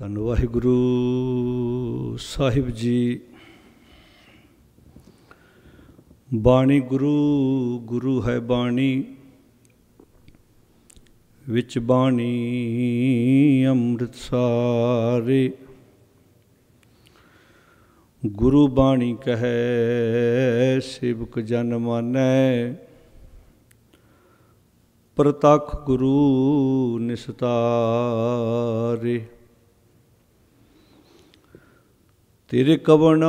ਧੰਨ ਵਾਹਿਗੁਰੂ ਸਾਹਿਬ ਜੀ ਬਾਣੀ ਗੁਰੂ ਗੁਰੂ ਹੈ ਬਾਣੀ ਵਿੱਚ ਬਾਣੀ ਅੰਮ੍ਰਿਤ ਸਾਰੇ ਗੁਰੂ ਬਾਣੀ ਕਹੈ ਸਿਬਕ ਜਨ ਮਾਨੈ ਪ੍ਰਤਖ ਗੁਰੂ ਨਿਸਤਾਰੇ ਤੇਰੇ ਕਵਣ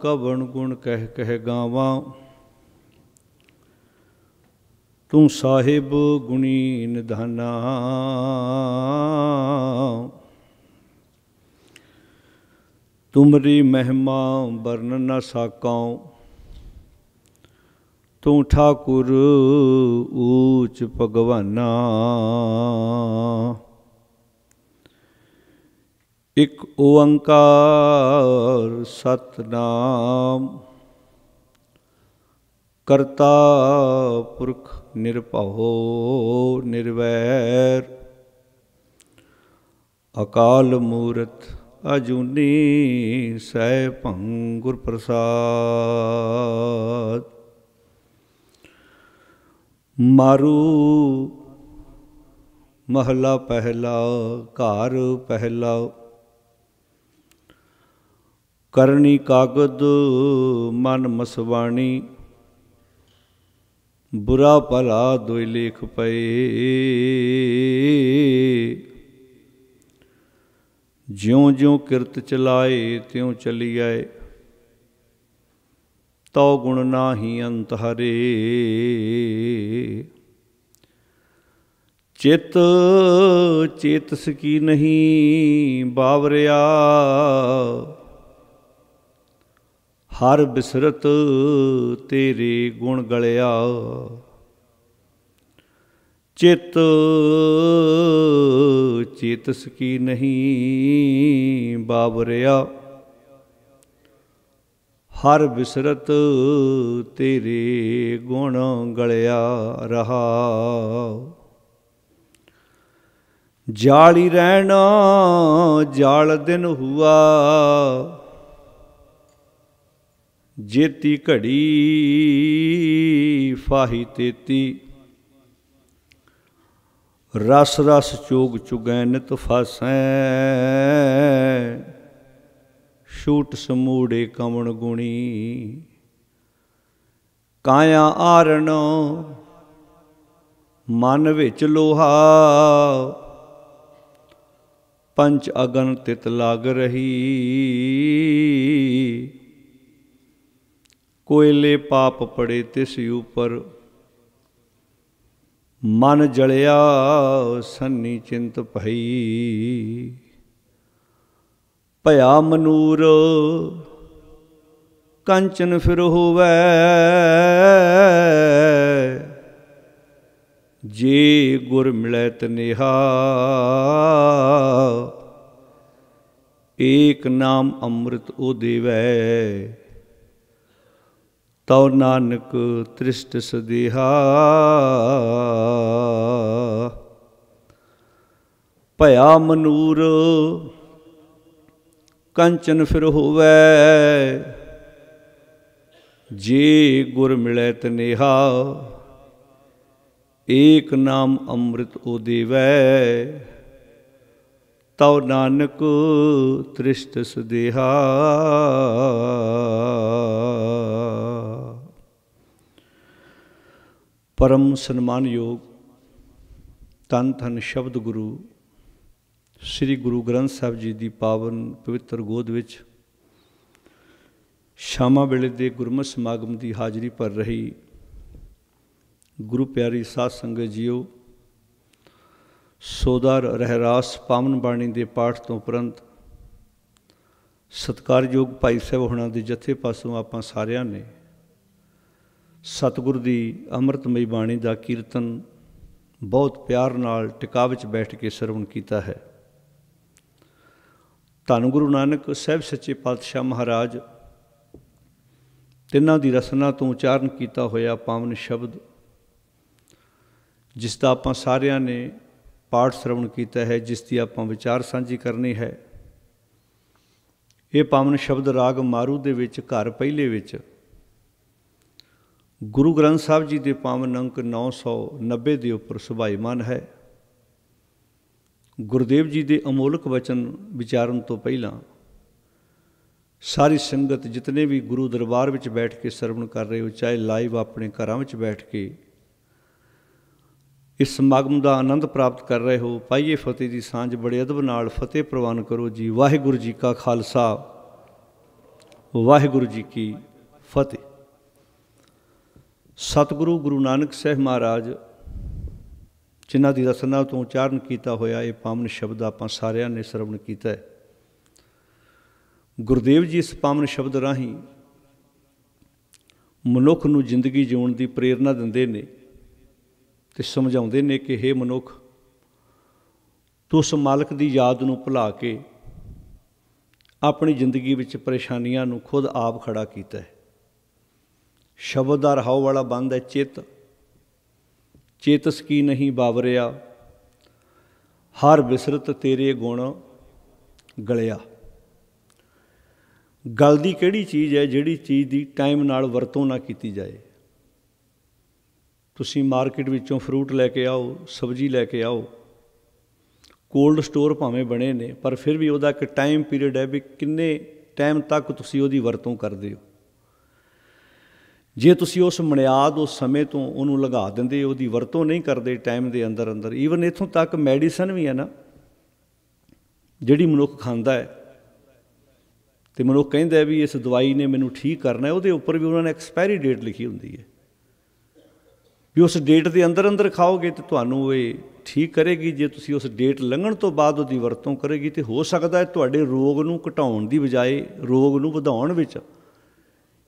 ਕਵਣ ਗੁਣ ਕਹਿ ਕਹਿ ਗਾਵਾਂ ਤੂੰ ਸਾਹਿਬ ਗੁਣੀ ਨਿਧਾਨਾ ਤੁਮਰੀ ਮਹਿਮਾ ਵਰਨ ਨਾ ਸਾਕਾਂ ਤੂੰ ਠਾਕੁਰ ਊਚ ਭਗਵਾਨਾ ਇਕ ਓੰਕਾਰ ਸਤਨਾਮ ਕਰਤਾ ਪੁਰਖ ਨਿਰਭਉ ਨਿਰਵੈਰ ਅਕਾਲ ਮੂਰਤ ਅਜੂਨੀ ਸੈ ਭੰਗੁਰ ਪ੍ਰਸਾਦ ਮਾਰੂ ਮਹਲਾ ਪਹਿਲਾ ਘਰ ਪਹਿਲਾ ਕਰਨੀ ਕਾਗਦ ਮਨ ਮਸਵਾਣੀ ਬੁਰਾ ਭਲਾ ਦੋਇ ਲੇਖ ਪਏ ਜਿਉਂ ਜਿਉਂ ਕਿਰਤ ਚਲਾਏ ਤਿਉ ਚਲੀ ਆਏ ਤਉ ਗੁਣ ਨਾਹੀ ਅੰਤ ਹਰੇ ਚਿਤ ਚੇਤਸ ਕੀ ਨਹੀਂ ਬਾਵਰਿਆ ਹਰ ਬਿਸਰਤ ਤੇਰੇ ਗੁਣ ਗਲਿਆ ਚਿਤ ਚੇਤਸ ਕੀ ਨਹੀਂ ਬਾਬਰਿਆ ਹਰ ਬਿਸਰਤ ਤੇਰੇ ਗੁਣ ਗਲਿਆ ਰਹਾ ਜਾਲੀ ਰਹਿਣਾ ਜਾਲ ਦਿਨ ਹੁਆ ਜੇਤੀ ਘੜੀ ਫਾਹੀ ਤੇਤੀ ਰਸ ਰਸ ਚੋਗ ਚੁਗੈ ਨਿਤ ਫਾਸੈ ਛੂਟ ਸਮੂੜੇ ਕਮਣ ਗੁਣੀ ਕਾਇਆ ਆਰਣ ਮਨ ਵਿੱਚ ਲੋਹਾ ਪੰਜ ਅਗਨ ਤਿਤ ਲਾਗ ਰਹੀ ਕੋਇਲੇ ਪਾਪ ਪੜੇ ਤਿਸ ਉਪਰ ਮਨ ਜਲਿਆ ਸੰਨੀ ਚਿੰਤ ਭਈ ਭਇਆ ਮਨੂਰ ਕੰਚਨ ਫਿਰ ਹੋਵੇ ਜੇ ਗੁਰ ਮਿਲੈ ਤਨੇਹਾ ਏਕ ਨਾਮ ਅੰਮ੍ਰਿਤ ਉਹ ਦੇਵੈ ਤਉ ਨਾਨਕ ਤ੍ਰਿਸ਼ਟ ਸੁਦੇਹਾ ਭਇਆ ਮਨੂਰ ਕੰਚਨ ਫਿਰ ਹੋਵੇ ਜੀ ਗੁਰ ਮਿਲੈ ਤਨੇਹਾ ਏਕ ਨਾਮ ਅੰਮ੍ਰਿਤ ਉਹ ਦੇਵੈ ਤਉ ਨਾਨਕ ਤ੍ਰਿਸ਼ਟ ਸੁਦੇਹਾ ਪਰਮ ਸਨਮਾਨਯੋਗ ਤਨ ਤਨ ਸ਼ਬਦ ਗੁਰੂ ਸ੍ਰੀ ਗੁਰੂ ਗ੍ਰੰਥ ਸਾਹਿਬ ਜੀ ਦੀ ਪਾਵਨ ਪਵਿੱਤਰ ਗੋਦ ਵਿੱਚ ਸ਼ਾਮਾ ਵੇਲੇ ਦੇ ਗੁਰਮਤਿ ਸਮਾਗਮ ਦੀ ਹਾਜ਼ਰੀ ਭਰ ਰਹੀ ਗੁਰੂ ਪਿਆਰੀ ਸਾਧ ਸੰਗਤ ਜੀਓ ਸੋਦਰ ਰਹਿਰਾਸ ਪਾਵਨ ਬਾਣੀ ਦੇ ਪਾਠ ਤੋਂ ਉਪਰੰਤ ਸਤਕਾਰਯੋਗ ਭਾਈ ਸਾਹਿਬ ਹੋਣਾ ਦੇ ਜਥੇ ਪਾਸੋਂ ਆਪਾਂ ਸਾਰਿਆਂ ਨੇ ਸਤਿਗੁਰ ਦੀ ਅੰਮ੍ਰਿਤਮਈ ਬਾਣੀ ਦਾ ਕੀਰਤਨ ਬਹੁਤ ਪਿਆਰ ਨਾਲ ਟਿਕਾ ਵਿੱਚ ਬੈਠ ਕੇ ਸਰਵਣ ਕੀਤਾ ਹੈ ਧੰਨ ਗੁਰੂ ਨਾਨਕ ਸਾਹਿਬ ਸੱਚੇ ਪਾਤਸ਼ਾਹ ਮਹਾਰਾਜ ਤਿੰਨਾਂ ਦੀ ਰਸਨਾ ਤੋਂ ਉਚਾਰਨ ਕੀਤਾ ਹੋਇਆ ਪਾਵਨ ਸ਼ਬਦ ਜਿਸ ਦਾ ਆਪਾਂ ਸਾਰਿਆਂ ਨੇ ਪਾਠ ਸ਼ਰਵਣ ਕੀਤਾ ਹੈ ਜਿਸ ਦੀ ਆਪਾਂ ਵਿਚਾਰ ਸਾਂਝੀ ਕਰਨੀ ਹੈ ਇਹ ਪਾਵਨ ਸ਼ਬਦ ਰਾਗ ਮਾਰੂ ਦੇ ਵਿੱਚ ਘਰ ਪਹਿਲੇ ਵਿੱਚ ਗੁਰੂ ਗ੍ਰੰਥ ਸਾਹਿਬ ਜੀ ਦੇ ਪਾਵਨ ਅੰਕ 990 ਦੇ ਉੱਪਰ ਸੁਭਾਈਮਾਨ ਹੈ ਗੁਰਦੇਵ ਜੀ ਦੇ ਅਮੋਲਕ ਵਚਨ ਵਿਚਾਰਨ ਤੋਂ ਪਹਿਲਾਂ ਸਾਰੀ ਸੰਗਤ ਜਿਤਨੇ ਵੀ ਗੁਰੂ ਦਰਬਾਰ ਵਿੱਚ ਬੈਠ ਕੇ ਸਰਵਣ ਕਰ ਰਹੇ ਹੋ ਚਾਹੇ ਲਾਈਵ ਆਪਣੇ ਘਰਾਂ ਵਿੱਚ ਬੈਠ ਕੇ ਇਸ ਸਮਾਗਮ ਦਾ ਆਨੰਦ ਪ੍ਰਾਪਤ ਕਰ ਰਹੇ ਹੋ ਪਾਈਏ ਫਤਿਹ ਦੀ ਸਾਂਝ ਬੜੇ ਅਦਬ ਨਾਲ ਫਤਿਹ ਪ੍ਰਵਾਨ ਕਰੋ ਜੀ ਵਾਹਿਗੁਰੂ ਜੀ ਕਾ ਖਾਲਸਾ ਵਾਹਿਗੁਰੂ ਜੀ ਕੀ ਫਤਿਹ ਸਤਿਗੁਰੂ ਗੁਰੂ ਨਾਨਕ ਸਾਹਿਬ ਮਹਾਰਾਜ ਜਿਨ੍ਹਾਂ ਦੀ ਰਸਨਾ ਤੋਂ ਉਚਾਰਨ ਕੀਤਾ ਹੋਇਆ ਇਹ ਪਾਵਨ ਸ਼ਬਦ ਆਪਾਂ ਸਾਰਿਆਂ ਨੇ ਸਰਵਣ ਕੀਤਾ ਹੈ ਗੁਰਦੇਵ ਜੀ ਇਸ ਪਾਵਨ ਸ਼ਬਦ ਰਾਹੀਂ ਮਨੁੱਖ ਨੂੰ ਜ਼ਿੰਦਗੀ ਜਿਉਣ ਦੀ ਪ੍ਰੇਰਣਾ ਦਿੰਦੇ ਨੇ ਤੇ ਸਮਝਾਉਂਦੇ ਨੇ ਕਿ हे ਮਨੁੱਖ ਤੂੰ ਉਸ ਮਾਲਕ ਦੀ ਯਾਦ ਨੂੰ ਭੁਲਾ ਕੇ ਆਪਣੀ ਜ਼ਿੰਦਗੀ ਵਿੱਚ ਪਰੇਸ਼ਾਨੀਆਂ ਨੂੰ ਖੁਦ ਆਪ ਖੜਾ ਕੀਤਾ ਹੈ ਸ਼ਬਦ ਦਾ ਰਹਾਉ ਵਾਲਾ ਬੰਦ ਹੈ ਚਿਤ ਚੇਤਸ ਕੀ ਨਹੀਂ ਬਾਵਰਿਆ ਹਰ ਵਿਸਰਤ ਤੇਰੇ ਗੁਣ ਗਲਿਆ ਗਲ ਦੀ ਕਿਹੜੀ ਚੀਜ਼ ਹੈ ਜਿਹੜੀ ਚੀਜ਼ ਦੀ ਟਾਈਮ ਨਾਲ ਵਰਤੋਂ ਨਾ ਕੀਤੀ ਜਾਏ ਤੁਸੀਂ ਮਾਰਕੀਟ ਵਿੱਚੋਂ ਫਰੂਟ ਲੈ ਕੇ ਆਓ ਸਬਜ਼ੀ ਲੈ ਕੇ ਆਓ ਕੋਲਡ ਸਟੋਰ ਭਾਵੇਂ ਬਣੇ ਨੇ ਪਰ ਫਿਰ ਵੀ ਉਹਦਾ ਇੱਕ ਟਾਈਮ ਪੀਰੀਅਡ ਹੈ ਵੀ ਕਿੰਨੇ ਟਾਈਮ ਤੱਕ ਤੁਸੀਂ ਉਹਦੀ ਵਰਤੋਂ ਕਰਦੇ ਹੋ ਜੇ ਤੁਸੀਂ ਉਸ ਮਣਿਆਦ ਉਸ ਸਮੇਂ ਤੋਂ ਉਹਨੂੰ ਲਗਾ ਦਿੰਦੇ ਉਹਦੀ ਵਰਤੋਂ ਨਹੀਂ ਕਰਦੇ ਟਾਈਮ ਦੇ ਅੰਦਰ ਅੰਦਰ ਈਵਨ ਇਥੋਂ ਤੱਕ ਮੈਡੀਸਨ ਵੀ ਹੈ ਨਾ ਜਿਹੜੀ ਮਨੁੱਖ ਖਾਂਦਾ ਹੈ ਤੇ ਮਨੁੱਖ ਕਹਿੰਦਾ ਵੀ ਇਸ ਦਵਾਈ ਨੇ ਮੈਨੂੰ ਠੀਕ ਕਰਨਾ ਹੈ ਉਹਦੇ ਉੱਪਰ ਵੀ ਉਹਨਾਂ ਨੇ ਐਕਸਪਾਇਰੀ ਡੇਟ ਲਿਖੀ ਹੁੰਦੀ ਹੈ ਵੀ ਉਸ ਡੇਟ ਦੇ ਅੰਦਰ ਅੰਦਰ ਖਾਓਗੇ ਤੇ ਤੁਹਾਨੂੰ ਇਹ ਠੀਕ ਕਰੇਗੀ ਜੇ ਤੁਸੀਂ ਉਸ ਡੇਟ ਲੰਘਣ ਤੋਂ ਬਾਅਦ ਉਹਦੀ ਵਰਤੋਂ ਕਰੇਗੀ ਤੇ ਹੋ ਸਕਦਾ ਹੈ ਤੁਹਾਡੇ ਰੋਗ ਨੂੰ ਘਟਾਉਣ ਦੀ ਬਜਾਏ ਰੋਗ ਨੂੰ ਵਧਾਉਣ ਵਿੱਚ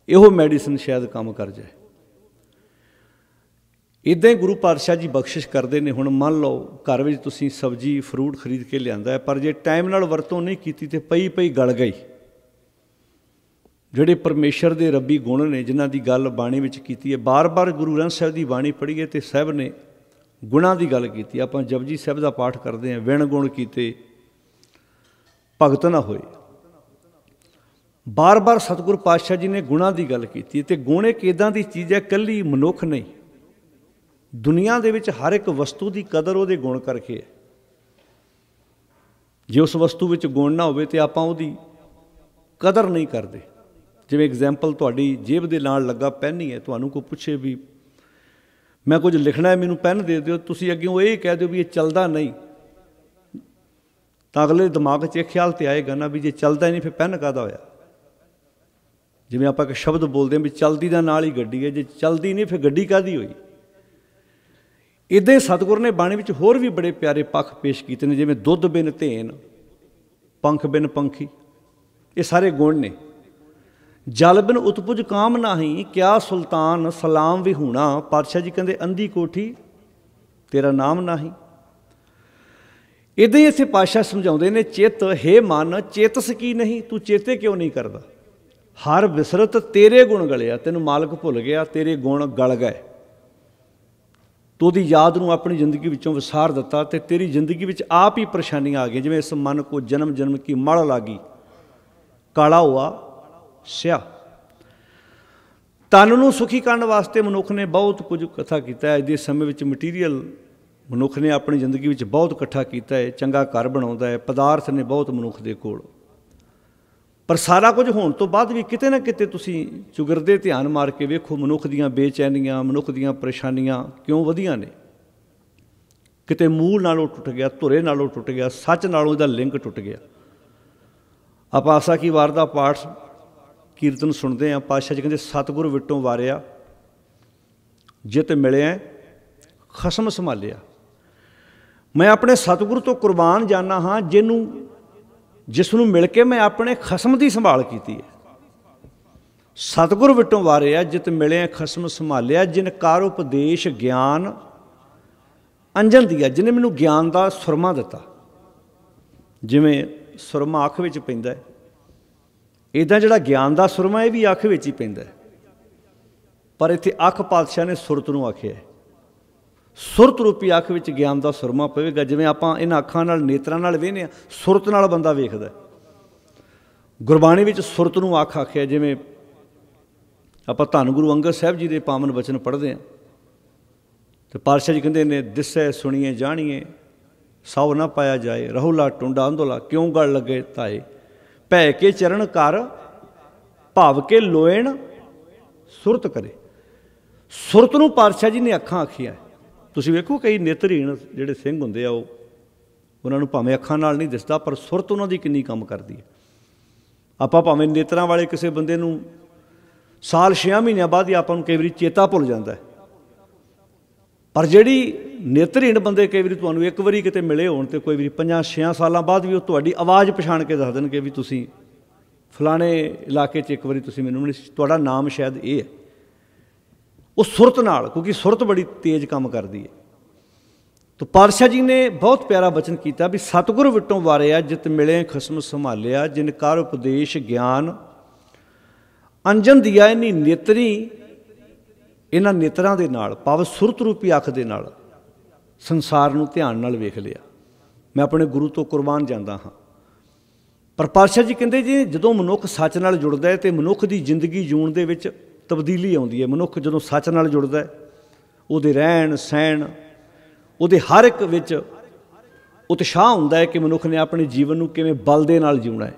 ਇਹੋ ਮੈਡੀਸਨ ਸ਼ਾਇਦ ਕੰਮ ਕਰ ਜਾਏ ਇਦਾਂ ਹੀ ਗੁਰੂ ਪਾਤਸ਼ਾਹ ਜੀ ਬਖਸ਼ਿਸ਼ ਕਰਦੇ ਨੇ ਹੁਣ ਮੰਨ ਲਓ ਘਰ ਵਿੱਚ ਤੁਸੀਂ ਸਬਜ਼ੀ ਫਰੂਟ ਖਰੀਦ ਕੇ ਲਿਆਂਦਾ ਹੈ ਪਰ ਜੇ ਟਾਈਮ ਨਾਲ ਵਰਤੋਂ ਨਹੀਂ ਕੀਤੀ ਤੇ ਪਈ ਪਈ ਗਲ ਗਈ ਜਿਹੜੇ ਪਰਮੇਸ਼ਰ ਦੇ ਰੱਬੀ ਗੁਣ ਨੇ ਜਿਨ੍ਹਾਂ ਦੀ ਗੱਲ ਬਾਣੀ ਵਿੱਚ ਕੀਤੀ ਹੈ ਬਾਰ-ਬਾਰ ਗੁਰੂ ਗ੍ਰੰਥ ਸਾਹਿਬ ਦੀ ਬਾਣੀ ਪੜ੍ਹੀਏ ਤੇ ਸਹਿਬ ਨੇ ਗੁਣਾ ਦੀ ਗੱਲ ਕੀਤੀ ਆਪਾਂ ਜਪਜੀ ਸਾਹਿਬ ਦਾ ਪਾਠ ਕਰਦੇ ਹਾਂ ਵਿਣ ਗੁਣ ਕੀਤੇ ਭਗਤ ਨਾ ਹੋਏ ਬਾਰ-ਬਾਰ ਸਤਿਗੁਰ ਪਾਤਸ਼ਾਹ ਜੀ ਨੇ ਗੁਣਾ ਦੀ ਗੱਲ ਕੀਤੀ ਤੇ ਗੁਣ ਇੱਕ ਇਦਾਂ ਦੀ ਚੀਜ਼ ਹੈ ਕੱਲੀ ਮਨੁੱਖ ਨਹੀਂ ਦੁਨੀਆ ਦੇ ਵਿੱਚ ਹਰ ਇੱਕ ਵਸਤੂ ਦੀ ਕਦਰ ਉਹਦੇ ਗੁਣ ਕਰਕੇ ਹੈ ਜੇ ਉਸ ਵਸਤੂ ਵਿੱਚ ਗੁਣ ਨਾ ਹੋਵੇ ਤੇ ਆਪਾਂ ਉਹਦੀ ਕਦਰ ਨਹੀਂ ਕਰਦੇ ਜਿਵੇਂ ਐਗਜ਼ਾਮਪਲ ਤੁਹਾਡੀ ਜੇਬ ਦੇ ਨਾਲ ਲੱਗਾ ਪੈਨ ਹੀ ਹੈ ਤੁਹਾਨੂੰ ਕੋਈ ਪੁੱਛੇ ਵੀ ਮੈਂ ਕੁਝ ਲਿਖਣਾ ਹੈ ਮੈਨੂੰ ਪੈਨ ਦੇ ਦਿਓ ਤੁਸੀਂ ਅੱਗੇ ਉਹ ਇਹ ਕਹਿ ਦਿਓ ਵੀ ਇਹ ਚੱਲਦਾ ਨਹੀਂ ਤਾਂ ਅਗਲੇ ਦਿਮਾਗ 'ਚ ਇਹ ਖਿਆਲ ਤੇ ਆਏਗਾ ਨਾ ਵੀ ਜੇ ਚੱਲਦਾ ਨਹੀਂ ਫਿਰ ਪੈਨ ਕਾਦਾ ਹੋਇਆ ਜਿਵੇਂ ਆਪਾਂ ਇੱਕ ਸ਼ਬਦ ਬੋਲਦੇ ਹਾਂ ਵੀ ਚਲਦੀ ਦਾ ਨਾਲ ਹੀ ਗੱਡੀ ਹੈ ਜੇ ਚਲਦੀ ਨਹੀਂ ਫਿਰ ਗੱਡੀ ਕਾਦੀ ਹੋਈ ਇਦਾਂ ਹੀ ਸਤਿਗੁਰ ਨੇ ਬਾਣੀ ਵਿੱਚ ਹੋਰ ਵੀ ਬੜੇ ਪਿਆਰੇ ਪੱਖ ਪੇਸ਼ ਕੀਤੇ ਨੇ ਜਿਵੇਂ ਦੁੱਧ ਬਿਨ ਧੇਨ ਪੰਖ ਬਿਨ ਪੰਖੀ ਇਹ ਸਾਰੇ ਗੁਣ ਨੇ ਜਲ ਬਿਨ ਉਤਪੁਜ ਕਾਮ ਨਹੀਂ ਕਿਆ ਸੁਲਤਾਨ ਸਲਾਮ ਵੀ ਹੋਣਾ ਪਾਤਸ਼ਾਹ ਜੀ ਕਹਿੰਦੇ ਅੰਧੀ ਕੋਠੀ ਤੇਰਾ ਨਾਮ ਨਹੀਂ ਇਦਾਂ ਹੀ ਇਸੇ ਪਾਸ਼ਾ ਸਮਝਾਉਂਦੇ ਨੇ ਚਿੱਤ ਹੈ ਮਨ ਚੇਤਸ ਕੀ ਨਹੀਂ ਤੂੰ ਚੇਤੇ ਕਿਉਂ ਨਹੀਂ ਕਰਦਾ ਹਰ ਵਿਸਰਤ ਤੇਰੇ ਗੁਣ ਗਲਿਆ ਤੈਨੂੰ ਮਾਲਕ ਭੁੱਲ ਗਿਆ ਤੇਰੇ ਗੁਣ ਗਲ ਗਏ ਤੂੰ ਦੀ ਯਾਦ ਨੂੰ ਆਪਣੀ ਜ਼ਿੰਦਗੀ ਵਿੱਚੋਂ ਵਿਸਾਰ ਦਿੱਤਾ ਤੇ ਤੇਰੀ ਜ਼ਿੰਦਗੀ ਵਿੱਚ ਆਪ ਹੀ ਪਰੇਸ਼ਾਨੀਆਂ ਆ ਗਈਆਂ ਜਿਵੇਂ ਇਸ ਮਨ ਕੋ ਜਨਮ ਜਨਮ ਕੀ ਮੜ ਲਾਗੀ ਕਾਲਾ ਹੋਆ ਸਿਆ ਤਨ ਨੂੰ ਸੁਖੀ ਕਰਨ ਵਾਸਤੇ ਮਨੁੱਖ ਨੇ ਬਹੁਤ ਕੁਝ ਕਥਾ ਕੀਤਾ ਹੈ ਅੱਜ ਦੇ ਸਮੇਂ ਵਿੱਚ ਮਟੀਰੀਅਲ ਮਨੁੱਖ ਨੇ ਆਪਣੀ ਜ਼ਿੰਦਗੀ ਵਿੱਚ ਬਹੁਤ ਇਕੱਠਾ ਕੀਤਾ ਹੈ ਚੰਗਾ ਘਰ ਬਣਾਉਂਦਾ ਹੈ ਪਦਾਰਥ ਨੇ ਬਹੁਤ ਮਨੁੱਖ ਦੇ ਕੋਲ ਪਰ ਸਾਰਾ ਕੁਝ ਹੋਣ ਤੋਂ ਬਾਅਦ ਵੀ ਕਿਤੇ ਨਾ ਕਿਤੇ ਤੁਸੀਂ ਚੁਗਰਦੇ ਧਿਆਨ ਮਾਰ ਕੇ ਵੇਖੋ ਮਨੁੱਖ ਦੀਆਂ ਬੇਚੈਨੀਆਂ ਮਨੁੱਖ ਦੀਆਂ ਪਰੇਸ਼ਾਨੀਆਂ ਕਿਉਂ ਵਧੀਆਂ ਨੇ ਕਿਤੇ ਮੂਲ ਨਾਲੋਂ ਟੁੱਟ ਗਿਆ ਧੁਰੇ ਨਾਲੋਂ ਟੁੱਟ ਗਿਆ ਸੱਚ ਨਾਲੋਂ ਇਹਦਾ ਲਿੰਕ ਟੁੱਟ ਗਿਆ ਆਪਾਂ ਆਸਾ ਕੀ ਵਾਰ ਦਾ ਪਾਠ ਕੀਰਤਨ ਸੁਣਦੇ ਆਂ ਪਾਸ਼ਾ ਜੀ ਕਹਿੰਦੇ ਸਤਗੁਰ ਵਿਟੋਂ ਵਾਰਿਆ ਜਿਤ ਮਿਲਿਆ ਖਸਮ ਸੰਭਾਲਿਆ ਮੈਂ ਆਪਣੇ ਸਤਗੁਰ ਤੋਂ ਕੁਰਬਾਨ ਜਾਣਾ ਹਾਂ ਜਿਹਨੂੰ ਜਿਸ ਨੂੰ ਮਿਲ ਕੇ ਮੈਂ ਆਪਣੇ ਖਸਮ ਦੀ ਸੰਭਾਲ ਕੀਤੀ ਹੈ ਸਤਗੁਰ ਵਿਟੋਂ ਵਾਰਿਆ ਜਿਤ ਮਿਲਿਆ ਖਸਮ ਸੰਭਾਲਿਆ ਜਿਨ ਕਾਰ ਉਪਦੇਸ਼ ਗਿਆਨ ਅੰਜਨ ਦੀਆ ਜਿਨੇ ਮੈਨੂੰ ਗਿਆਨ ਦਾ ਸੁਰਮਾ ਦਿੱਤਾ ਜਿਵੇਂ ਸੁਰਮਾ ਅੱਖ ਵਿੱਚ ਪੈਂਦਾ ਹੈ ਇਦਾਂ ਜਿਹੜਾ ਗਿਆਨ ਦਾ ਸੁਰਮਾ ਇਹ ਵੀ ਅੱਖ ਵਿੱਚ ਹੀ ਪੈਂਦਾ ਹੈ ਪਰ ਇੱਥੇ ਅੱਖ ਪਾਤਸ਼ਾਹ ਨੇ ਸੁਰਤ ਨੂੰ ਆਖਿਆ ਸੁਰਤ ਰੂਪੀ ਅੱਖ ਵਿੱਚ ਗਿਆਨ ਦਾ ਸੁਰਮਾ ਪਵੇਗਾ ਜਿਵੇਂ ਆਪਾਂ ਇਹਨਾਂ ਅੱਖਾਂ ਨਾਲ ਨੇਤਰਾਂ ਨਾਲ ਵੇਖਨੇ ਆ ਸੁਰਤ ਨਾਲ ਬੰਦਾ ਵੇਖਦਾ ਗੁਰਬਾਣੀ ਵਿੱਚ ਸੁਰਤ ਨੂੰ ਅੱਖ ਆਖਿਆ ਜਿਵੇਂ ਆਪਾਂ ਧੰਨ ਗੁਰੂ ਅੰਗਦ ਸਾਹਿਬ ਜੀ ਦੇ ਪਾਵਨ ਬਚਨ ਪੜ੍ਹਦੇ ਆ ਤੇ ਪਾਤਸ਼ਾਹ ਜੀ ਕਹਿੰਦੇ ਨੇ ਦਿਸੈ ਸੁਣੀਏ ਜਾਣੀਏ ਸਭ ਨਾ ਪਾਇਆ ਜਾਏ ਲਾ ਟੁੰਡਾ ਅੰਦੋਲਾ ਕਿਉਂ ਗੜ ਲਗੇ ਤਾਏ ਭੈ ਕੇ ਚਰਨ ਕਰ ਭਾਵ ਕੇ ਲੋਇਣ ਸੁਰਤ ਕਰੇ ਸੁਰਤ ਨੂੰ ਪਾਤਸ਼ਾਹ ਜੀ ਨੇ ਅੱਖਾਂ ਆਖੀਆਂ ਤੁਸੀਂ ਵੇਖੋ ਕਈ ਨੇਤਰਹੀਣ ਜਿਹੜੇ ਸਿੰਘ ਹੁੰਦੇ ਆ ਉਹ ਉਹਨਾਂ ਨੂੰ ਭਾਵੇਂ ਅੱਖਾਂ ਨਾਲ ਨਹੀਂ ਦਿਸਦਾ ਪਰ ਸੁਰਤ ਉਹਨਾਂ ਦੀ ਕਿੰਨੀ ਕੰਮ ਕਰਦੀ ਹੈ ਆਪਾਂ ਭਾਵੇਂ ਨੇਤਰਾਂ ਵਾਲੇ ਕਿਸੇ ਬੰਦੇ ਨੂੰ ਸਾਲ 6 ਮਹੀਨਿਆਂ ਬਾਅਦ ਹੀ ਆਪਾਂ ਨੂੰ ਕਈ ਵਾਰੀ ਚੇਤਾ ਭੁੱਲ ਜਾਂਦਾ ਹੈ ਪਰ ਜਿਹੜੀ ਨੇਤਰਹੀਣ ਬੰਦੇ ਕਈ ਵਾਰੀ ਤੁਹਾਨੂੰ ਇੱਕ ਵਾਰੀ ਕਿਤੇ ਮਿਲੇ ਹੋਣ ਤੇ ਕੋਈ ਵਾਰੀ 5-6 ਸਾਲਾਂ ਬਾਅਦ ਵੀ ਉਹ ਤੁਹਾਡੀ ਆਵਾਜ਼ ਪਛਾਣ ਕੇ ਦੱਸ ਦੇਣਗੇ ਵੀ ਤੁਸੀਂ ਫਲਾਣੇ ਇਲਾਕੇ 'ਚ ਇੱਕ ਵਾਰੀ ਤੁਸੀਂ ਮੈਨੂੰ ਤੁਹਾਡਾ ਨਾਮ ਸ਼ਾਇਦ ਇਹ ਹੈ ਉਹ ਸੁਰਤ ਨਾਲ ਕਿਉਂਕਿ ਸੁਰਤ ਬੜੀ ਤੇਜ਼ ਕੰਮ ਕਰਦੀ ਹੈ ਤੋ ਪਾਤਸ਼ਾਹ ਜੀ ਨੇ ਬਹੁਤ ਪਿਆਰਾ ਬਚਨ ਕੀਤਾ ਵੀ ਸਤਿਗੁਰ ਵਿਟੋਂ ਵਾਰਿਆ ਜਿਤ ਮਿਲੇ ਖਸਮ ਸੰਭਾਲਿਆ ਜਿਨ ਕਰ ਉਪਦੇਸ਼ ਗਿਆਨ ਅੰਜਨ ਦਿਆ ਇਨੀ ਨੇਤਰੀ ਇਹਨਾਂ ਨੇਤਰਾਂ ਦੇ ਨਾਲ ਪਵ ਸੁਰਤ ਰੂਪੀ ਅੱਖ ਦੇ ਨਾਲ ਸੰਸਾਰ ਨੂੰ ਧਿਆਨ ਨਾਲ ਵੇਖ ਲਿਆ ਮੈਂ ਆਪਣੇ ਗੁਰੂ ਤੋਂ ਕੁਰਬਾਨ ਜਾਂਦਾ ਹਾਂ ਪਰ ਪਾਤਸ਼ਾਹ ਜੀ ਕਹਿੰਦੇ ਜੀ ਜਦੋਂ ਮਨੁੱਖ ਸੱਚ ਨਾਲ ਜੁੜਦਾ ਹੈ ਤੇ ਮਨੁੱਖ ਦੀ ਜ਼ਿੰਦਗੀ ਜੂਣ ਦੇ ਵਿੱਚ ਤਬਦੀਲੀ ਆਉਂਦੀ ਹੈ ਮਨੁੱਖ ਜਦੋਂ ਸੱਚ ਨਾਲ ਜੁੜਦਾ ਹੈ ਉਹਦੇ ਰਹਿਣ ਸਹਿਣ ਉਹਦੇ ਹਰ ਇੱਕ ਵਿੱਚ ਉਤਸ਼ਾਹ ਹੁੰਦਾ ਹੈ ਕਿ ਮਨੁੱਖ ਨੇ ਆਪਣੇ ਜੀਵਨ ਨੂੰ ਕਿਵੇਂ ਬਲ ਦੇ ਨਾਲ ਜਿਉਣਾ ਹੈ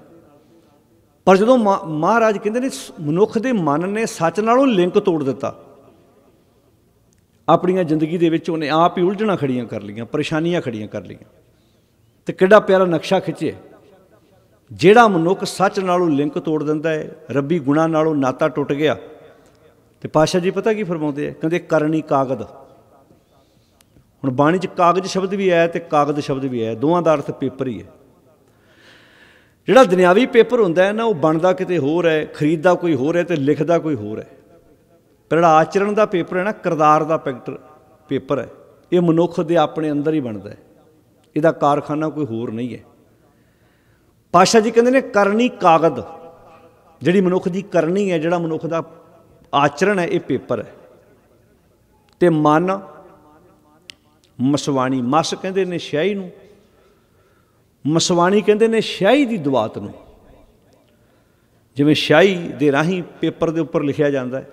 ਪਰ ਜਦੋਂ ਮਹਾਰਾਜ ਕਹਿੰਦੇ ਨੇ ਮਨੁੱਖ ਦੇ ਮਨ ਨੇ ਸੱਚ ਨਾਲੋਂ ਲਿੰਕ ਤੋੜ ਦਿੱਤਾ ਆਪਣੀਆਂ ਜ਼ਿੰਦਗੀ ਦੇ ਵਿੱਚ ਉਹਨੇ ਆਪ ਹੀ ਉਲਝਣਾ ਖੜੀਆਂ ਕਰ ਲਈਆਂ ਪਰੇਸ਼ਾਨੀਆਂ ਖੜੀਆਂ ਕਰ ਲਈਆਂ ਤੇ ਕਿਹੜਾ ਪਿਆਰਾ ਨਕਸ਼ਾ ਖਿੱਚੇ ਜਿਹੜਾ ਮਨੁੱਖ ਸੱਚ ਨਾਲੋਂ ਲਿੰਕ ਤੋੜ ਦਿੰਦਾ ਹੈ ਰੱਬੀ ਗੁਣਾ ਨਾਲੋਂ ਨਾਤਾ ਟੁੱਟ ਗਿਆ ਤੇ ਪਾਸ਼ਾ ਜੀ ਪਤਾ ਕੀ ਫਰਮਾਉਂਦੇ ਆ ਕਹਿੰਦੇ ਕਰਨੀ ਕਾਗਦ ਹੁਣ ਬਾਣੀ 'ਚ ਕਾਗਜ਼ ਸ਼ਬਦ ਵੀ ਆਇਆ ਤੇ ਕਾਗਦ ਸ਼ਬਦ ਵੀ ਆਇਆ ਦੋਵਾਂ ਦਾ ਅਰਥ ਪੇਪਰ ਹੀ ਹੈ ਜਿਹੜਾ ਦੁਨਿਆਵੀ ਪੇਪਰ ਹੁੰਦਾ ਹੈ ਨਾ ਉਹ ਬਣਦਾ ਕਿਤੇ ਹੋਰ ਹੈ ਖਰੀਦਦਾ ਕੋਈ ਹੋਰ ਹੈ ਤੇ ਲਿਖਦਾ ਕੋਈ ਹੋਰ ਹੈ ਪਰ ਜਿਹੜਾ ਆਚਰਣ ਦਾ ਪੇਪਰ ਹੈ ਨਾ ਕਰਦਾਰ ਦਾ ਪੈਕਟਰ ਪੇਪਰ ਹੈ ਇਹ ਮਨੁੱਖ ਦੇ ਆਪਣੇ ਅੰਦਰ ਹੀ ਬਣਦਾ ਹੈ ਇਹਦਾ ਕਾਰਖਾਨਾ ਕੋਈ ਹੋਰ ਨਹੀਂ ਹੈ ਪਾਸ਼ਾ ਜੀ ਕਹਿੰਦੇ ਨੇ ਕਰਨੀ ਕਾਗਦ ਜਿਹੜੀ ਮਨੁੱਖ ਦੀ ਕਰਨੀ ਹੈ ਜਿਹੜਾ ਮਨੁੱਖ ਦਾ ਆਚਰਣ ਹੈ ਇਹ ਪੇਪਰ ਹੈ ਤੇ ਮਨ ਮਸਵਾਣੀ ਮਸ ਕਹਿੰਦੇ ਨੇ ਸ਼ਾਹੀ ਨੂੰ ਮਸਵਾਣੀ ਕਹਿੰਦੇ ਨੇ ਸ਼ਾਹੀ ਦੀ ਦੁਆਤ ਨੂੰ ਜਿਵੇਂ ਸ਼ਾਹੀ ਦੇ ਰਾਹੀਂ ਪੇਪਰ ਦੇ ਉੱਪਰ ਲਿਖਿਆ ਜਾਂਦਾ ਹੈ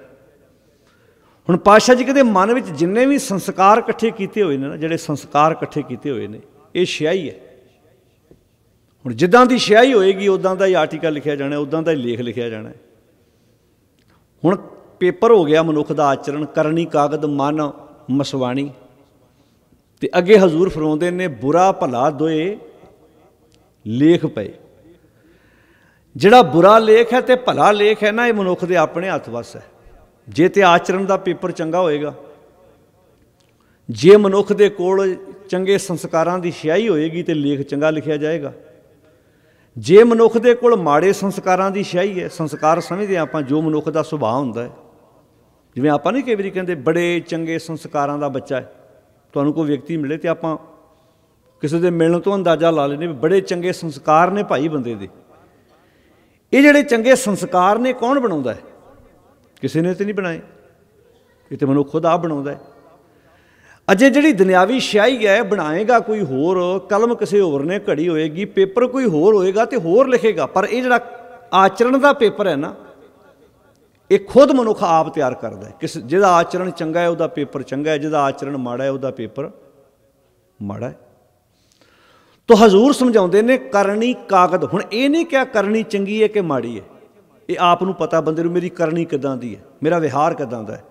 ਹੁਣ ਪਾਸ਼ਾ ਜੀ ਕਹਿੰਦੇ ਮਨ ਵਿੱਚ ਜਿੰਨੇ ਵੀ ਸੰਸਕਾਰ ਇਕੱਠੇ ਕੀਤੇ ਹੋਏ ਨੇ ਨਾ ਜਿਹੜੇ ਸੰਸਕਾਰ ਇਕੱਠੇ ਕੀਤੇ ਹੋਏ ਨੇ ਇਹ ਸ਼ਾਈ ਹੈ ਹੁਣ ਜਿੱਦਾਂ ਦੀ ਸ਼ਾਈ ਹੋਏਗੀ ਉਦਾਂ ਦਾ ਹੀ ਆਰਟੀਕਲ ਲਿਖਿਆ ਜਾਣਾ ਉਦਾਂ ਦਾ ਹੀ ਲੇਖ ਲਿਖਿਆ ਜਾਣਾ ਹੁਣ ਪੇਪਰ ਹੋ ਗਿਆ ਮਨੁੱਖ ਦਾ ਆਚਰਣ ਕਰਨੀ ਕਾਗਦ ਮਨ ਮਸਵਾਣੀ ਤੇ ਅੱਗੇ ਹਜ਼ੂਰ ਫਰਮਾਉਂਦੇ ਨੇ ਬੁਰਾ ਭਲਾ ਦੋਏ ਲੇਖ ਪਏ ਜਿਹੜਾ ਬੁਰਾ ਲੇਖ ਹੈ ਤੇ ਭਲਾ ਲੇਖ ਹੈ ਨਾ ਇਹ ਮਨੁੱਖ ਦੇ ਆਪਣੇ ਹੱਥ ਵਸ ਹੈ ਜੇ ਤੇ ਆਚਰਣ ਦਾ ਪੇਪਰ ਚੰਗਾ ਹੋਏਗਾ ਜੇ ਮਨੁੱਖ ਦੇ ਕੋਲ ਚੰਗੇ ਸੰਸਕਾਰਾਂ ਦੀ ਸ਼ਿਆਈ ਹੋਏਗੀ ਤੇ ਲੇਖ ਚੰਗਾ ਲਿਖਿਆ ਜਾਏਗਾ ਜੇ ਮਨੁੱਖ ਦੇ ਕੋਲ ਮਾੜੇ ਸੰਸਕਾਰਾਂ ਦੀ ਸ਼ਾਹੀ ਹੈ ਸੰਸਕਾਰ ਸਮਝਦੇ ਆਪਾਂ ਜੋ ਮਨੁੱਖ ਦਾ ਸੁਭਾਅ ਹੁੰਦਾ ਹੈ ਜਿਵੇਂ ਆਪਾਂ ਨਹੀਂ ਕਈ ਵਾਰੀ ਕਹਿੰਦੇ ਬੜੇ ਚੰਗੇ ਸੰਸਕਾਰਾਂ ਦਾ ਬੱਚਾ ਹੈ ਤੁਹਾਨੂੰ ਕੋਈ ਵਿਅਕਤੀ ਮਿਲੇ ਤੇ ਆਪਾਂ ਕਿਸੇ ਦੇ ਮਿਲਣ ਤੋਂ ਅੰਦਾਜ਼ਾ ਲਾ ਲੈਨੇ ਵੀ ਬੜੇ ਚੰਗੇ ਸੰਸਕਾਰ ਨੇ ਭਾਈ ਬੰਦੇ ਦੇ ਇਹ ਜਿਹੜੇ ਚੰਗੇ ਸੰਸਕਾਰ ਨੇ ਕੌਣ ਬਣਾਉਂਦਾ ਹੈ ਕਿਸੇ ਨੇ ਤੇ ਨਹੀਂ ਬਣਾਏ ਇਹ ਤੇ ਮਨੁੱਖ ਖੁਦ ਆਪ ਬਣਾਉਂਦਾ ਹੈ ਅਜੇ ਜਿਹੜੀ ਦੁਨਿਆਵੀ ਸ਼ਾਈ ਹੈ ਬਣਾਏਗਾ ਕੋਈ ਹੋਰ ਕਲਮ ਕਿਸੇ ਹੋਰ ਨੇ ਘੜੀ ਹੋਏਗੀ ਪੇਪਰ ਕੋਈ ਹੋਰ ਹੋਏਗਾ ਤੇ ਹੋਰ ਲਿਖੇਗਾ ਪਰ ਇਹ ਜਿਹੜਾ ਆਚਰਣ ਦਾ ਪੇਪਰ ਹੈ ਨਾ ਇਹ ਖੁਦ ਮਨੁੱਖ ਆਪ ਤਿਆਰ ਕਰਦਾ ਕਿਸ ਜਿਹਦਾ ਆਚਰਣ ਚੰਗਾ ਹੈ ਉਹਦਾ ਪੇਪਰ ਚੰਗਾ ਹੈ ਜਿਹਦਾ ਆਚਰਣ ਮਾੜਾ ਹੈ ਉਹਦਾ ਪੇਪਰ ਮਾੜਾ ਹੈ ਤੋ ਹਜ਼ੂਰ ਸਮਝਾਉਂਦੇ ਨੇ ਕਰਨੀ ਕਾਗਦ ਹੁਣ ਇਹ ਨਹੀਂ ਕਿਹਾ ਕਰਨੀ ਚੰਗੀ ਹੈ ਕਿ ਮਾੜੀ ਹੈ ਇਹ ਆਪ ਨੂੰ ਪਤਾ ਬੰਦੇ ਨੂੰ ਮੇਰੀ ਕਰਨੀ ਕਿਦਾਂ ਦੀ ਹੈ ਮੇਰਾ ਵਿਹਾਰ ਕਿਦਾਂ ਦਾ ਹੈ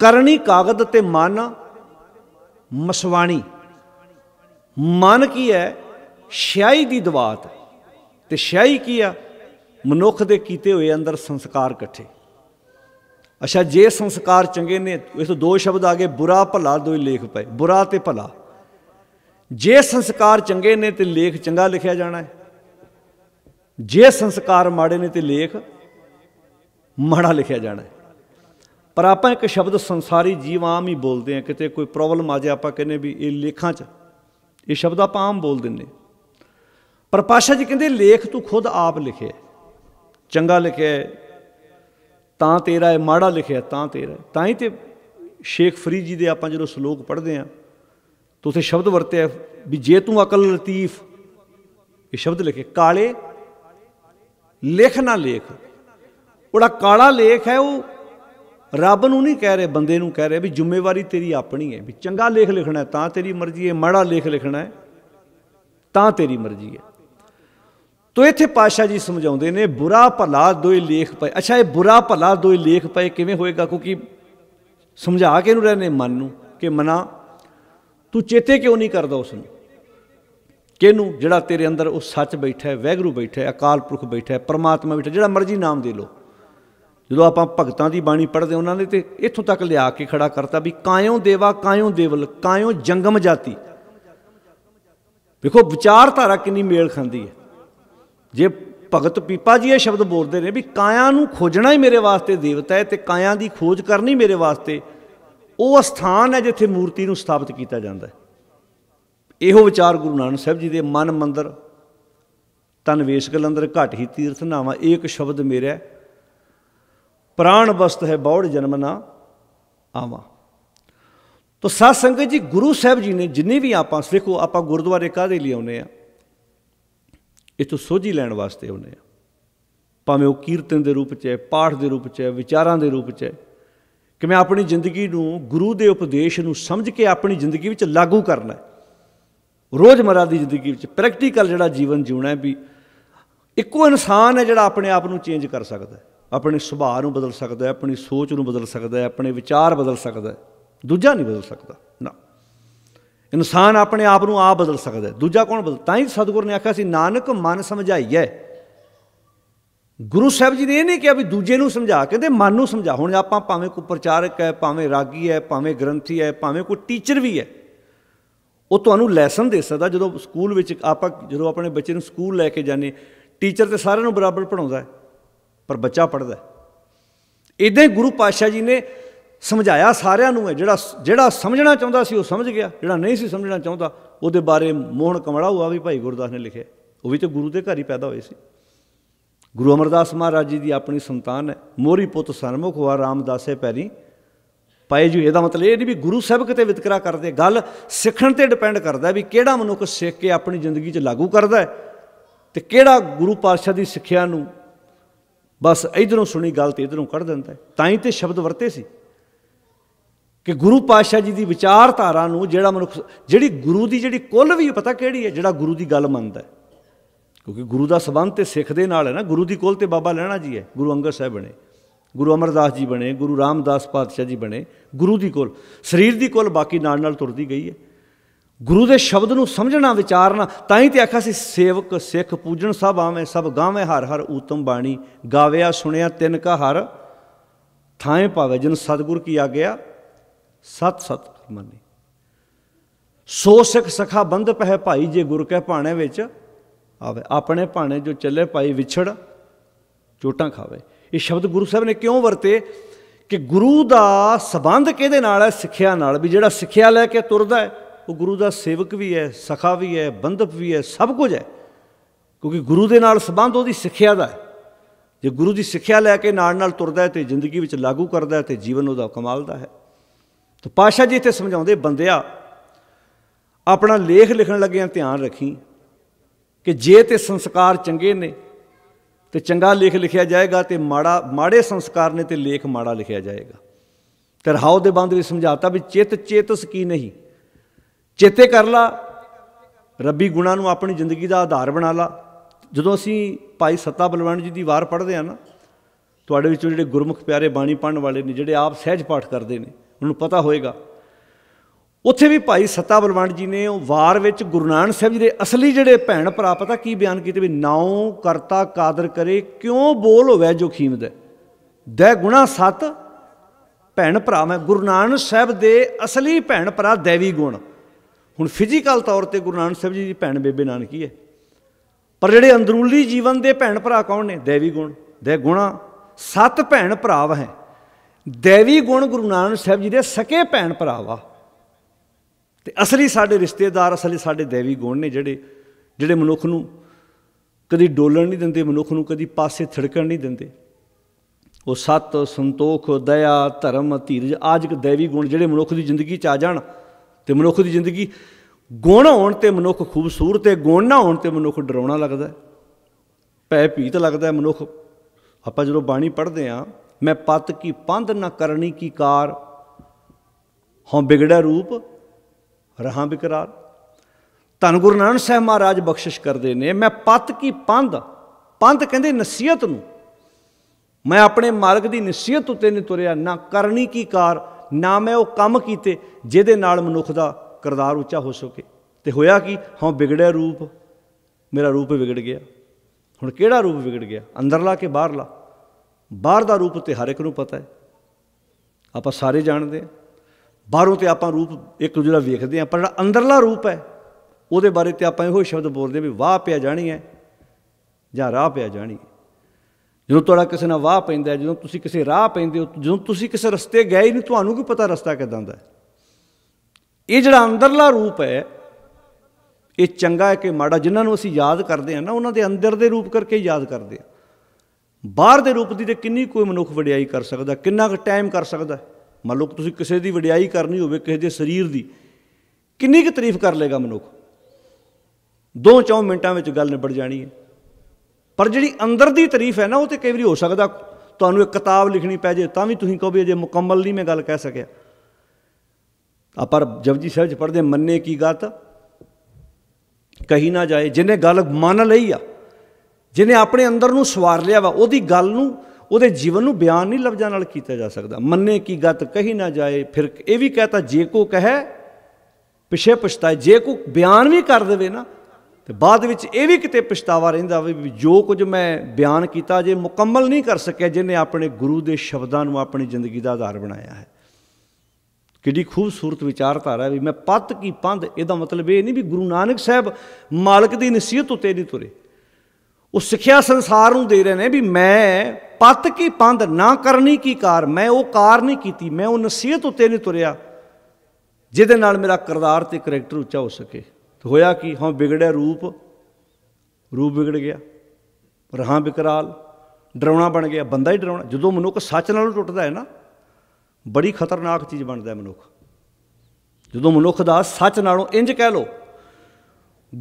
ਕਰਨੀ ਕਾਗਦ ਤੇ ਮਨ ਮਸਵਾਣੀ ਮਨ ਕੀ ਹੈ ਸ਼ਾਈ ਦੀ ਦਵਾਤ ਤੇ ਸ਼ਾਈ ਕੀ ਆ ਮਨੁੱਖ ਦੇ ਕੀਤੇ ਹੋਏ ਅੰਦਰ ਸੰਸਕਾਰ ਇਕੱਠੇ ਅੱਛਾ ਜੇ ਸੰਸਕਾਰ ਚੰਗੇ ਨੇ ਇਸ ਦੋ ਸ਼ਬਦ ਆ ਗਏ ਬੁਰਾ ਭਲਾ ਦੋ ਹੀ ਲੇਖ ਪਏ ਬੁਰਾ ਤੇ ਭਲਾ ਜੇ ਸੰਸਕਾਰ ਚੰਗੇ ਨੇ ਤੇ ਲੇਖ ਚੰਗਾ ਲਿਖਿਆ ਜਾਣਾ ਹੈ ਜੇ ਸੰਸਕਾਰ ਮਾੜੇ ਨੇ ਤੇ ਲੇਖ ਮਾੜਾ ਲਿਖਿਆ ਜਾਣਾ ਪਰ ਆਪਾਂ ਇੱਕ ਸ਼ਬਦ ਸੰਸਾਰੀ ਜੀਵ ਆਮ ਹੀ ਬੋਲਦੇ ਆ ਕਿਤੇ ਕੋਈ ਪ੍ਰੋਬਲਮ ਆ ਜਾਏ ਆਪਾਂ ਕਹਿੰਦੇ ਵੀ ਇਹ ਲੇਖਾਂ 'ਚ ਇਹ ਸ਼ਬਦ ਆਪਾਂ ਆਮ ਬੋਲ ਦਿੰਨੇ ਪਰ ਪਾਸ਼ਾ ਜੀ ਕਹਿੰਦੇ ਲੇਖ ਤੂੰ ਖੁਦ ਆਪ ਲਿਖਿਆ ਚੰਗਾ ਲਿਖਿਆ ਤਾਂ ਤੇਰਾ ਹੈ ਮਾੜਾ ਲਿਖਿਆ ਤਾਂ ਤੇਰਾ ਤਾਂ ਹੀ ਤੇ ਸ਼ੇਖ ਫਰੀਦ ਜੀ ਦੇ ਆਪਾਂ ਜਦੋਂ ਸ਼ਲੋਕ ਪੜ੍ਹਦੇ ਆ ਤਾਂ ਉਥੇ ਸ਼ਬਦ ਵਰਤਿਆ ਵੀ ਜੇ ਤੂੰ ਅਕਲ ਲਤੀਫ ਇਹ ਸ਼ਬਦ ਲਿਖੇ ਕਾਲੇ ਲੇਖ ਨਾ ਲੇਖ ਉਹੜਾ ਕਾਲਾ ਲੇਖ ਹੈ ਉਹ ਰੱਬ ਨੂੰ ਨਹੀਂ ਕਹਿ ਰਹੇ ਬੰਦੇ ਨੂੰ ਕਹਿ ਰਹੇ ਵੀ ਜ਼ਿੰਮੇਵਾਰੀ ਤੇਰੀ ਆਪਣੀ ਹੈ ਵੀ ਚੰਗਾ ਲੇਖ ਲਿਖਣਾ ਤਾਂ ਤੇਰੀ ਮਰਜ਼ੀ ਹੈ ਮਾੜਾ ਲੇਖ ਲਿਖਣਾ ਹੈ ਤਾਂ ਤੇਰੀ ਮਰਜ਼ੀ ਹੈ ਤੋ ਇੱਥੇ ਪਾਸ਼ਾ ਜੀ ਸਮਝਾਉਂਦੇ ਨੇ ਬੁਰਾ ਭਲਾ ਦੋਈ ਲੇਖ ਪਏ ਅੱਛਾ ਇਹ ਬੁਰਾ ਭਲਾ ਦੋਈ ਲੇਖ ਪਏ ਕਿਵੇਂ ਹੋਏਗਾ ਕਿਉਂਕਿ ਸਮਝਾ ਕੇ ਇਹਨੂੰ ਰਹਿਨੇ ਮਨ ਨੂੰ ਕਿ ਮਨਾ ਤੂੰ ਚੇਤੇ ਕਿਉਂ ਨਹੀਂ ਕਰਦਾ ਉਸ ਨੂੰ ਕਿਹਨੂੰ ਜਿਹੜਾ ਤੇਰੇ ਅੰਦਰ ਉਹ ਸੱਚ ਬੈਠਾ ਹੈ ਵੈਗਰੂ ਬੈਠਾ ਹੈ ਅਕਾਲ ਪੁਰਖ ਬੈਠਾ ਹੈ ਪਰਮਾਤਮਾ ਬੈਠਾ ਜਿਹੜਾ ਮਰਜ਼ੀ ਨਾਮ ਦੇ ਲੋ ਜਦੋਂ ਆਪਾਂ ਭਗਤਾਂ ਦੀ ਬਾਣੀ ਪੜ੍ਹਦੇ ਉਹਨਾਂ ਨੇ ਤੇ ਇੱਥੋਂ ਤੱਕ ਲਿਆ ਕੇ ਖੜਾ ਕਰਤਾ ਵੀ ਕਾਇਓ ਦੇਵਾ ਕਾਇਓ ਦੇਵਲ ਕਾਇਓ ਜੰਗਮ ਜਾਤੀ ਵੇਖੋ ਵਿਚਾਰਧਾਰਾ ਕਿੰਨੀ ਮੇਲ ਖਾਂਦੀ ਹੈ ਜੇ ਭਗਤ ਪੀਪਾ ਜੀ ਇਹ ਸ਼ਬਦ ਬੋਲਦੇ ਨੇ ਵੀ ਕਾਇਆ ਨੂੰ ਖੋਜਣਾ ਹੀ ਮੇਰੇ ਵਾਸਤੇ ਦੇਵਤਾ ਹੈ ਤੇ ਕਾਇਆ ਦੀ ਖੋਜ ਕਰਨੀ ਮੇਰੇ ਵਾਸਤੇ ਉਹ ਸਥਾਨ ਹੈ ਜਿੱਥੇ ਮੂਰਤੀ ਨੂੰ ਸਥਾਪਿਤ ਕੀਤਾ ਜਾਂਦਾ ਹੈ ਇਹੋ ਵਿਚਾਰ ਗੁਰੂ ਨਾਨਕ ਸਾਹਿਬ ਜੀ ਦੇ ਮਨ ਮੰਦਰ ਤਨ ਵੇਸ਼ ਅੰਦਰ ਘਟ ਹੀ ਤੀਰਥ ਨਾਵਾ ਏਕ ਸ਼ਬਦ ਮੇਰਾ ਪ੍ਰਾਣ ਬਸਤ ਹੈ ਬੌੜ ਜਨਮ ਨਾ ਆਵਾ ਤੋ ਸਾਧ ਸੰਗਤ ਜੀ ਗੁਰੂ ਸਾਹਿਬ ਜੀ ਨੇ ਜਿੰਨੇ ਵੀ ਆਪਾਂ ਵੇਖੋ ਆਪਾਂ ਗੁਰਦੁਆਰੇ ਕਾਹਦੇ ਲਈ ਆਉਨੇ ਆ ਇਥੋਂ ਸੋਝੀ ਲੈਣ ਵਾਸਤੇ ਹੁੰਦੇ ਆ ਭਾਵੇਂ ਉਹ ਕੀਰਤਨ ਦੇ ਰੂਪ 'ਚ ਹੈ ਪਾਠ ਦੇ ਰੂਪ 'ਚ ਹੈ ਵਿਚਾਰਾਂ ਦੇ ਰੂਪ 'ਚ ਹੈ ਕਿ ਮੈਂ ਆਪਣੀ ਜ਼ਿੰਦਗੀ ਨੂੰ ਗੁਰੂ ਦੇ ਉਪਦੇਸ਼ ਨੂੰ ਸਮਝ ਕੇ ਆਪਣੀ ਜ਼ਿੰਦਗੀ ਵਿੱਚ ਲਾਗੂ ਕਰਨਾ ਹੈ ਰੋਜ਼ਮਰਾ ਦੀ ਜ਼ਿੰਦਗੀ ਵਿੱਚ ਪ੍ਰੈਕਟੀਕਲ ਜਿਹੜਾ ਜੀਵਨ ਜਿਉਣਾ ਹੈ ਵੀ ਇੱਕੋ ਇਨਸਾਨ ਹੈ ਜਿਹੜਾ ਆਪਣੇ ਆਪ ਨੂੰ ਚੇਂਜ ਕਰ ਸਕਦਾ ਹੈ ਆਪਣੇ ਸੁਭਾਅ ਨੂੰ ਬਦਲ ਸਕਦਾ ਹੈ ਆਪਣੀ ਸੋਚ ਨੂੰ ਬਦਲ ਸਕਦਾ ਹੈ ਆਪਣੇ ਵਿਚਾਰ ਬਦਲ ਸਕਦਾ ਹੈ ਦੂਜਾ ਨਹੀਂ ਬਦਲ ਸਕਦਾ ਇਨਸਾਨ ਆਪਣੇ ਆਪ ਨੂੰ ਆਪ ਬਦਲ ਸਕਦਾ ਹੈ ਦੂਜਾ ਕੌਣ ਬਦਲ ਤਾਂ ਹੀ ਸਤਿਗੁਰ ਨੇ ਆਖਿਆ ਸੀ ਨਾਨਕ ਮਨ ਸਮਝਾਈਐ ਗੁਰੂ ਸਾਹਿਬ ਜੀ ਨੇ ਇਹ ਨਹੀਂ ਕਿਹਾ ਵੀ ਦੂਜੇ ਨੂੰ ਸਮਝਾ ਕਹਿੰਦੇ ਮਨ ਨੂੰ ਸਮਝਾ ਹੁਣ ਆਪਾਂ ਭਾਵੇਂ ਕੋਈ ਪ੍ਰਚਾਰਕ ਹੈ ਭਾਵੇਂ ਰਾਗੀ ਹੈ ਭਾਵੇਂ ਗ੍ਰੰਥੀ ਹੈ ਭਾਵੇਂ ਕੋਈ ਟੀਚਰ ਵੀ ਹੈ ਉਹ ਤੁਹਾਨੂੰ ਲੈਸਨ ਦੇ ਸਕਦਾ ਜਦੋਂ ਸਕੂਲ ਵਿੱਚ ਆਪਾਂ ਜਦੋਂ ਆਪਣੇ ਬੱਚੇ ਨੂੰ ਸਕੂਲ ਲੈ ਕੇ ਜਾਂਦੇ ਟੀਚਰ ਤੇ ਸਾਰਿਆਂ ਨੂੰ ਬਰਾਬਰ ਪੜਾਉਂਦਾ ਹੈ ਪਰ ਬੱਚਾ ਪੜਦਾ ਇਦਾਂ ਗੁਰੂ ਪਾਤਸ਼ਾਹ ਜੀ ਨੇ ਸਮਝਾਇਆ ਸਾਰਿਆਂ ਨੂੰ ਹੈ ਜਿਹੜਾ ਜਿਹੜਾ ਸਮਝਣਾ ਚਾਹੁੰਦਾ ਸੀ ਉਹ ਸਮਝ ਗਿਆ ਜਿਹੜਾ ਨਹੀਂ ਸੀ ਸਮਝਣਾ ਚਾਹੁੰਦਾ ਉਹਦੇ ਬਾਰੇ ਮੋਹਣ ਕਮੜਾ ਹੋਆ ਵੀ ਭਾਈ ਗੁਰਦਾਸ ਨੇ ਲਿਖਿਆ ਉਹ ਵੀ ਤੇ ਗੁਰੂ ਦੇ ਘਰ ਹੀ ਪੈਦਾ ਹੋਏ ਸੀ ਗੁਰੂ ਅਮਰਦਾਸ ਮਹਾਰਾਜ ਜੀ ਦੀ ਆਪਣੀ ਸੰਤਾਨ ਹੈ ਮੋਰੀ ਪੁੱਤ ਸਰਮੁਖ ਹੋਆ ਰਾਮਦਾਸੇ ਪੈਰੀ ਪਾਏ ਜੀ ਇਹਦਾ ਮਤਲਬ ਇਹ ਨਹੀਂ ਵੀ ਗੁਰੂ ਸਾਹਿਬ ਕਿਤੇ ਵਿਤਕਰਾ ਕਰਦੇ ਗੱਲ ਸਿੱਖਣ ਤੇ ਡਿਪੈਂਡ ਕਰਦਾ ਵੀ ਕਿਹੜਾ ਮਨੁੱਖ ਸਿੱਖ ਕੇ ਆਪਣੀ ਜ਼ਿੰਦਗੀ 'ਚ ਲਾਗੂ ਕਰਦਾ ਹੈ ਤੇ ਕਿਹੜਾ ਗੁਰੂ ਪਾਤਸ਼ਾਹ ਦੀ ਸਿੱਖਿਆ ਨੂੰ ਬਸ ਇਧਰੋਂ ਸੁਣੀ ਗੱਲ ਤੇ ਇਧਰੋਂ ਕੱਢ ਦਿੰਦਾ ਹੈ ਤਾਂ ਹੀ ਤੇ ਸ਼ਬਦ ਵਰਤੇ ਸੀ ਕਿ ਗੁਰੂ ਪਾਤਸ਼ਾਹ ਜੀ ਦੀ ਵਿਚਾਰਧਾਰਾ ਨੂੰ ਜਿਹੜਾ ਮਨੁੱਖ ਜਿਹੜੀ ਗੁਰੂ ਦੀ ਜਿਹੜੀ ਕੁੱਲ ਵੀ ਪਤਾ ਕਿਹੜੀ ਹੈ ਜਿਹੜਾ ਗੁਰੂ ਦੀ ਗੱਲ ਮੰਨਦਾ ਹੈ ਕਿਉਂਕਿ ਗੁਰੂ ਦਾ ਸਬੰਧ ਤੇ ਸਿੱਖ ਦੇ ਨਾਲ ਹੈ ਨਾ ਗੁਰੂ ਦੀ ਕੋਲ ਤੇ ਬਾਬਾ ਲੈਣਾ ਜੀ ਹੈ ਗੁਰੂ ਅੰਗਦ ਸਾਹਿਬ ਬਣੇ ਗੁਰੂ ਅਮਰਦਾਸ ਜੀ ਬਣੇ ਗੁਰੂ ਰਾਮਦਾਸ ਪਾਤਸ਼ਾਹ ਜੀ ਬਣੇ ਗੁਰੂ ਦੀ ਕੋਲ ਸਰੀਰ ਦੀ ਕੋਲ ਬਾਕੀ ਨਾਲ ਨਾਲ ਤੁਰਦੀ ਗਈ ਹੈ ਗੁਰੂ ਦੇ ਸ਼ਬਦ ਨੂੰ ਸਮਝਣਾ ਵਿਚਾਰਨਾ ਤਾਂ ਹੀ ਤੇ ਆਖਿਆ ਸੀ ਸੇਵਕ ਸਿੱਖ ਪੂਜਣ ਸਭ ਆਵੇਂ ਸਭ ਗਾਵੇਂ ਹਰ ਹਰ ਊਤਮ ਬਾਣੀ ਗਾਵਿਆ ਸੁਣਿਆ ਤਿੰਨ ਕਾ ਹਰ ਥਾਂਏ ਪਾਵੇ ਜਨ ਸਤਗੁਰ ਕੀ ਆਗਿਆ ਸਤ ਸਤ ਮੰਨੀ ਸੋ ਸਿੱਖ ਸਖਾ ਬੰਧ ਪਹਿ ਭਾਈ ਜੇ ਗੁਰ ਕੈ ਭਾਣੇ ਵਿੱਚ ਆਵੇ ਆਪਣੇ ਭਾਣੇ ਜੋ ਚੱਲੇ ਭਾਈ ਵਿਛੜ ਚੋਟਾਂ ਖਾਵੇ ਇਹ ਸ਼ਬਦ ਗੁਰੂ ਸਾਹਿਬ ਨੇ ਕਿਉਂ ਵਰਤੇ ਕਿ ਗੁਰੂ ਦਾ ਸਬੰਧ ਕਿਹਦੇ ਨਾਲ ਹੈ ਸਿੱਖਿਆ ਨਾਲ ਵੀ ਜਿਹੜਾ ਸਿੱਖਿਆ ਲੈ ਕੇ ਤੁਰਦਾ ਹੈ ਉਹ ਗੁਰੂ ਦਾ ਸੇਵਕ ਵੀ ਹੈ ਸਖਾ ਵੀ ਹੈ ਬੰਧਪ ਵੀ ਹੈ ਸਭ ਕੁਝ ਹੈ ਕਿਉਂਕਿ ਗੁਰੂ ਦੇ ਨਾਲ ਸਬੰਧ ਉਹਦੀ ਸਿੱਖਿਆ ਦਾ ਹੈ ਜੇ ਗੁਰੂ ਦੀ ਸਿੱਖਿਆ ਲੈ ਕੇ ਨਾਲ ਨਾਲ ਤੁਰਦਾ ਹੈ ਤੇ ਜ਼ਿੰਦਗੀ ਵਿੱਚ ਲਾਗੂ ਕਰਦਾ ਹੈ ਤੇ ਜੀਵਨ ਉਹਦਾ ਕਮਾਲ ਦਾ ਹੈ ਤਾਂ ਪਾਸ਼ਾ ਜੀ ਇੱਥੇ ਸਮਝਾਉਂਦੇ ਬੰਦਿਆ ਆਪਣਾ ਲੇਖ ਲਿਖਣ ਲੱਗਿਆਂ ਧਿਆਨ ਰੱਖੀ ਕਿ ਜੇ ਤੇ ਸੰਸਕਾਰ ਚੰਗੇ ਨੇ ਤੇ ਚੰਗਾ ਲੇਖ ਲਿਖਿਆ ਜਾਏਗਾ ਤੇ ਮਾੜਾ ਮਾੜੇ ਸੰਸਕਾਰ ਨੇ ਤੇ ਲੇਖ ਮਾੜਾ ਲਿਖਿਆ ਜਾਏਗਾ ਤੇ ਰਹਾਉ ਦੇ ਬੰਦ ਵੀ ਸਮਝਾਤਾ ਵੀ ਚਿਤ ਚੇਤਸ ਕੀ ਨਹੀਂ ਚੇਤੇ ਕਰ ਲਾ ਰੱਬੀ ਗੁਣਾ ਨੂੰ ਆਪਣੀ ਜ਼ਿੰਦਗੀ ਦਾ ਆਧਾਰ ਬਣਾ ਲਾ ਜਦੋਂ ਅਸੀਂ ਭਾਈ ਸੱਤਾ ਬਲਵੰਡ ਜੀ ਦੀ ਵਾਰ ਪੜ੍ਹਦੇ ਆ ਨਾ ਤੁਹਾਡੇ ਵਿੱਚੋਂ ਜਿਹੜੇ ਗੁਰਮੁਖ ਪਿਆਰੇ ਬਾਣੀ ਪੜਨ ਵਾਲੇ ਨੇ ਜਿਹੜੇ ਆਪ ਸਹਿਜ ਪਾਠ ਕਰਦੇ ਨੇ ਉਹਨੂੰ ਪਤਾ ਹੋਏਗਾ ਉੱਥੇ ਵੀ ਭਾਈ ਸਤਾ ਬਲਵੰਡ ਜੀ ਨੇ ਉਹ ਵਾਰ ਵਿੱਚ ਗੁਰੂ ਨਾਨਕ ਸਾਹਿਬ ਜੀ ਦੇ ਅਸਲੀ ਜਿਹੜੇ ਭੈਣ ਭਰਾ ਪਤਾ ਕੀ ਬਿਆਨ ਕੀਤੇ ਵੀ ਨਾਉ ਕਰਤਾ ਕਾਦਰ ਕਰੇ ਕਿਉਂ ਬੋਲ ਹੋਵੇ ਜੋ ਖੀਮਦ ਦੈ ਗੁਣਾ ਸਤ ਭੈਣ ਭਰਾ ਮੈਂ ਗੁਰੂ ਨਾਨਕ ਸਾਹਿਬ ਦੇ ਅਸਲੀ ਭੈਣ ਭਰਾ ਦੇਵੀ ਗੁਣ ਹੁਣ ਫਿਜ਼ੀਕਲ ਤੌਰ ਤੇ ਗੁਰੂ ਨਾਨਕ ਸਾਹਿਬ ਜੀ ਦੀ ਭੈਣ ਬੇਬੇ ਨਾਨਕੀ ਹੈ ਪਰ ਜਿਹੜੇ ਅੰਦਰੂਲੀ ਜੀਵਨ ਦੇ ਭੈਣ ਭਰਾ ਕੌਣ ਨੇ ਦੇਵੀ ਗੁਣ ਦੇ ਗੁਣਾ ਸਤ ਭੈਣ ਭਰਾ ਹੈ ਦੇਵੀ ਗੁਣ ਗੁਰੂ ਨਾਨਕ ਸਾਹਿਬ ਜੀ ਦੇ ਸਕੇ ਭੈਣ ਭਰਾਵਾ ਤੇ ਅਸਲੀ ਸਾਡੇ ਰਿਸ਼ਤੇਦਾਰ ਅਸਲੀ ਸਾਡੇ ਦੇਵੀ ਗੁਣ ਨੇ ਜਿਹੜੇ ਜਿਹੜੇ ਮਨੁੱਖ ਨੂੰ ਕਦੀ ਡੋਲਣ ਨਹੀਂ ਦਿੰਦੇ ਮਨੁੱਖ ਨੂੰ ਕਦੀ ਪਾਸੇ ਥੜਕਣ ਨਹੀਂ ਦਿੰਦੇ ਉਹ ਸਤ ਸੰਤੋਖ ਦਇਆ ਧਰਮ ਧੀਰਜ ਆਜਿਕ ਦੇਵੀ ਗੁਣ ਜਿਹੜੇ ਮਨੁੱਖ ਦੀ ਜ਼ਿੰਦਗੀ ਚ ਆ ਜਾਣ ਤੇ ਮਨੁੱਖ ਦੀ ਜ਼ਿੰਦਗੀ ਗੁਣ ਹੋਣ ਤੇ ਮਨੁੱਖ ਖੂਬਸੂਰਤ ਤੇ ਗੁਣ ਨਾ ਹੋਣ ਤੇ ਮਨੁੱਖ ਡਰਾਉਣਾ ਲੱਗਦਾ ਹੈ ਭੈ ਭੀਤ ਲੱਗਦਾ ਹੈ ਮਨੁੱਖ ਆਪਾਂ ਜਦੋਂ ਬਾਣੀ ਪੜ੍ਹਦੇ ਆਂ ਮੈਂ ਪਤ ਕੀ ਪੰਧ ਨਾ ਕਰਨੀ ਕੀ ਕਾਰ ਹਉ ਬਿਗੜਾ ਰੂਪ ਰਹਾ ਬਿਕਰਾਰ ਧੰਨ ਗੁਰੂ ਨਾਨਕ ਸਾਹਿਬ ਮਹਾਰਾਜ ਬਖਸ਼ਿਸ਼ ਕਰਦੇ ਨੇ ਮੈਂ ਪਤ ਕੀ ਪੰਧ ਪੰਧ ਕਹਿੰਦੇ ਨਸੀਹਤ ਨੂੰ ਮੈਂ ਆਪਣੇ ਮਾਰਗ ਦੀ ਨਸੀਹਤ ਉਤੇ ਨਹੀਂ ਤੁਰਿਆ ਨਾ ਕਰਨੀ ਕੀ ਕਾਰ ਨਾ ਮੈਂ ਉਹ ਕੰਮ ਕੀਤੇ ਜਿਹਦੇ ਨਾਲ ਮਨੁੱਖ ਦਾ ਕਰਦਾਰ ਉੱਚਾ ਹੋ ਸਕੇ ਤੇ ਹੋਇਆ ਕਿ ਹਉ ਵਿਗੜਿਆ ਰੂਪ ਮੇਰਾ ਰੂਪ ਵਿਗੜ ਗਿਆ ਹੁਣ ਕਿਹੜਾ ਰੂਪ ਵਿਗੜ ਗਿਆ ਅੰਦਰਲਾ ਕੇ ਬਾਹਰਲਾ ਬਾਹਰ ਦਾ ਰੂਪ ਤੇ ਹਰ ਇੱਕ ਨੂੰ ਪਤਾ ਹੈ ਆਪਾਂ ਸਾਰੇ ਜਾਣਦੇ ਆ ਬਾਹਰੋਂ ਤੇ ਆਪਾਂ ਰੂਪ ਇੱਕ ਦੂਜੇ ਦਾ ਵੇਖਦੇ ਆ ਪਰ ਜਿਹੜਾ ਅੰਦਰਲਾ ਰੂਪ ਹੈ ਉਹਦੇ ਬਾਰੇ ਤੇ ਆਪਾਂ ਇਹੋ ਸ਼ਬਦ ਬੋਲਦੇ ਵੀ ਵਾਹ ਪਿਆ ਜਾਣੀ ਹੈ ਜਾਂ ਰਾਹ ਪਿਆ ਜਾਣੀ ਹੈ ਜਦੋਂ ਤੁਹਾਡਾ ਕਿਸੇ ਨਾਲ ਵਾਹ ਪੈਂਦਾ ਜਦੋਂ ਤੁਸੀਂ ਕਿਸੇ ਰਾਹ ਪੈਂਦੇ ਹੋ ਜਦੋਂ ਤੁਸੀਂ ਕਿਸੇ ਰਸਤੇ ਗਏ ਨਹੀਂ ਤੁਹਾਨੂੰ ਕੀ ਪਤਾ ਰਸਤਾ ਕਿਦਾਂ ਦਾ ਹੈ ਇਹ ਜਿਹੜਾ ਅੰਦਰਲਾ ਰੂਪ ਹੈ ਇਹ ਚੰਗਾ ਹੈ ਕਿ ਮਾੜਾ ਜਿਨ੍ਹਾਂ ਨੂੰ ਅਸੀਂ ਯਾਦ ਕਰਦੇ ਆ ਨਾ ਉਹਨਾਂ ਦੇ ਅੰਦਰ ਦੇ ਰੂਪ ਕਰਕੇ ਯਾਦ ਕਰਦੇ ਆ ਬਾਹਰ ਦੇ ਰੂਪ ਦੀ ਤੇ ਕਿੰਨੀ ਕੋਈ ਮਨੁੱਖ ਵਡਿਆਈ ਕਰ ਸਕਦਾ ਕਿੰਨਾ ਕੁ ਟਾਈਮ ਕਰ ਸਕਦਾ ਮੰਨ ਲਓ ਤੁਸੀਂ ਕਿਸੇ ਦੀ ਵਡਿਆਈ ਕਰਨੀ ਹੋਵੇ ਕਿਸੇ ਦੇ ਸਰੀਰ ਦੀ ਕਿੰਨੀ ਕੁ ਤਾਰੀਫ ਕਰ ਲੇਗਾ ਮਨੁੱਖ ਦੋ ਚੌ ਮਿੰਟਾਂ ਵਿੱਚ ਗੱਲ ਨਿਬੜ ਜਾਣੀ ਹੈ ਪਰ ਜਿਹੜੀ ਅੰਦਰ ਦੀ ਤਾਰੀਫ ਹੈ ਨਾ ਉਹ ਤੇ ਕਈ ਵਾਰੀ ਹੋ ਸਕਦਾ ਤੁਹਾਨੂੰ ਇੱਕ ਕਿਤਾਬ ਲਿਖਣੀ ਪੈ ਜੇ ਤਾਂ ਵੀ ਤੁਸੀਂ ਕਹੋ ਵੀ ਅਜੇ ਮੁਕੰਮਲ ਨਹੀਂ ਮੈਂ ਗੱਲ ਕਹਿ ਸਕਿਆ ਆ ਪਰ ਜਪਜੀ ਸਾਹਿਬ ਚ ਪੜਦੇ ਮੰਨੇ ਕੀ ਗਤ ਕਹੀ ਨਾ ਜਾਏ ਜਿਨੇ ਗੱਲ ਮੰਨ ਲਈ ਆ ਜਿਨੇ ਆਪਣੇ ਅੰਦਰ ਨੂੰ ਸਵਾਰ ਲਿਆ ਵਾ ਉਹਦੀ ਗੱਲ ਨੂੰ ਉਹਦੇ ਜੀਵਨ ਨੂੰ ਬਿਆਨ ਨਹੀਂ ਲਫ਼ਜ਼ਾਂ ਨਾਲ ਕੀਤਾ ਜਾ ਸਕਦਾ ਮੰਨੇ ਕੀ ਗੱਤ ਕਹੀ ਨਾ ਜਾਏ ਫਿਰ ਇਹ ਵੀ ਕਹਤਾ ਜੇ ਕੋ ਕਹੇ ਪਿਛੇ ਪਛਤਾਏ ਜੇ ਕੋ ਬਿਆਨ ਵੀ ਕਰ ਦੇਵੇ ਨਾ ਤੇ ਬਾਅਦ ਵਿੱਚ ਇਹ ਵੀ ਕਿਤੇ ਪਛਤਾਵਾ ਰਹਿੰਦਾ ਵੀ ਜੋ ਕੁਝ ਮੈਂ ਬਿਆਨ ਕੀਤਾ ਜੇ ਮੁਕੰਮਲ ਨਹੀਂ ਕਰ ਸਕਿਆ ਜਿਨੇ ਆਪਣੇ ਗੁਰੂ ਦੇ ਸ਼ਬਦਾਂ ਨੂੰ ਆਪਣੀ ਜ਼ਿੰਦਗੀ ਦਾ ਆਧਾਰ ਬਣਾਇਆ ਹੈ ਕਿੱਡੀ ਖੂਬਸੂਰਤ ਵਿਚਾਰਧਾਰਾ ਵੀ ਮੈਂ ਪੱਤ ਕੀ ਪੰਧ ਇਹਦਾ ਮਤਲਬ ਇਹ ਨਹੀਂ ਵੀ ਗੁਰੂ ਨਾਨਕ ਸਾਹਿਬ ਮਾਲਕ ਦੀ ਨਸੀਹਤ ਉਤੇ ਨਹੀਂ ਤੁਰੇ ਉਹ ਸਿੱਖਿਆ ਸੰਸਾਰ ਨੂੰ ਦੇ ਰਹੇ ਨੇ ਵੀ ਮੈਂ ਪਤ ਕੀ ਪੰਦ ਨਾ ਕਰਨੀ ਕੀ ਕਾਰ ਮੈਂ ਉਹ ਕਾਰ ਨਹੀਂ ਕੀਤੀ ਮੈਂ ਉਹ ਨਸੀਹਤ ਉੱਤੇ ਨਹੀਂ ਤੁਰਿਆ ਜਿਹਦੇ ਨਾਲ ਮੇਰਾ ਕਰਦਾਰ ਤੇ ਕੈਰੈਕਟਰ ਉੱਚਾ ਹੋ ਸਕੇ ਤੇ ਹੋਇਆ ਕੀ ਹਾਂ ਵਿਗੜਿਆ ਰੂਪ ਰੂਪ ਵਿਗੜ ਗਿਆ ਰਹਾ ਬਿਕਰਾਲ ਡਰਾਉਣਾ ਬਣ ਗਿਆ ਬੰਦਾ ਹੀ ਡਰਾਉਣਾ ਜਦੋਂ ਮਨੁੱਖ ਸੱਚ ਨਾਲੋਂ ਟੁੱਟਦਾ ਹੈ ਨਾ ਬੜੀ ਖਤਰਨਾਕ ਚੀਜ਼ ਬਣਦਾ ਹੈ ਮਨੁੱਖ ਜਦੋਂ ਮਨੁੱਖ ਦਾ ਸੱਚ ਨਾਲੋਂ ਇੰਜ ਕਹਿ ਲੋ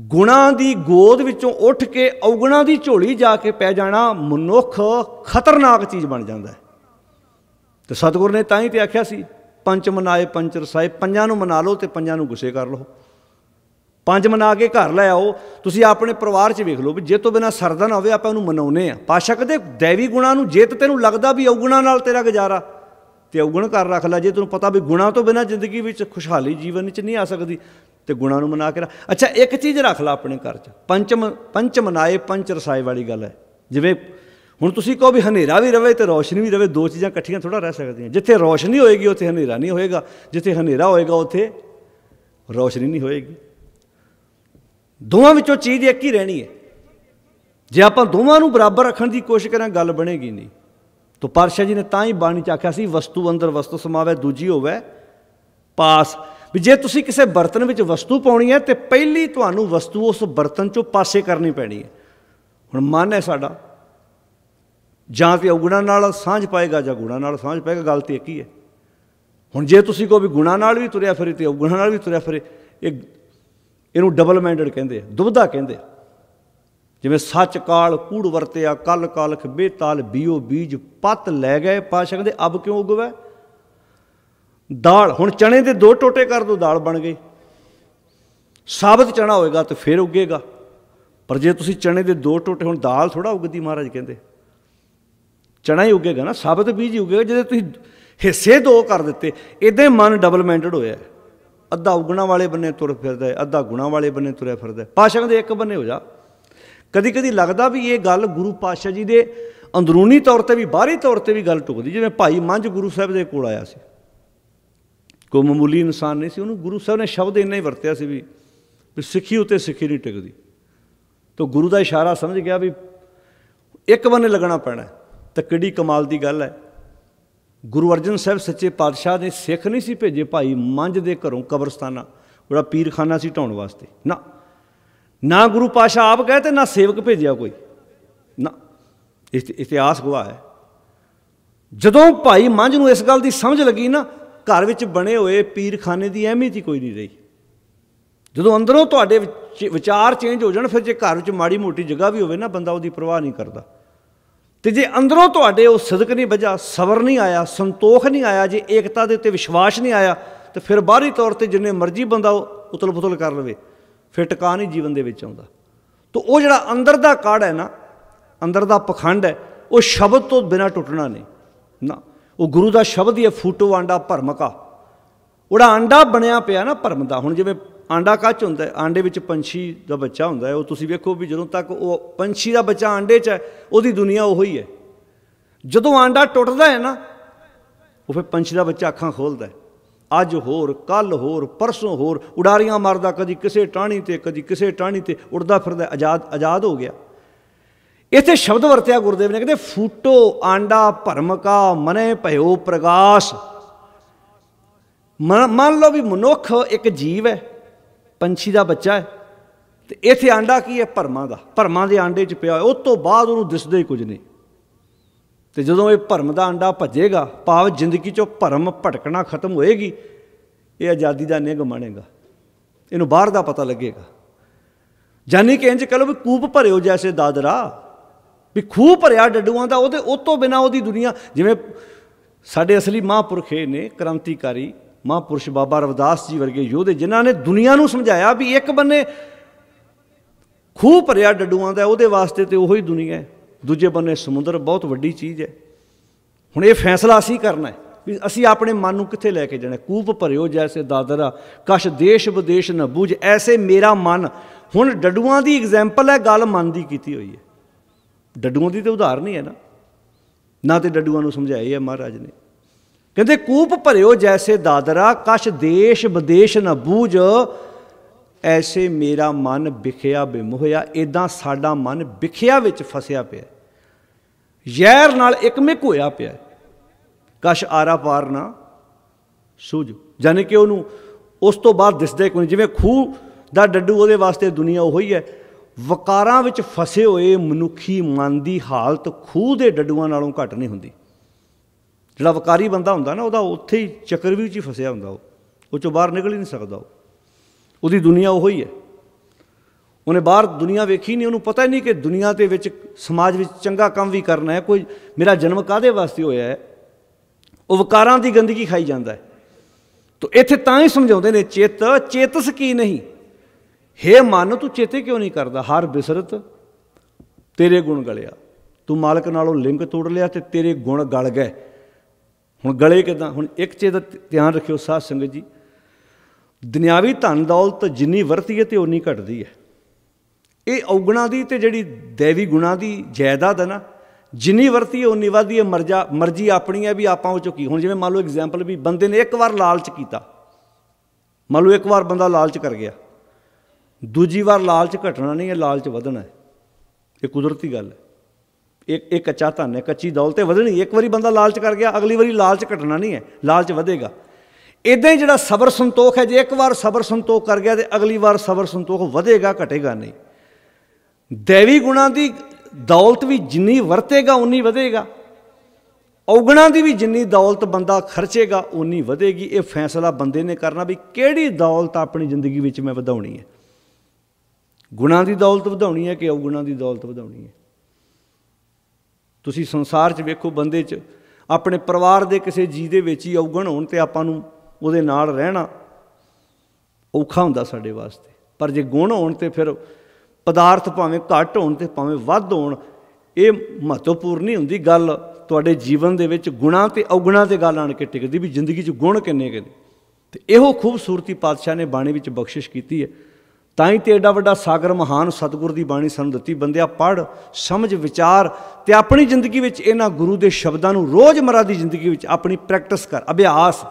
ਗੁਣਾ ਦੀ ਗੋਦ ਵਿੱਚੋਂ ਉੱਠ ਕੇ ਔਗਣਾ ਦੀ ਝੋਲੀ ਜਾ ਕੇ ਪੈ ਜਾਣਾ ਮਨੁੱਖ ਖਤਰਨਾਕ ਚੀਜ਼ ਬਣ ਜਾਂਦਾ ਹੈ ਤੇ ਸਤਿਗੁਰ ਨੇ ਤਾਂ ਹੀ ਤੇ ਆਖਿਆ ਸੀ ਪੰਜ ਮਨਾਏ ਪੰਜ ਰਸਾਏ ਪੰਜਾਂ ਨੂੰ ਮਨਾ ਲਓ ਤੇ ਪੰਜਾਂ ਨੂੰ ਗੁੱਸੇ ਕਰ ਲਓ ਪੰਜ ਮਨਾ ਕੇ ਘਰ ਲੈ ਆਓ ਤੁਸੀਂ ਆਪਣੇ ਪਰਿਵਾਰ 'ਚ ਵੇਖ ਲਓ ਵੀ ਜੇ ਤੋਂ ਬਿਨਾ ਸਰਦਾ ਨਾ ਹੋਵੇ ਆਪਾਂ ਉਹਨੂੰ ਮਨਾਉਨੇ ਆ ਪਾਸ਼ਕ ਦੇ ਦੇਵੀ ਗੁਣਾ ਨੂੰ ਜੇ ਤੈਨੂੰ ਲੱਗਦਾ ਵੀ ਔਗਣਾ ਨਾਲ ਤੇਰਾ ਗੁਜ਼ਾਰਾ ਤੇ ਔਗਣ ਕਰ ਰੱਖ ਲੈ ਜੇ ਤੈਨੂੰ ਪਤਾ ਵੀ ਗੁਣਾ ਤੋਂ ਬਿਨਾ ਜ਼ਿੰਦਗੀ ਵਿੱਚ ਖੁਸ਼ਹਾਲੀ ਜੀਵਨ ਵਿੱਚ ਨਹੀਂ ਆ ਸਕਦੀ ਤੇ ਗੁਣਾ ਨੂੰ ਮਨਾ ਕੇ ਅੱਛਾ ਇੱਕ ਚੀਜ਼ ਰੱਖ ਲੈ ਆਪਣੇ ਘਰ 'ਚ ਪੰਚਮ ਪੰਚ ਮਨਾਏ ਪੰਚ ਰਸਾਏ ਵਾਲੀ ਗੱਲ ਹੈ ਜਿਵੇਂ ਹੁਣ ਤੁਸੀਂ ਕਹੋ ਵੀ ਹਨੇਰਾ ਵੀ ਰਵੇ ਤੇ ਰੋਸ਼ਨੀ ਵੀ ਰਵੇ ਦੋ ਚੀਜ਼ਾਂ ਇਕੱਠੀਆਂ ਥੋੜਾ ਰਹਿ ਸਕਦੀਆਂ ਜਿੱਥੇ ਰੋਸ਼ਨੀ ਹੋਏਗੀ ਉੱਥੇ ਹਨੇਰਾ ਨਹੀਂ ਹੋਏਗਾ ਜਿੱਥੇ ਹਨੇਰਾ ਹੋਏਗਾ ਉੱਥੇ ਰੋਸ਼ਨੀ ਨਹੀਂ ਹੋਏਗੀ ਦੋਵਾਂ ਵਿੱਚੋਂ ਚੀਜ਼ ਇੱਕ ਹੀ ਰਹਿਣੀ ਹੈ ਜੇ ਆਪਾਂ ਦੋਵਾਂ ਨੂੰ ਬਰਾਬਰ ਰੱਖਣ ਦੀ ਕੋਸ਼ਿਸ਼ ਕਰਾਂ ਗੱਲ ਬਣੇਗੀ ਨਹੀਂ ਤੋ ਪਰਸ਼ਾ ਜੀ ਨੇ ਤਾਂ ਹੀ ਬਾਣੀ ਚ ਆਖਿਆ ਸੀ ਵਸਤੂ ਅੰਦਰ ਵਸਤੂ ਸਮਾਵੇ ਦੂਜੀ ਹੋਵੇ ਪਾਸ ਵੀ ਜੇ ਤੁਸੀਂ ਕਿਸੇ ਬਰਤਨ ਵਿੱਚ ਵਸਤੂ ਪਾਉਣੀ ਹੈ ਤੇ ਪਹਿਲੀ ਤੁਹਾਨੂੰ ਵਸਤੂ ਉਸ ਬਰਤਨ ਚੋਂ ਪਾਸੇ ਕਰਨੀ ਪੈਣੀ ਹੈ ਹੁਣ ਮਨ ਹੈ ਸਾਡਾ ਜਾਂ ਤੇ ਉਗਣਾ ਨਾਲ ਸਾਂਝ ਪਾਏਗਾ ਜਾਂ ਗੁਣਾ ਨਾਲ ਸਾਂਝ ਪਾਏਗਾ ਗੱਲ ਤੇ ਹੀ ਹੈ ਹੁਣ ਜੇ ਤੁਸੀਂ ਕੋ ਵੀ ਗੁਣਾ ਨਾਲ ਵੀ ਤੁਰਿਆ ਫਿਰੇ ਤੇ ਉਗਣਾ ਨਾਲ ਵੀ ਤੁਰਿਆ ਫਿਰੇ ਇਹ ਇਹਨੂੰ ਡਬਲ ਮਾਈਂਡਡ ਕਹਿੰਦੇ ਆ ਦੁਬਧਾ ਕਹਿੰਦੇ ਆ ਜਿਵੇਂ ਸੱਚ ਕਾਲ ਕੂੜ ਵਰਤਿਆ ਕਲ ਕਾਲਖ ਬੇਤਾਲ ਬੀਓ ਬੀਜ ਪਤ ਲੈ ਗਏ ਪਾਸ਼ਕ ਕਹਿੰਦੇ ਅਬ ਕਿਉਂ ਉਗਵੇ ਦਾਲ ਹੁਣ ਚਣੇ ਦੇ ਦੋ ਟੋਟੇ ਕਰ ਦੋ ਦਾਲ ਬਣ ਗਈ ਸਾਬਤ ਚਣਾ ਹੋਏਗਾ ਤਾਂ ਫਿਰ ਉੱਗੇਗਾ ਪਰ ਜੇ ਤੁਸੀਂ ਚਣੇ ਦੇ ਦੋ ਟੋਟੇ ਹੁਣ ਦਾਲ ਥੋੜਾ ਉੱਗਦੀ ਮਹਾਰਾਜ ਕਹਿੰਦੇ ਚਣਾ ਹੀ ਉੱਗੇਗਾ ਨਾ ਸਾਬਤ ਬੀਜ ਹੀ ਉੱਗੇਗਾ ਜਦੋਂ ਤੁਸੀਂ ਹਿੱਸੇ ਦੋ ਕਰ ਦਿੱਤੇ ਇਦਾਂ ਮਨ ਡਬਲ ਹੋਇਆ ਅੱਧਾ ਉਗਣਾ ਵਾਲੇ ਬੰਨੇ ਤੁਰ ਫਿਰਦਾ ਹੈ ਅੱਧਾ ਗੁਣਾ ਵਾਲੇ ਬੰਨੇ ਤੁਰਿਆ ਫਿਰਦਾ ਹੈ ਪਾਸ਼ਾ ਦੇ ਇੱਕ ਬੰਨੇ ਹੋ ਜਾ ਕਦੀ ਕਦੀ ਲੱਗਦਾ ਵੀ ਇਹ ਗੱਲ ਗੁਰੂ ਪਾਸ਼ਾ ਜੀ ਦੇ ਅੰਦਰੂਨੀ ਤੌਰ ਤੇ ਵੀ ਬਾਹਰੀ ਤੌਰ ਤੇ ਵੀ ਗੱਲ ਟੁਕਦੀ ਜਿਵੇਂ ਭਾਈ ਮੰਝ ਗੁਰੂ ਸਾਹਿਬ ਦੇ ਕੋਲ ਆਇਆ ਸੀ ਕੋ ਮਾਮੂਲੀ ਇਨਸਾਨ ਨਹੀਂ ਸੀ ਉਹਨੂੰ ਗੁਰੂ ਸਾਹਿਬ ਨੇ ਸ਼ਬਦ ਇੰਨਾ ਹੀ ਵਰਤਿਆ ਸੀ ਵੀ ਵੀ ਸਿੱਖੀ ਉਤੇ ਸਿੱਖੀ ਨਹੀਂ ਟਿਕਦੀ ਤੋ ਗੁਰੂ ਦਾ ਇਸ਼ਾਰਾ ਸਮਝ ਗਿਆ ਵੀ ਇੱਕ ਬੰਨੇ ਲੱਗਣਾ ਪੈਣਾ ਤਾਂ ਕਿਹੜੀ ਕਮਾਲ ਦੀ ਗੱਲ ਹੈ ਗੁਰੂ ਅਰਜਨ ਸਾਹਿਬ ਸੱਚੇ ਪਾਤਸ਼ਾਹ ਨੇ ਸਿੱਖ ਨਹੀਂ ਸੀ ਭੇਜੇ ਭਾਈ ਮੰਝ ਦੇ ਘਰੋਂ ਕਬਰਸਤਾਨਾ ਉਹਦਾ ਪੀਰਖਾਨਾ ਸੀ ਢਾਉਣ ਵਾਸਤੇ ਨਾ ਨਾ ਗੁਰੂ ਪਾਸ਼ਾ ਆਪ ਗਏ ਤੇ ਨਾ ਸੇਵਕ ਭੇਜਿਆ ਕੋਈ ਨਾ ਇਤਿਹਾਸ ਗਵਾਹ ਹੈ ਜਦੋਂ ਭਾਈ ਮੰਝ ਨੂੰ ਇਸ ਗੱਲ ਦੀ ਸਮਝ ਲੱਗੀ ਨਾ ਘਰ ਵਿੱਚ ਬਣੇ ਹੋਏ ਪੀਰਖਾਨੇ ਦੀ ਅਹਿਮੀਅਤ ਹੀ ਕੋਈ ਨਹੀਂ ਰਹੀ ਜਦੋਂ ਅੰਦਰੋਂ ਤੁਹਾਡੇ ਵਿਚਾਰ ਚੇਂਜ ਹੋ ਜਾਣ ਫਿਰ ਜੇ ਘਰ ਵਿੱਚ ਮਾੜੀ ਮੋਟੀ ਜਗ੍ਹਾ ਵੀ ਹੋਵੇ ਨਾ ਬੰਦਾ ਉਹਦੀ ਪਰਵਾਹ ਨਹੀਂ ਕਰਦਾ ਤੇ ਜੇ ਅੰਦਰੋਂ ਤੁਹਾਡੇ ਉਹ ਸਦਕ ਨਹੀਂ ਵਜਾ ਸਬਰ ਨਹੀਂ ਆਇਆ ਸੰਤੋਖ ਨਹੀਂ ਆਇਆ ਜੇ ਏਕਤਾ ਦੇ ਉੱਤੇ ਵਿਸ਼ਵਾਸ ਨਹੀਂ ਆਇਆ ਤੇ ਫਿਰ ਬਾਹਰੀ ਤੌਰ ਤੇ ਜਿੰਨੇ ਮਰਜ਼ੀ ਬੰਦਾ ਉਤਲ ਫੁਤਲ ਕਰ ਲਵੇ ਫਿਰ ਟਿਕਾ ਨਹੀਂ ਜੀਵਨ ਦੇ ਵਿੱਚ ਆਉਂਦਾ ਤਾਂ ਉਹ ਜਿਹੜਾ ਅੰਦਰ ਦਾ ਕਾੜ ਹੈ ਨਾ ਅੰਦਰ ਦਾ ਪਖੰਡ ਹੈ ਉਹ ਸ਼ਬਦ ਤੋਂ ਬਿਨਾ ਟੁੱਟਣਾ ਨਹੀਂ ਨਾ ਉਹ ਗੁਰੂ ਦਾ ਸ਼ਬਦ ਹੀ ਹੈ ਫੂਟੋ ਆਂਡਾ ਭਰਮ ਕਾ ਉਹੜਾ ਆਂਡਾ ਬਣਿਆ ਪਿਆ ਨਾ ਭਰਮ ਦਾ ਹੁਣ ਜਿਵੇਂ ਆਂਡਾ ਕੱਚ ਹੁੰਦਾ ਹੈ ਆਂਡੇ ਵਿੱਚ ਪੰਛੀ ਦਾ ਬੱਚਾ ਹੁੰਦਾ ਹੈ ਉਹ ਤੁਸੀਂ ਵੇਖੋ ਵੀ ਜਦੋਂ ਤੱਕ ਉਹ ਪੰਛੀ ਦਾ ਬੱਚਾ ਆਂਡੇ 'ਚ ਹੈ ਉਹਦੀ ਦੁਨੀਆ ਉਹੋ ਹੀ ਹੈ ਜਦੋਂ ਆਂਡਾ ਟੁੱਟਦਾ ਹੈ ਨਾ ਉਹ ਫਿਰ ਪੰਛੀ ਦਾ ਬੱਚਾ ਅੱਖਾਂ ਖੋਲਦਾ ਹੈ ਅੱਜ ਹੋਰ ਕੱਲ ਹੋਰ ਪਰਸੋਂ ਹੋਰ ਉਡਾਰੀਆਂ ਮਾਰਦਾ ਕਦੀ ਕਿਸੇ ਟਾਣੀ ਤੇ ਕਦੀ ਕਿਸੇ ਟਾਣੀ ਤੇ ਉੜਦਾ ਫਿਰਦਾ ਆਜ਼ਾਦ ਆਜ਼ਾਦ ਹੋ ਗਿਆ ਇੱਥੇ ਸ਼ਬਦ ਵਰਤਿਆ ਗੁਰਦੇਵ ਨੇ ਕਹਿੰਦੇ ਫੂਟੋ ਆਂਡਾ ਭਰਮ ਕਾ ਮਨੇ ਭਇਓ ਪ੍ਰਗਾਸ਼ ਮੰਨ ਲਓ ਵੀ ਮਨੁੱਖ ਇੱਕ ਜੀਵ ਹੈ ਪੰਛੀ ਦਾ ਬੱਚਾ ਹੈ ਤੇ ਇੱਥੇ ਆਂਡਾ ਕੀ ਹੈ ਭਰਮਾਂ ਦਾ ਭਰਮਾਂ ਦੇ ਆਂਡੇ 'ਚ ਪਿਆ ਹੋਇਆ ਤੋਂ ਬਾਅਦ ਉਹਨੂੰ ਦਿਸਦਾ ਹੀ ਕੁਝ ਨਹੀਂ ਤੇ ਜਦੋਂ ਇਹ ਭਰਮ ਦਾ ਆਂਡਾ ਭੱਜੇਗਾ ਪਾਵ ਜ਼ਿੰਦਗੀ 'ਚੋਂ ਭਰਮ ਭਟਕਣਾ ਖਤਮ ਹੋਏਗੀ ਇਹ ਆਜ਼ਾਦੀ ਦਾ ਨਿਗਮ ਬਣੇਗਾ ਇਹਨੂੰ ਬਾਹਰ ਦਾ ਪਤਾ ਲੱਗੇਗਾ ਜਾਨੀ ਕਿ ਇੰਜ ਕਹ ਲੋ ਵੀ ਕੂਪ ਭਰਿਓ ਜੈਸੇ ਦਾਦਰਾ ਵੀ ਖੂਹ ਭਰਿਆ ਡੱਡੂਆਂ ਦਾ ਉਹਦੇ ਉਹ ਤੋਂ ਬਿਨਾ ਉਹਦੀ ਦੁਨੀਆ ਜਿਵੇਂ ਸਾਡੇ ਅਸਲੀ ਮਹਾਪੁਰਖੇ ਨੇ ਕ੍ਰਾਂਤੀਕਾਰੀ ਮਹਾਂਪੁਰਸ਼ ਬਾਬਾ ਰਵਦਾਸ ਜੀ ਵਰਗੇ ਯੋਧੇ ਜਿਨ੍ਹਾਂ ਨੇ ਦੁਨੀਆ ਨੂੰ ਸਮਝਾਇਆ ਵੀ ਇੱਕ ਬੰਨੇ ਖੂਹ ਭਰਿਆ ਡੱਡੂਆਂ ਦਾ ਉਹਦੇ ਵਾਸਤੇ ਤੇ ਉਹੀ ਦੁਨੀਆ ਹੈ ਦੂਜੇ ਬੰਨੇ ਸਮੁੰਦਰ ਬਹੁਤ ਵੱਡੀ ਚੀਜ਼ ਹੈ ਹੁਣ ਇਹ ਫੈਸਲਾ ਅਸੀਂ ਕਰਨਾ ਹੈ ਵੀ ਅਸੀਂ ਆਪਣੇ ਮਨ ਨੂੰ ਕਿੱਥੇ ਲੈ ਕੇ ਜਾਣਾ ਕੂਪ ਭਰਿਓ ਜੈਸੇ ਦਾਦਰਾ ਕਸ਼ ਦੇਸ਼ ਵਿਦੇਸ਼ ਨਬੂਜ ਐਸੇ ਮੇਰਾ ਮਨ ਹੁਣ ਡੱਡੂਆਂ ਦੀ ਐਗਜ਼ਾਮਪਲ ਹੈ ਗੱਲ ਮਨ ਦੀ ਕੀਤੀ ਹੋਈ ਹੈ ਡੱਡੂਆਂ ਦੀ ਤੇ ਉਦਾਹਰਨ ਹੀ ਹੈ ਨਾ ਨਾ ਤੇ ਡੱਡੂਆਂ ਨੂੰ ਸਮਝਾਇਆ ਹੈ ਮਹਾਰਾਜ ਨੇ ਕਹਿੰਦੇ ਕੂਪ ਭਰਿਓ ਜੈਸੇ ਦਾਦਰਾ ਕਸ਼ ਦੇਸ਼ ਵਿਦੇਸ਼ ਨਾ ਬੂਝ ਐਸੇ ਮੇਰਾ ਮਨ ਵਿਖਿਆ ਬਿਮੋਹਿਆ ਇਦਾਂ ਸਾਡਾ ਮਨ ਵਿਖਿਆ ਵਿੱਚ ਫਸਿਆ ਪਿਆ ਜ਼ਹਿਰ ਨਾਲ ਇਕਮਿਕ ਹੋਇਆ ਪਿਆ ਕਸ਼ ਆਰਾ ਪਾਰ ਨਾ ਸੂਝ ਜਾਨੇ ਕਿ ਉਹਨੂੰ ਉਸ ਤੋਂ ਬਾਅਦ ਦਿਸਦਾ ਕੋਈ ਜਿਵੇਂ ਖੂਹ ਦਾ ਡੱਡੂ ਉਹਦੇ ਵਾਸਤੇ ਦੁਨੀਆ ਉਹੀ ਹੈ ਵਕਾਰਾਂ ਵਿੱਚ ਫਸੇ ਹੋਏ ਮਨੁੱਖੀ ਮਨ ਦੀ ਹਾਲਤ ਖੂਹ ਦੇ ਡੱਡੂਆਂ ਨਾਲੋਂ ਘੱਟ ਨਹੀਂ ਹੁੰਦੀ ਜਿਹੜਾ ਵਕਾਰੀ ਬੰਦਾ ਹੁੰਦਾ ਨਾ ਉਹਦਾ ਉੱਥੇ ਹੀ ਚੱਕਰਵਿਊਹ ਵਿੱਚ ਹੀ ਫਸਿਆ ਹੁੰਦਾ ਉਹ ਉਹ ਚੋਂ ਬਾਹਰ ਨਿਕਲ ਹੀ ਨਹੀਂ ਸਕਦਾ ਉਹ ਉਹਦੀ ਦੁਨੀਆ ਉਹੀ ਹੀ ਹੈ ਉਹਨੇ ਬਾਹਰ ਦੁਨੀਆ ਵੇਖੀ ਨਹੀਂ ਉਹਨੂੰ ਪਤਾ ਹੀ ਨਹੀਂ ਕਿ ਦੁਨੀਆ ਦੇ ਵਿੱਚ ਸਮਾਜ ਵਿੱਚ ਚੰਗਾ ਕੰਮ ਵੀ ਕਰਨਾ ਹੈ ਕੋਈ ਮੇਰਾ ਜਨਮ ਕਾਦੇ ਵਾਸਤੇ ਹੋਇਆ ਹੈ ਉਹ ਵਕਾਰਾਂ ਦੀ ਗੰਦਗੀ ਖਾਈ ਜਾਂਦਾ ਹੈ ਤੋ ਇੱਥੇ ਤਾਂ ਹੀ ਸਮਝਾਉਂਦੇ ਨੇ ਚਿੱਤ ਚੇਤਸ ਕੀ ਨਹੀਂ ਹੇ ਮਨ ਤੂੰ ਚੇਤੇ ਕਿਉਂ ਨਹੀਂ ਕਰਦਾ ਹਰ ਬਿਸਰਤ ਤੇਰੇ ਗੁਣ ਗਲਿਆ ਤੂੰ ਮਾਲਕ ਨਾਲੋਂ ਲਿੰਕ ਤੋੜ ਲਿਆ ਤੇ ਤੇਰੇ ਗੁਣ ਗਲ ਗਏ ਹੁਣ ਗਲੇ ਕਿਦਾਂ ਹੁਣ ਇੱਕ ਚੀਜ਼ ਦਾ ਧਿਆਨ ਰੱਖਿਓ ਸਾਧ ਸੰਗਤ ਜੀ ਦੁਨਿਆਵੀ ਧਨ ਦੌਲਤ ਜਿੰਨੀ ਵਰਤੀਏ ਤੇ ਉਨੀ ਘਟਦੀ ਹੈ ਇਹ ਔਗਣਾ ਦੀ ਤੇ ਜਿਹੜੀ ਦੇਵੀ ਗੁਣਾ ਦੀ ਜਾਇਦਾਦ ਹੈ ਨਾ ਜਿੰਨੀ ਵਰਤੀ ਹੈ ਉਨੀ ਵਧਦੀ ਹੈ ਮਰਜ਼ਾ ਮਰਜ਼ੀ ਆਪਣੀ ਹੈ ਵੀ ਆਪਾਂ ਉਹ ਚੁੱਕੀ ਹੁਣ ਜਿਵੇਂ ਮੰਨ ਲਓ ਐਗਜ਼ਾਮਪਲ ਵੀ ਬੰਦੇ ਨੇ ਇੱਕ ਵਾਰ ਲਾਲਚ ਕੀਤਾ ਮੰਨ ਲਓ ਇੱਕ ਵਾਰ ਬੰਦਾ ਲਾਲਚ ਕਰ ਗਿਆ ਦੂਜੀ ਵਾਰ ਲਾਲਚ ਘਟਣਾ ਨਹੀਂ ਹੈ ਲਾਲਚ ਵਧਣਾ ਹੈ ਇਹ ਕੁਦਰਤੀ ਗੱਲ ਹੈ ਇੱਕ ਇੱਕ ਕੱਚਾ ਧਨ ਹੈ ਕੱਚੀ ਦੌਲਤ ਹੈ ਵਧਣੀ ਇੱਕ ਵਾਰੀ ਬੰਦਾ ਲਾਲਚ ਕਰ ਗਿਆ ਅਗਲੀ ਵਾਰੀ ਲਾਲਚ ਘਟਣਾ ਨਹੀਂ ਹੈ ਲਾਲਚ ਵਧੇਗਾ ਇਦਾਂ ਹੀ ਜਿਹੜਾ ਸਬਰ ਸੰਤੋਖ ਹੈ ਜੇ ਇੱਕ ਵਾਰ ਸਬਰ ਸੰਤੋਖ ਕਰ ਗਿਆ ਤੇ ਅਗਲੀ ਵਾਰ ਸਬਰ ਸੰਤੋਖ ਵਧੇਗਾ ਘਟੇਗਾ ਨਹੀਂ ਦੇਵੀ ਗੁਣਾ ਦੀ ਦੌਲਤ ਵੀ ਜਿੰਨੀ ਵਰਤੇਗਾ ਉਨੀ ਵਧੇਗਾ ਔਗਣਾ ਦੀ ਵੀ ਜਿੰਨੀ ਦੌਲਤ ਬੰਦਾ ਖਰਚੇਗਾ ਉਨੀ ਵਧੇਗੀ ਇਹ ਫੈਸਲਾ ਬੰਦੇ ਨੇ ਕਰਨਾ ਵੀ ਕਿਹੜੀ ਦੌਲਤ ਆਪਣੀ ਜ਼ਿੰਦਗੀ ਵਿੱਚ ਮੈਂ ਵਧਾਉਣੀ ਹੈ ਗੁਣਾ ਦੀ ਦੌਲਤ ਵਧਾਉਣੀ ਹੈ ਕਿ ਔਗੁਣਾ ਦੀ ਦੌਲਤ ਵਧਾਉਣੀ ਹੈ ਤੁਸੀਂ ਸੰਸਾਰ 'ਚ ਵੇਖੋ ਬੰਦੇ 'ਚ ਆਪਣੇ ਪਰਿਵਾਰ ਦੇ ਕਿਸੇ ਜੀ ਦੇ ਵਿੱਚ ਹੀ ਔਗਣ ਹੋਣ ਤੇ ਆਪਾਂ ਨੂੰ ਉਹਦੇ ਨਾਲ ਰਹਿਣਾ ਔਖਾ ਹੁੰਦਾ ਸਾਡੇ ਵਾਸਤੇ ਪਰ ਜੇ ਗੁਣ ਹੋਣ ਤੇ ਫਿਰ ਪਦਾਰਥ ਭਾਵੇਂ ਘੱਟ ਹੋਣ ਤੇ ਭਾਵੇਂ ਵੱਧ ਹੋਣ ਇਹ ਮਹੱਤਵਪੂਰਨ ਨਹੀਂ ਹੁੰਦੀ ਗੱਲ ਤੁਹਾਡੇ ਜੀਵਨ ਦੇ ਵਿੱਚ ਗੁਣਾ ਤੇ ਔਗਣਾ ਤੇ ਗੱਲ ਆਣ ਕੇ ਟਿਕਦੀ ਵੀ ਜ਼ਿੰਦਗੀ 'ਚ ਗੁਣ ਕਿੰਨੇ ਕਿੰਨੇ ਤੇ ਇਹੋ ਖੂਬਸੂਰਤੀ ਪਾਤਸ਼ਾਹ ਨੇ ਬਾਣੀ ਵਿੱਚ ਬਖਸ਼ਿਸ਼ ਕੀਤੀ ਹੈ ਤਾਂ ਹੀ ਤੇ ਐਡਾ ਵੱਡਾ ਸਾਗਰ ਮਹਾਨ ਸਤਿਗੁਰ ਦੀ ਬਾਣੀ ਸਾਨੂੰ ਦਿੱਤੀ ਬੰਦਿਆ ਪੜ ਸਮਝ ਵਿਚਾਰ ਤੇ ਆਪਣੀ ਜ਼ਿੰਦਗੀ ਵਿੱਚ ਇਹਨਾਂ ਗੁਰੂ ਦੇ ਸ਼ਬਦਾਂ ਨੂੰ ਰੋਜ਼ ਮਰਾ ਦੀ ਜ਼ਿੰਦਗੀ ਵਿੱਚ ਆਪਣੀ ਪ੍ਰੈਕਟਿਸ ਕਰ ਅਭਿਆਸ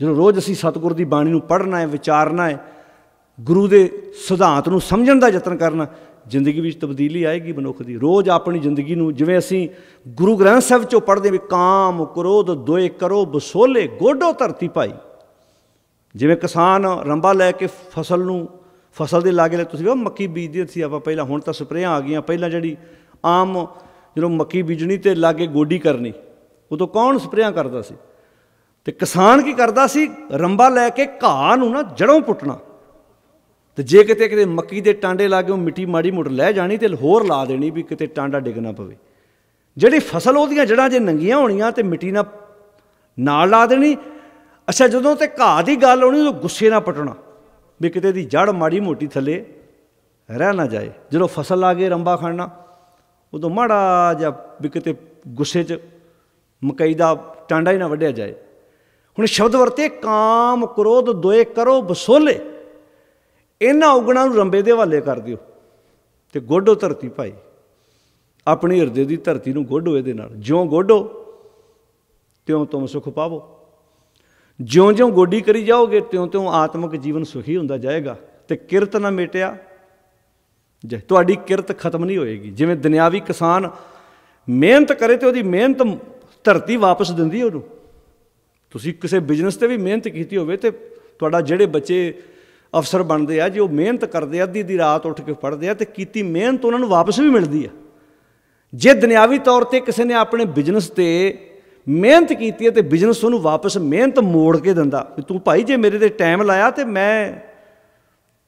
ਜਦੋਂ ਰੋਜ਼ ਅਸੀਂ ਸਤਿਗੁਰ ਦੀ ਬਾਣੀ ਨੂੰ ਪੜ੍ਹਨਾ ਹੈ ਵਿਚਾਰਨਾ ਹੈ ਗੁਰੂ ਦੇ ਸਿਧਾਂਤ ਨੂੰ ਸਮਝਣ ਦਾ ਯਤਨ ਕਰਨਾ ਜ਼ਿੰਦਗੀ ਵਿੱਚ ਤਬਦੀਲੀ ਆਏਗੀ ਮਨੁੱਖ ਦੀ ਰੋਜ਼ ਆਪਣੀ ਜ਼ਿੰਦਗੀ ਨੂੰ ਜਿਵੇਂ ਅਸੀਂ ਗੁਰੂ ਗ੍ਰੰਥ ਸਾਹਿਬ ਚੋਂ ਪੜ੍ਹਦੇ ਵੀ ਕਾਮ ਕ੍ਰੋਧ ਦੁਇ ਕਰੋ ਬਸੋਲੇ ਗੋਡੋ ਧਰਤੀ ਪਾਈ ਜਿਵੇਂ ਕਿਸਾਨ ਰੰਬਾ ਲੈ ਕੇ ਫਸਲ ਨੂੰ ਫਸਲ ਦੇ ਲਾਗੇ ਲੈ ਤੁਸੀਂ ਉਹ ਮੱਕੀ ਬੀਜਦੇ ਸੀ ਆਪਾਂ ਪਹਿਲਾਂ ਹੁਣ ਤਾਂ ਸਪਰੇਆਂ ਆ ਗਈਆਂ ਪਹਿਲਾਂ ਜਿਹੜੀ ਆਮ ਜਦੋਂ ਮੱਕੀ ਬੀਜਣੀ ਤੇ ਲਾਗੇ ਗੋਡੀ ਕਰਨੀ ਉਹ ਤੋਂ ਕੌਣ ਸਪਰੇਆਂ ਕਰਦਾ ਸੀ ਤੇ ਕਿਸਾਨ ਕੀ ਕਰਦਾ ਸੀ ਰੰਬਾ ਲੈ ਕੇ ਘਾਹ ਨੂੰ ਨਾ ਜੜੋਂ ਪੁੱਟਣਾ ਤੇ ਜੇ ਕਿਤੇ ਕਿਤੇ ਮੱਕੀ ਦੇ ਟਾਂਡੇ ਲਾਗੇ ਉਹ ਮਿੱਟੀ ਮਾੜੀ ਮੋਟ ਲੈ ਜਾਣੀ ਤੇ ਹੋਰ ਲਾ ਦੇਣੀ ਵੀ ਕਿਤੇ ਟਾਂਡਾ ਡਿੱਗ ਨਾ ਪਵੇ ਜਿਹੜੀ ਫਸਲ ਉਹਦੀਆਂ ਜੜਾਂ ਜੇ ਨੰਗੀਆਂ ਹੋਣੀਆਂ ਤੇ ਮਿੱਟੀ ਨਾਲ ਨਾਲ ਲਾ ਦੇਣੀ ਅੱਛਾ ਜਦੋਂ ਤੇ ਘਾਹ ਦੀ ਗੱਲ ਆਉਣੀ ਉਹ ਗੁੱਸੇ ਨਾਲ ਪਟਣਾ ਵੀ ਕਿਤੇ ਦੀ ਜੜ ਮਾੜੀ ਮੋਟੀ ਥੱਲੇ ਰਹਿ ਨਾ ਜਾਏ ਜਦੋਂ ਫਸਲ ਆ ਗਈ ਰੰਬਾ ਖੜਨਾ ਉਦੋਂ ਮਾੜਾ ਜਾਂ ਵੀ ਕਿਤੇ ਗੁੱਸੇ 'ਚ ਮਕਈ ਦਾ ਟਾਂਡਾ ਹੀ ਨਾ ਵੱਢਿਆ ਜਾਏ ਹੁਣ ਸ਼ਬਦ ਵਰਤੇ ਕਾਮ ਕ੍ਰੋਧ ਦੁਇ ਕਰੋ ਬਸੋਲੇ ਇਹਨਾਂ ਉਗਣਾਂ ਨੂੰ ਰੰਬੇ ਦੇ ਹਵਾਲੇ ਕਰ ਦਿਓ ਤੇ ਗੋਡੋ ਧਰਤੀ ਭਾਈ ਆਪਣੀ ਹਿਰਦੇ ਦੀ ਧਰਤੀ ਨੂੰ ਗੋਡੋ ਇਹਦੇ ਨਾਲ ਜਿਉਂ ਗੋਡੋ ਤਿਉਂ ਤੁਮ ਸੁਖ ਪਾਵੋ ਜਿਉਂ-ਜਿਉਂ ਗੋਡੀ ਕਰੀ ਜਾਓਗੇ ਤਿਉਂ-ਤਿਉਂ ਆਤਮਿਕ ਜੀਵਨ ਸੁਖੀ ਹੁੰਦਾ ਜਾਏਗਾ ਤੇ ਕਿਰਤ ਨਾ ਮਿਟਿਆ ਜੇ ਤੁਹਾਡੀ ਕਿਰਤ ਖਤਮ ਨਹੀਂ ਹੋਏਗੀ ਜਿਵੇਂ ਦੁਨਿਆਵੀ ਕਿਸਾਨ ਮਿਹਨਤ ਕਰੇ ਤੇ ਉਹਦੀ ਮਿਹਨਤ ਧਰਤੀ ਵਾਪਸ ਦਿੰਦੀ ਹੈ ਉਹਨੂੰ ਤੁਸੀਂ ਕਿਸੇ ਬਿਜ਼ਨਸ ਤੇ ਵੀ ਮਿਹਨਤ ਕੀਤੀ ਹੋਵੇ ਤੇ ਤੁਹਾਡਾ ਜਿਹੜੇ ਬੱਚੇ ਅਫਸਰ ਬਣਦੇ ਆ ਜੇ ਉਹ ਮਿਹਨਤ ਕਰਦੇ ਆ ਅੱਧੀ ਦੀ ਰਾਤ ਉੱਠ ਕੇ ਪੜ੍ਹਦੇ ਆ ਤੇ ਕੀਤੀ ਮਿਹਨਤ ਉਹਨਾਂ ਨੂੰ ਵਾਪਸ ਵੀ ਮਿਲਦੀ ਆ ਜੇ ਦੁਨਿਆਵੀ ਤੌਰ ਤੇ ਕਿਸੇ ਨੇ ਆਪਣੇ ਬਿਜ਼ਨਸ ਤੇ ਮਿਹਨਤ ਕੀਤੀ ਹੈ ਤੇ ਬਿਜ਼ਨਸ ਉਹਨੂੰ ਵਾਪਸ ਮਿਹਨਤ ਮੋੜ ਕੇ ਦਿੰਦਾ ਵੀ ਤੂੰ ਭਾਈ ਜੇ ਮੇਰੇ ਤੇ ਟਾਈਮ ਲਾਇਆ ਤੇ ਮੈਂ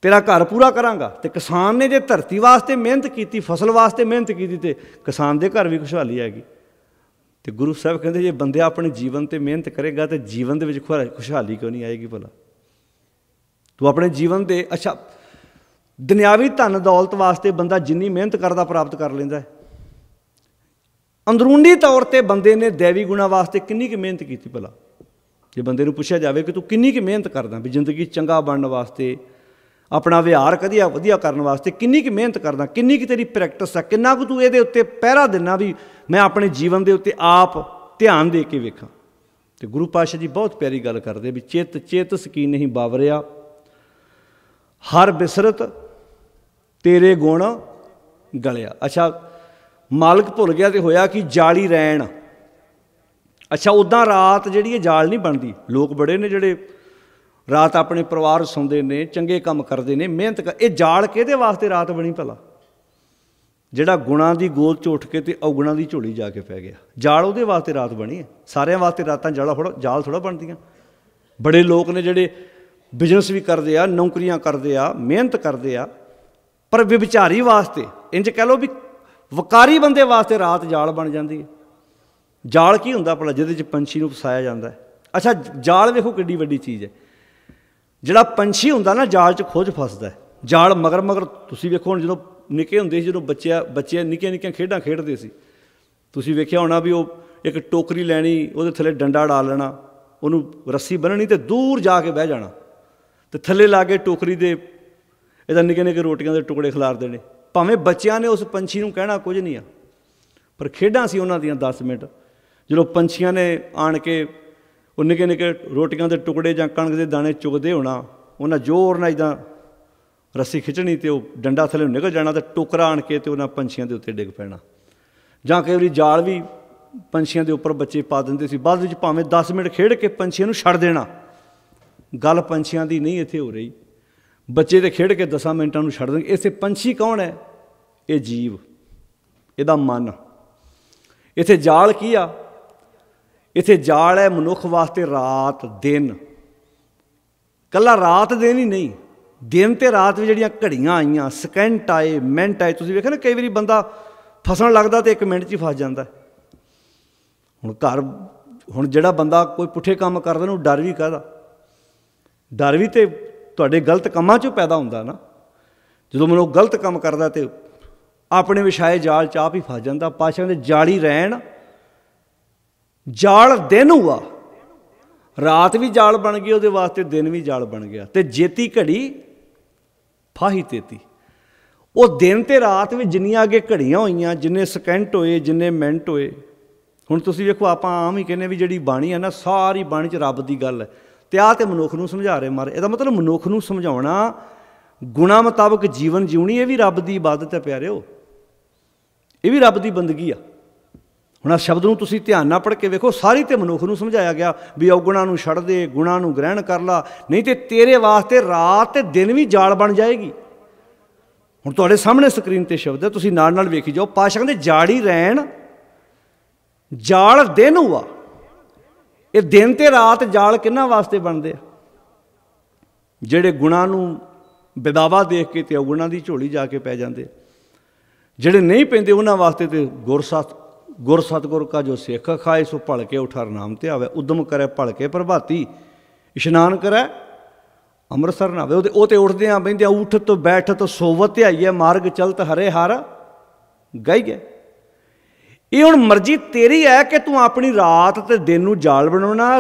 ਤੇਰਾ ਘਰ ਪੂਰਾ ਕਰਾਂਗਾ ਤੇ ਕਿਸਾਨ ਨੇ ਜੇ ਧਰਤੀ ਵਾਸਤੇ ਮਿਹਨਤ ਕੀਤੀ ਫਸਲ ਵਾਸਤੇ ਮਿਹਨਤ ਕੀਤੀ ਤੇ ਕਿਸਾਨ ਦੇ ਘਰ ਵੀ ਖੁਸ਼ਹਾਲੀ ਆਏਗੀ ਤੇ ਗੁਰੂ ਸਾਹਿਬ ਕਹਿੰਦੇ ਜੇ ਬੰਦੇ ਆਪਣੇ ਜੀਵਨ ਤੇ ਮਿਹਨਤ ਕਰੇਗਾ ਤੇ ਜੀਵਨ ਦੇ ਵਿੱਚ ਖੁਸ਼ਹਾਲੀ ਕਿਉਂ ਨਹੀਂ ਆਏਗੀ ਭਲਾ ਤੂੰ ਆਪਣੇ ਜੀਵਨ ਦੇ ਅੱਛਾ ਦੁਨਿਆਵੀ ਧਨ ਦੌਲਤ ਵਾਸਤੇ ਬੰਦਾ ਜਿੰਨੀ ਮਿਹਨਤ ਕਰਦਾ ਪ੍ਰਾਪਤ ਕਰ ਲੈਂਦਾ ਹੈ ਅੰਦਰੂਨੀ ਤੌਰ ਤੇ ਬੰਦੇ ਨੇ ਦੇਵੀ ਗੁਣਾ ਵਾਸਤੇ ਕਿੰਨੀ ਕਿ ਮਿਹਨਤ ਕੀਤੀ ਭਲਾ ਜੇ ਬੰਦੇ ਨੂੰ ਪੁੱਛਿਆ ਜਾਵੇ ਕਿ ਤੂੰ ਕਿੰਨੀ ਕਿ ਮਿਹਨਤ ਕਰਦਾ ਵੀ ਜ਼ਿੰਦਗੀ ਚੰਗਾ ਬਣਨ ਵਾਸਤੇ ਆਪਣਾ ਵਿਹਾਰ ਕਦੀਆ ਵਧੀਆ ਕਰਨ ਵਾਸਤੇ ਕਿੰਨੀ ਕਿ ਮਿਹਨਤ ਕਰਦਾ ਕਿੰਨੀ ਕਿ ਤੇਰੀ ਪ੍ਰੈਕਟਿਸ ਆ ਕਿੰਨਾ ਕੁ ਤੂੰ ਇਹਦੇ ਉੱਤੇ ਪਹਿਰਾ ਦਿੰਨਾ ਵੀ ਮੈਂ ਆਪਣੇ ਜੀਵਨ ਦੇ ਉੱਤੇ ਆਪ ਧਿਆਨ ਦੇ ਕੇ ਵੇਖਾਂ ਤੇ ਗੁਰੂ ਪਾਸ਼ਾ ਜੀ ਬਹੁਤ ਪਿਆਰੀ ਗੱਲ ਕਰਦੇ ਵੀ ਚਿੱਤ ਚੇਤ ਸਕੀ ਨਹੀਂ ਬਾਵਰਿਆ ਹਰ ਬਿਸਰਤ ਤੇਰੇ ਗੁਣ ਗਲਿਆ ਅੱਛਾ ਮਾਲਕ ਭੁੱਲ ਗਿਆ ਤੇ ਹੋਇਆ ਕਿ ਜਾਲੀ ਰੈਣ ਅੱਛਾ ਉਦਾਂ ਰਾਤ ਜਿਹੜੀ ਇਹ ਜਾਲ ਨਹੀਂ ਬਣਦੀ ਲੋਕ ਬੜੇ ਨੇ ਜਿਹੜੇ ਰਾਤ ਆਪਣੇ ਪਰਿਵਾਰ ਸੌਂਦੇ ਨੇ ਚੰਗੇ ਕੰਮ ਕਰਦੇ ਨੇ ਮਿਹਨਤ ਕਰ ਇਹ ਜਾਲ ਕਿਹਦੇ ਵਾਸਤੇ ਰਾਤ ਬਣੀ ਭਲਾ ਜਿਹੜਾ ਗੁਣਾ ਦੀ ਗੋਲ ਚ ਉੱਠ ਕੇ ਤੇ ਔਗਣਾ ਦੀ ਝੋਲੀ ਜਾ ਕੇ ਪੈ ਗਿਆ ਜਾਲ ਉਹਦੇ ਵਾਸਤੇ ਰਾਤ ਬਣੀ ਹੈ ਸਾਰਿਆਂ ਵਾਸਤੇ ਰਾਤਾਂ ਜਾਲਾ ਥੋੜਾ ਜਾਲ ਥੋੜਾ ਬਣਦੀਆਂ ਬੜੇ ਲੋਕ ਨੇ ਜਿਹੜੇ ਬਿਜ਼ਨਸ ਵੀ ਕਰਦੇ ਆ ਨੌਕਰੀਆਂ ਕਰਦੇ ਆ ਮਿਹਨਤ ਕਰਦੇ ਆ ਪਰ ਵਿਚਾਰੀ ਵਾਸਤੇ ਇੰਜ ਕਹਿ ਲੋ ਵੀ ਵਕਾਰੀ ਬੰਦੇ ਵਾਸਤੇ ਰਾਤ ਜਾਲ ਬਣ ਜਾਂਦੀ ਹੈ ਜਾਲ ਕੀ ਹੁੰਦਾ ਭਲਾ ਜਿਹਦੇ ਚ ਪੰਛੀ ਨੂੰ ਫਸਾਇਆ ਜਾਂਦਾ ਹੈ ਅੱਛਾ ਜਾਲ ਵੇਖੋ ਕਿੰਨੀ ਵੱਡੀ ਚੀਜ਼ ਹੈ ਜਿਹੜਾ ਪੰਛੀ ਹੁੰਦਾ ਨਾ ਜਾਲ 'ਚ ਖੋਜ ਫਸਦਾ ਹੈ ਜਾਲ ਮਗਰ ਮਗਰ ਤੁਸੀਂ ਵੇਖੋ ਹੁਣ ਜਦੋਂ ਨਿੱਕੇ ਹੁੰਦੇ ਸੀ ਜਦੋਂ ਬੱਚਿਆ ਬੱਚਿਆ ਨਿੱਕੇ ਨਿੱਕੇ ਖੇਡਾਂ ਖੇਡਦੇ ਸੀ ਤੁਸੀਂ ਵੇਖਿਆ ਹੋਣਾ ਵੀ ਉਹ ਇੱਕ ਟੋਕਰੀ ਲੈਣੀ ਉਹਦੇ ਥੱਲੇ ਡੰਡਾ ਡਾ ਲੈਣਾ ਉਹਨੂੰ ਰੱਸੀ ਬੰਨਣੀ ਤੇ ਦੂਰ ਜਾ ਕੇ ਬਹਿ ਜਾਣਾ ਤੇ ਥੱਲੇ ਲਾ ਕੇ ਟੋਕਰੀ ਦੇ ਇਹਦਾ ਨਿੱਕੇ ਨਿੱਕੇ ਰੋਟੀਆਂ ਦੇ ਟੁਕੜੇ ਖਿਲਾਰ ਦੇਣੇ ਭਾਵੇਂ ਬੱਚਿਆਂ ਨੇ ਉਸ ਪੰਛੀ ਨੂੰ ਕਹਿਣਾ ਕੁਝ ਨਹੀਂ ਆ ਪਰ ਖੇਡਾਂ ਸੀ ਉਹਨਾਂ ਦੀਆਂ 10 ਮਿੰਟ ਜਦੋਂ ਪੰਛੀਆਂ ਨੇ ਆਣ ਕੇ ਉਹ ਨਿੱਕੇ ਨਿੱਕੇ ਰੋਟੀਆਂ ਦੇ ਟੁਕੜੇ ਜਾਂ ਕਣਕ ਦੇ ਦਾਣੇ ਚੁਗਦੇ ਹੋਣਾ ਉਹਨਾਂ ਜ਼ੋਰ ਨਾਲ ਇਦਾਂ ਰੱਸੀ ਖਿੱਚਣੀ ਤੇ ਉਹ ਡੰਡਾ ਥੱਲੇ ਨਿਕਲ ਜਾਣਾ ਤੇ ਟੋਕਰਾ ਆਣ ਕੇ ਤੇ ਉਹਨਾਂ ਪੰਛੀਆਂ ਦੇ ਉੱਤੇ ਡਿੱਗ ਪੈਣਾ ਜਾਂ ਕਈ ਵਾਰੀ ਜਾਲ ਵੀ ਪੰਛੀਆਂ ਦੇ ਉੱਪਰ ਬੱਚੇ ਪਾ ਦਿੰਦੇ ਸੀ ਬਾਅਦ ਵਿੱਚ ਭਾਵੇਂ 10 ਮਿੰਟ ਖੇਡ ਕੇ ਪੰਛੀਆਂ ਨੂੰ ਛੱਡ ਦੇਣਾ ਗੱਲ ਪੰਛੀਆਂ ਦੀ ਨਹੀਂ ਇੱਥੇ ਹੋ ਰਹੀ ਬੱਚੇ ਤੇ ਖੇਡ ਕੇ 10 ਮਿੰਟਾਂ ਨੂੰ ਛੱਡ ਦੇਣਗੇ ਇਥੇ ਪੰਛੀ ਕੌਣ ਹੈ ਇਹ ਜੀਵ ਇਹਦਾ ਮਨ ਇਥੇ ਜਾਲ ਕੀ ਆ ਇਥੇ ਜਾਲ ਹੈ ਮਨੁੱਖ ਵਾਸਤੇ ਰਾਤ ਦਿਨ ਕੱਲਾ ਰਾਤ ਦਿਨ ਹੀ ਨਹੀਂ ਦਿਨ ਤੇ ਰਾਤ ਵੀ ਜਿਹੜੀਆਂ ਘੜੀਆਂ ਆਈਆਂ ਸਕਿੰਟ ਆਏ ਮਿੰਟ ਆਏ ਤੁਸੀਂ ਵੇਖਿਆ ਨਾ ਕਈ ਵਾਰੀ ਬੰਦਾ ਫਸਣ ਲੱਗਦਾ ਤੇ 1 ਮਿੰਟ 'ਚ ਹੀ ਫਸ ਜਾਂਦਾ ਹੁਣ ਘਰ ਹੁਣ ਜਿਹੜਾ ਬੰਦਾ ਕੋਈ ਪੁੱਠੇ ਕੰਮ ਕਰਦਾ ਨੂੰ ਡਰ ਵੀ ਕਾਹਦਾ ਡਰ ਵੀ ਤੇ ਤੁਹਾਡੇ ਗਲਤ ਕੰਮਾਂ 'ਚੋਂ ਪੈਦਾ ਹੁੰਦਾ ਨਾ ਜਦੋਂ ਮਨੁੱਖ ਗਲਤ ਕੰਮ ਕਰਦਾ ਤੇ ਆਪਣੇ ਵਿਛਾਏ ਜਾਲ 'ਚ ਆਪ ਹੀ ਫਸ ਜਾਂਦਾ ਪਾਸ਼ਾ ਦੇ ਜਾਲੀ ਰਹਿਣ ਜਾਲ ਦਿਨ ਹੁਆ ਰਾਤ ਵੀ ਜਾਲ ਬਣ ਗਈ ਉਹਦੇ ਵਾਸਤੇ ਦਿਨ ਵੀ ਜਾਲ ਬਣ ਗਿਆ ਤੇ ਜੇਤੀ ਘੜੀ ਫਾਹੀ ਤੇਤੀ ਉਹ ਦਿਨ ਤੇ ਰਾਤ ਵਿੱਚ ਜਿੰਨੀਆਂ ਅੱਗੇ ਘੜੀਆਂ ਹੋਈਆਂ ਜਿੰਨੇ ਸਕਿੰਟ ਹੋਏ ਜਿੰਨੇ ਮਿੰਟ ਹੋਏ ਹੁਣ ਤੁਸੀਂ ਵੇਖੋ ਆਪਾਂ ਆਮ ਹੀ ਕਹਿੰਨੇ ਵੀ ਜਿਹੜੀ ਬਾਣੀ ਹੈ ਨਾ ਸਾਰੀ ਬਾਣੀ 'ਚ ਰੱਬ ਦੀ ਗੱਲ ਹੈ ਤੇ ਆ ਤੇ ਮਨੁੱਖ ਨੂੰ ਸਮਝਾ ਰਹੇ ਮਾਰੇ ਇਹਦਾ ਮਤਲਬ ਮਨੁੱਖ ਨੂੰ ਸਮਝਾਉਣਾ ਗੁਣਾ ਮੁਤਾਬਕ ਜੀਵਨ ਜਿਉਣੀ ਇਹ ਵੀ ਰੱਬ ਦੀ ਇਬਾਦਤ ਹੈ ਪਿਆਰਿਓ ਇਹ ਵੀ ਰੱਬ ਦੀ ਬੰਦਗੀ ਆ ਹੁਣ ਆ ਸ਼ਬਦ ਨੂੰ ਤੁਸੀਂ ਧਿਆਨ ਨਾਲ ਪੜ ਕੇ ਵੇਖੋ ਸਾਰੀ ਤੇ ਮਨੁੱਖ ਨੂੰ ਸਮਝਾਇਆ ਗਿਆ ਵੀ ਔਗਣਾ ਨੂੰ ਛੱਡ ਦੇ ਗੁਣਾ ਨੂੰ ਗ੍ਰਹਿਣ ਕਰ ਲਾ ਨਹੀਂ ਤੇ ਤੇਰੇ ਵਾਸਤੇ ਰਾਤ ਤੇ ਦਿਨ ਵੀ ਜਾਲ ਬਣ ਜਾਏਗੀ ਹੁਣ ਤੁਹਾਡੇ ਸਾਹਮਣੇ ਸਕਰੀਨ ਤੇ ਸ਼ਬਦ ਹੈ ਤੁਸੀਂ ਨਾਲ ਨਾਲ ਵੇਖੀ ਜਾਓ ਪਾਸ਼ਾ ਕਹਿੰਦੇ ਜਾੜੀ ਰਹਿਣ ਜਾਲ ਦਿਨ ਹੁਆ ਇਹ ਦਿਨ ਤੇ ਰਾਤ ਜਾਲ ਕਿੰਨਾ ਵਾਸਤੇ ਬਣਦੇ ਆ ਜਿਹੜੇ ਗੁਣਾ ਨੂੰ ਬਿਦਾਵਾ ਦੇਖ ਕੇ ਤੇ ਉਹਨਾਂ ਦੀ ਝੋਲੀ ਜਾ ਕੇ ਪੈ ਜਾਂਦੇ ਜਿਹੜੇ ਨਹੀਂ ਪੈਂਦੇ ਉਹਨਾਂ ਵਾਸਤੇ ਤੇ ਗੁਰਸਤ ਗੁਰ ਸਤਗੁਰ ਕਾ ਜੋ ਸਿੱਖ ਖਾਏ ਸੋ ਭਲ ਕੇ ਉਠਰ ਨਾਮ ਤੇ ਆਵੇ ਉਦਮ ਕਰੇ ਭਲ ਕੇ ਪ੍ਰਭਾਤੀ ਇਸ਼ਨਾਨ ਕਰੇ ਅੰਮ੍ਰਿਤਸਰ ਨਾ ਆਵੇ ਉਹ ਤੇ ਉੱਠਦੇ ਆ ਬੈਂਦੇ ਆ ਉਠ ਤੋ ਬੈਠ ਤੋ ਸੋਵਤ ਆਈਏ ਮਾਰਗ ਚਲਤ ਹਰੇ ਹਰ ਗਈ ਗਏ ਇਹ ਹੁਣ ਮਰਜ਼ੀ ਤੇਰੀ ਹੈ ਕਿ ਤੂੰ ਆਪਣੀ ਰਾਤ ਤੇ ਦਿਨ ਨੂੰ ਜਾਲ ਬਣਾਉਣਾ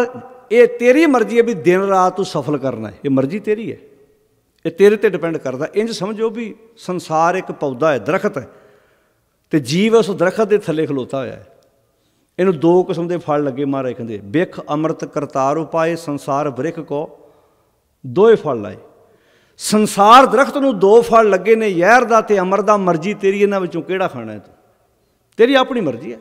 ਇਹ ਤੇਰੀ ਮਰਜ਼ੀ ਹੈ ਵੀ ਦਿਨ ਰਾਤ ਤੂੰ ਸਫਲ ਕਰਨਾ ਹੈ ਇਹ ਮਰਜ਼ੀ ਤੇਰੀ ਹੈ ਇਹ ਤੇਰੇ ਤੇ ਡਿਪੈਂਡ ਕਰਦਾ ਇੰਜ ਸਮਝੋ ਵੀ ਸੰਸਾਰ ਇੱਕ ਪੌਦਾ ਹੈ ਦਰਖਤ ਹੈ ਤੇ ਜੀਵ ਉਸ ਦਰਖਤ ਦੇ ਥੱਲੇ ਖਲੋਤਾ ਹੋਇਆ ਹੈ ਇਹਨੂੰ ਦੋ ਕਿਸਮ ਦੇ ਫਲ ਲੱਗੇ ਮਹਾਰਾਜ ਕਹਿੰਦੇ ਬਿਖ ਅਮਰਤ ਕਰਤਾਰ ਉਪਾਏ ਸੰਸਾਰ ਬ੍ਰਿਖ ਕੋ ਦੋਏ ਫਲ ਲਾਏ ਸੰਸਾਰ ਦਰਖਤ ਨੂੰ ਦੋ ਫਲ ਲੱਗੇ ਨੇ ਯਹਿਰ ਦਾ ਤੇ ਅਮਰ ਦਾ ਮਰਜ਼ੀ ਤੇਰੀ ਇਹਨਾਂ ਵਿੱਚੋਂ ਕਿਹੜਾ ਖਾਣਾ ਹੈ ਤੂੰ ਤੇਰੀ ਆਪਣੀ ਮਰਜ਼ੀ ਹੈ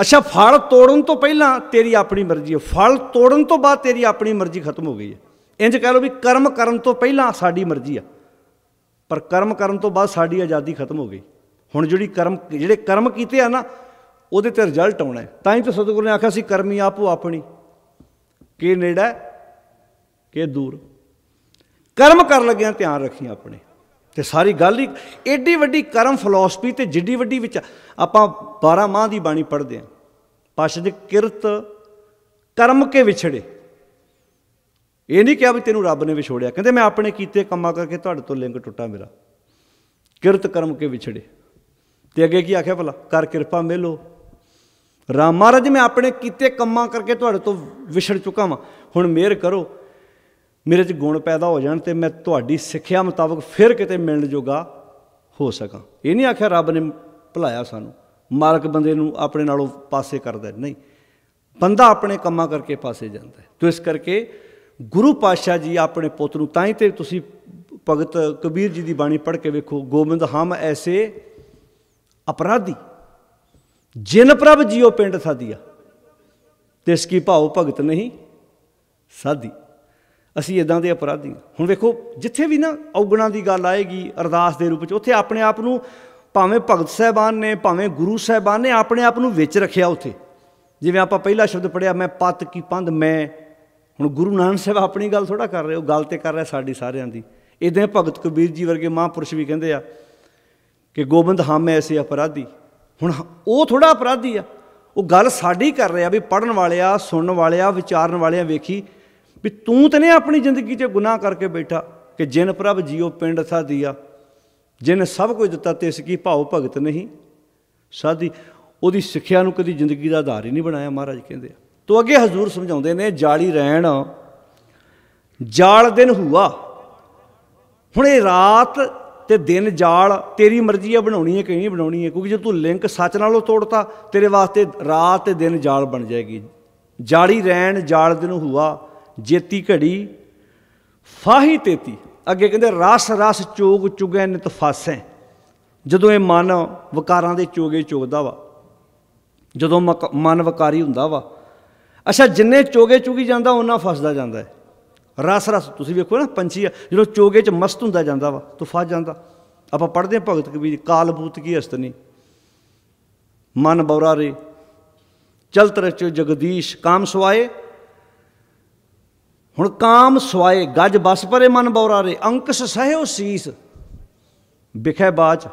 ਅੱਛਾ ਫਲ ਤੋੜਨ ਤੋਂ ਪਹਿਲਾਂ ਤੇਰੀ ਆਪਣੀ ਮਰਜ਼ੀ ਹੈ ਫਲ ਤੋੜਨ ਤੋਂ ਬਾਅਦ ਤੇਰੀ ਆਪਣੀ ਮਰਜ਼ੀ ਖਤਮ ਹੋ ਗਈ ਹੈ ਇੰਜ ਕਹਿ ਲੋ ਵੀ ਕਰਮ ਕਰਨ ਤੋਂ ਪਹਿਲਾਂ ਸਾਡੀ ਮਰਜ਼ੀ ਆ ਪਰ ਕਰਮ ਕਰਨ ਤੋਂ ਬਾਅਦ ਸਾਡੀ ਆਜ਼ਾਦੀ ਖਤਮ ਹੋ ਗਈ ਹੁਣ ਜਿਹੜੀ ਕਰਮ ਜਿਹੜੇ ਕਰਮ ਕੀਤੇ ਆ ਨਾ ਉਹਦੇ ਤੇ ਰਿਜ਼ਲਟ ਆਉਣਾ ਤਾਂ ਹੀ ਤਾਂ ਸਤਿਗੁਰੂ ਨੇ ਆਖਿਆ ਸੀ ਕਰਮੀ ਆਪੋ ਆਪਣੀ ਕੀ ਨੇੜਾ ਕੀ ਦੂਰ ਕਰਮ ਕਰ ਲੱਗਿਆਂ ਧਿਆਨ ਰੱਖੀ ਆਪਣੇ ਤੇ ਸਾਰੀ ਗੱਲ ਹੀ ਏਡੀ ਵੱਡੀ ਕਰਮ ਫਲਸਫੀ ਤੇ ਜਿੱਡੀ ਵੱਡੀ ਵਿੱਚ ਆਪਾਂ 12 ਮਾਹ ਦੀ ਬਾਣੀ ਪੜ੍ਹਦੇ ਆਂ ਪਛਦ ਕਿਰਤ ਕਰਮ ਕੇ ਵਿਛੜੇ ਇਹ ਨਹੀਂ ਕਿਹਾ ਵੀ ਤੈਨੂੰ ਰੱਬ ਨੇ ਵਿਛੋੜਿਆ ਕਹਿੰਦੇ ਮੈਂ ਆਪਣੇ ਕੀਤੇ ਕੰਮਾਂ ਕਰਕੇ ਤੁਹਾਡੇ ਤੋਂ ਲਿੰਕ ਟੁੱਟਾ ਮੇਰਾ ਕਿਰਤ ਕਰਮ ਕੇ ਵਿਛੜੇ ਤੇ ਅੱਗੇ ਕੀ ਆਖਿਆ ਭਲਾ ਕਰ ਕਿਰਪਾ ਮਿਲੋ ਰਾਮ ਮਹਾਰਾਜ ਮੈਂ ਆਪਣੇ ਕੀਤੇ ਕੰਮਾਂ ਕਰਕੇ ਤੁਹਾਡੇ ਤੋਂ ਵਿਛੜ ਚੁੱਕਾ ਵਾਂ ਹੁਣ ਮਿਹਰ ਕਰੋ ਮੇਰੇ 'ਚ ਗੁਣ ਪੈਦਾ ਹੋ ਜਾਣ ਤੇ ਮੈਂ ਤੁਹਾਡੀ ਸਿੱਖਿਆ ਮੁਤਾਬਕ ਫਿਰ ਕਿਤੇ ਮਿਲਣ ਜੋਗਾ ਹੋ ਸਕਾਂ ਇਹ ਨਹੀਂ ਆਖਿਆ ਰੱਬ ਨੇ ਭਲਾਇਆ ਸਾਨੂੰ ਮਾਲਕ ਬੰਦੇ ਨੂੰ ਆਪਣੇ ਨਾਲੋਂ ਪਾਸੇ ਕਰਦਾ ਨਹੀਂ ਬੰਦਾ ਆਪਣੇ ਕੰਮਾਂ ਕਰਕੇ ਪਾਸੇ ਜਾਂਦਾ ਤੋ ਇਸ ਕਰਕੇ ਗੁਰੂ ਪਾਤਸ਼ਾਹ ਜੀ ਆਪਣੇ ਪੁੱਤ ਨੂੰ ਤਾਂ ਹੀ ਤੇ ਤੁਸੀਂ ਭਗਤ ਕਬੀਰ ਜੀ ਦੀ ਬਾਣੀ ਪੜ੍ਹ ਕੇ ਵੇਖੋ ਗੋਬਿੰਦ ਹਮ ਐਸੇ ਅਪਰਾਧੀ ਜਿਨ ਪ੍ਰਭ ਜੀਓ ਪਿੰਡ ਸਾਦੀਆ ਤਿਸ ਕੀ ਭਾਉ ਭਗਤ ਨਹੀਂ ਸਾਦੀ ਅਸੀਂ ਇਦਾਂ ਦੇ ਅਪਰਾਧੀ ਹੁਣ ਵੇਖੋ ਜਿੱਥੇ ਵੀ ਨਾ ਔਗਣਾ ਦੀ ਗੱਲ ਆਏਗੀ ਅਰਦਾਸ ਦੇ ਰੂਪ ਵਿੱਚ ਉੱਥੇ ਆਪਣੇ ਆਪ ਨੂੰ ਭਾਵੇਂ ਭਗਤ ਸਹਿਬਾਨ ਨੇ ਭਾਵੇਂ ਗੁਰੂ ਸਹਿਬਾਨ ਨੇ ਆਪਣੇ ਆਪ ਨੂੰ ਵਿੱਚ ਰੱਖਿਆ ਉੱਥੇ ਜਿਵੇਂ ਆਪਾਂ ਪਹਿਲਾ ਸ਼ਬਦ ਪੜਿਆ ਮੈਂ ਪਤ ਕੀ ਪੰਧ ਮੈਂ ਹੁਣ ਗੁਰੂ ਨਾਨਕ ਸਾਹਿਬ ਆਪਣੀ ਗੱਲ ਥੋੜਾ ਕਰ ਰਹੇ ਹੋ ਗੱਲ ਤੇ ਕਰ ਰਿਹਾ ਸਾਡੀ ਸਾਰਿਆਂ ਦੀ ਇਦਾਂ ਭਗਤ ਕਬੀਰ ਜੀ ਵਰਗੇ ਮਹਾਂਪੁਰਸ਼ ਵੀ ਕਹਿੰਦੇ ਆ ਕਿ ਗੋਬਿੰਦ ਹਮ ਐਸੇ ਅਪਰਾਧੀ ਹੁਣ ਉਹ ਥੋੜਾ ਅਪਰਾਧੀ ਆ ਉਹ ਗੱਲ ਸਾਡੀ ਕਰ ਰਿਹਾ ਵੀ ਪੜਨ ਵਾਲਿਆ ਸੁਣਨ ਵਾਲਿਆ ਵਿਚਾਰਨ ਵਾਲਿਆ ਵੇਖੀ ਵੀ ਤੂੰ ਤੇ ਨੇ ਆਪਣੀ ਜ਼ਿੰਦਗੀ 'ਚ ਗੁਨਾਹ ਕਰਕੇ ਬੈਠਾ ਕਿ ਜਿਨ ਪ੍ਰਭ ਜੀਉ ਪਿੰਡ ਥਾ ਦਿਆ ਜਿਨ ਸਭ ਕੁਝ ਦਿੱਤਾ ਤੇ ਇਸ ਕੀ ਭਾਉ ਭਗਤ ਨਹੀਂ ਸਾਦੀ ਉਹਦੀ ਸਿੱਖਿਆ ਨੂੰ ਕਦੀ ਜ਼ਿੰਦਗੀ ਦਾ ਆਧਾਰ ਹੀ ਨਹੀਂ ਬਣਾਇਆ ਮਹਾਰਾਜ ਕਹਿੰਦੇ ਆ ਤੋ ਅੱਗੇ ਹਜ਼ੂਰ ਸਮਝਾਉਂਦੇ ਨੇ ਜਾਲੀ ਰਹਿਣ ਜਾਲ ਦਿਨ ਹੁਆ ਹੁਣ ਇਹ ਰਾਤ ਤੇ ਦਿਨ ਜਾਲ ਤੇਰੀ ਮਰਜ਼ੀ ਆ ਬਣਾਉਣੀ ਹੈ ਕਿ ਨਹੀਂ ਬਣਾਉਣੀ ਹੈ ਕਿਉਂਕਿ ਜੇ ਤੂੰ ਲਿੰਕ ਸੱਚ ਨਾਲੋਂ ਤੋੜਤਾ ਤੇਰੇ ਵਾਸਤੇ ਰਾਤ ਤੇ ਦਿਨ ਜਾਲ ਬਣ ਜਾਏਗੀ ਜਾਲੀ ਰਹਿਣ ਜਾਲ ਦਿਨ ਹੁਆ ਜੇਤੀ ਘੜੀ ਫਾਹੀ ਤੇਤੀ ਅੱਗੇ ਕਹਿੰਦੇ ਰਸ ਰਸ ਚੋਗ ਚੁਗੈ ਨਿਤ ਫਾਸੈ ਜਦੋਂ ਇਹ ਮਨ ਵਿਕਾਰਾਂ ਦੇ ਚੋਗੇ ਚੋਗਦਾ ਵਾ ਜਦੋਂ ਮਨ ਵਿਕਾਰੀ ਹੁੰਦਾ ਵਾ ਅੱਛਾ ਜਿੰਨੇ ਚੋਗੇ ਚੁਗੀ ਜਾਂਦਾ ਉਹਨਾਂ ਫਸਦਾ ਜਾਂਦਾ ਹੈ ਰਸ ਰਸ ਤੁਸੀਂ ਵੇਖੋ ਨਾ ਪੰਛੀ ਜਦੋਂ ਚੋਗੇ ਚ ਮਸਤ ਹੁੰਦਾ ਜਾਂਦਾ ਵਾ ਤੂੰ ਫਸ ਜਾਂਦਾ ਆਪਾਂ ਪੜਦੇ ਆ ਭਗਤ ਕਬੀਰ ਬੂਤ ਕੀ ਹਸਤਨੀ ਮਨ ਬੌਰਾ ਰੇ ਚਲਤ ਰਚੋ ਜਗਦੀਸ਼ ਕਾਮ ਸੁਆਏ ਹੁਣ ਕਾਮ ਸਵਾਏ ਗੱਜ ਬਸ ਪਰੇ ਮਨ ਬੌਰਾ ਰੇ ਅੰਕਸ ਸਹਿਓ ਸੀਸ ਵਿਖੇ ਬਾਜ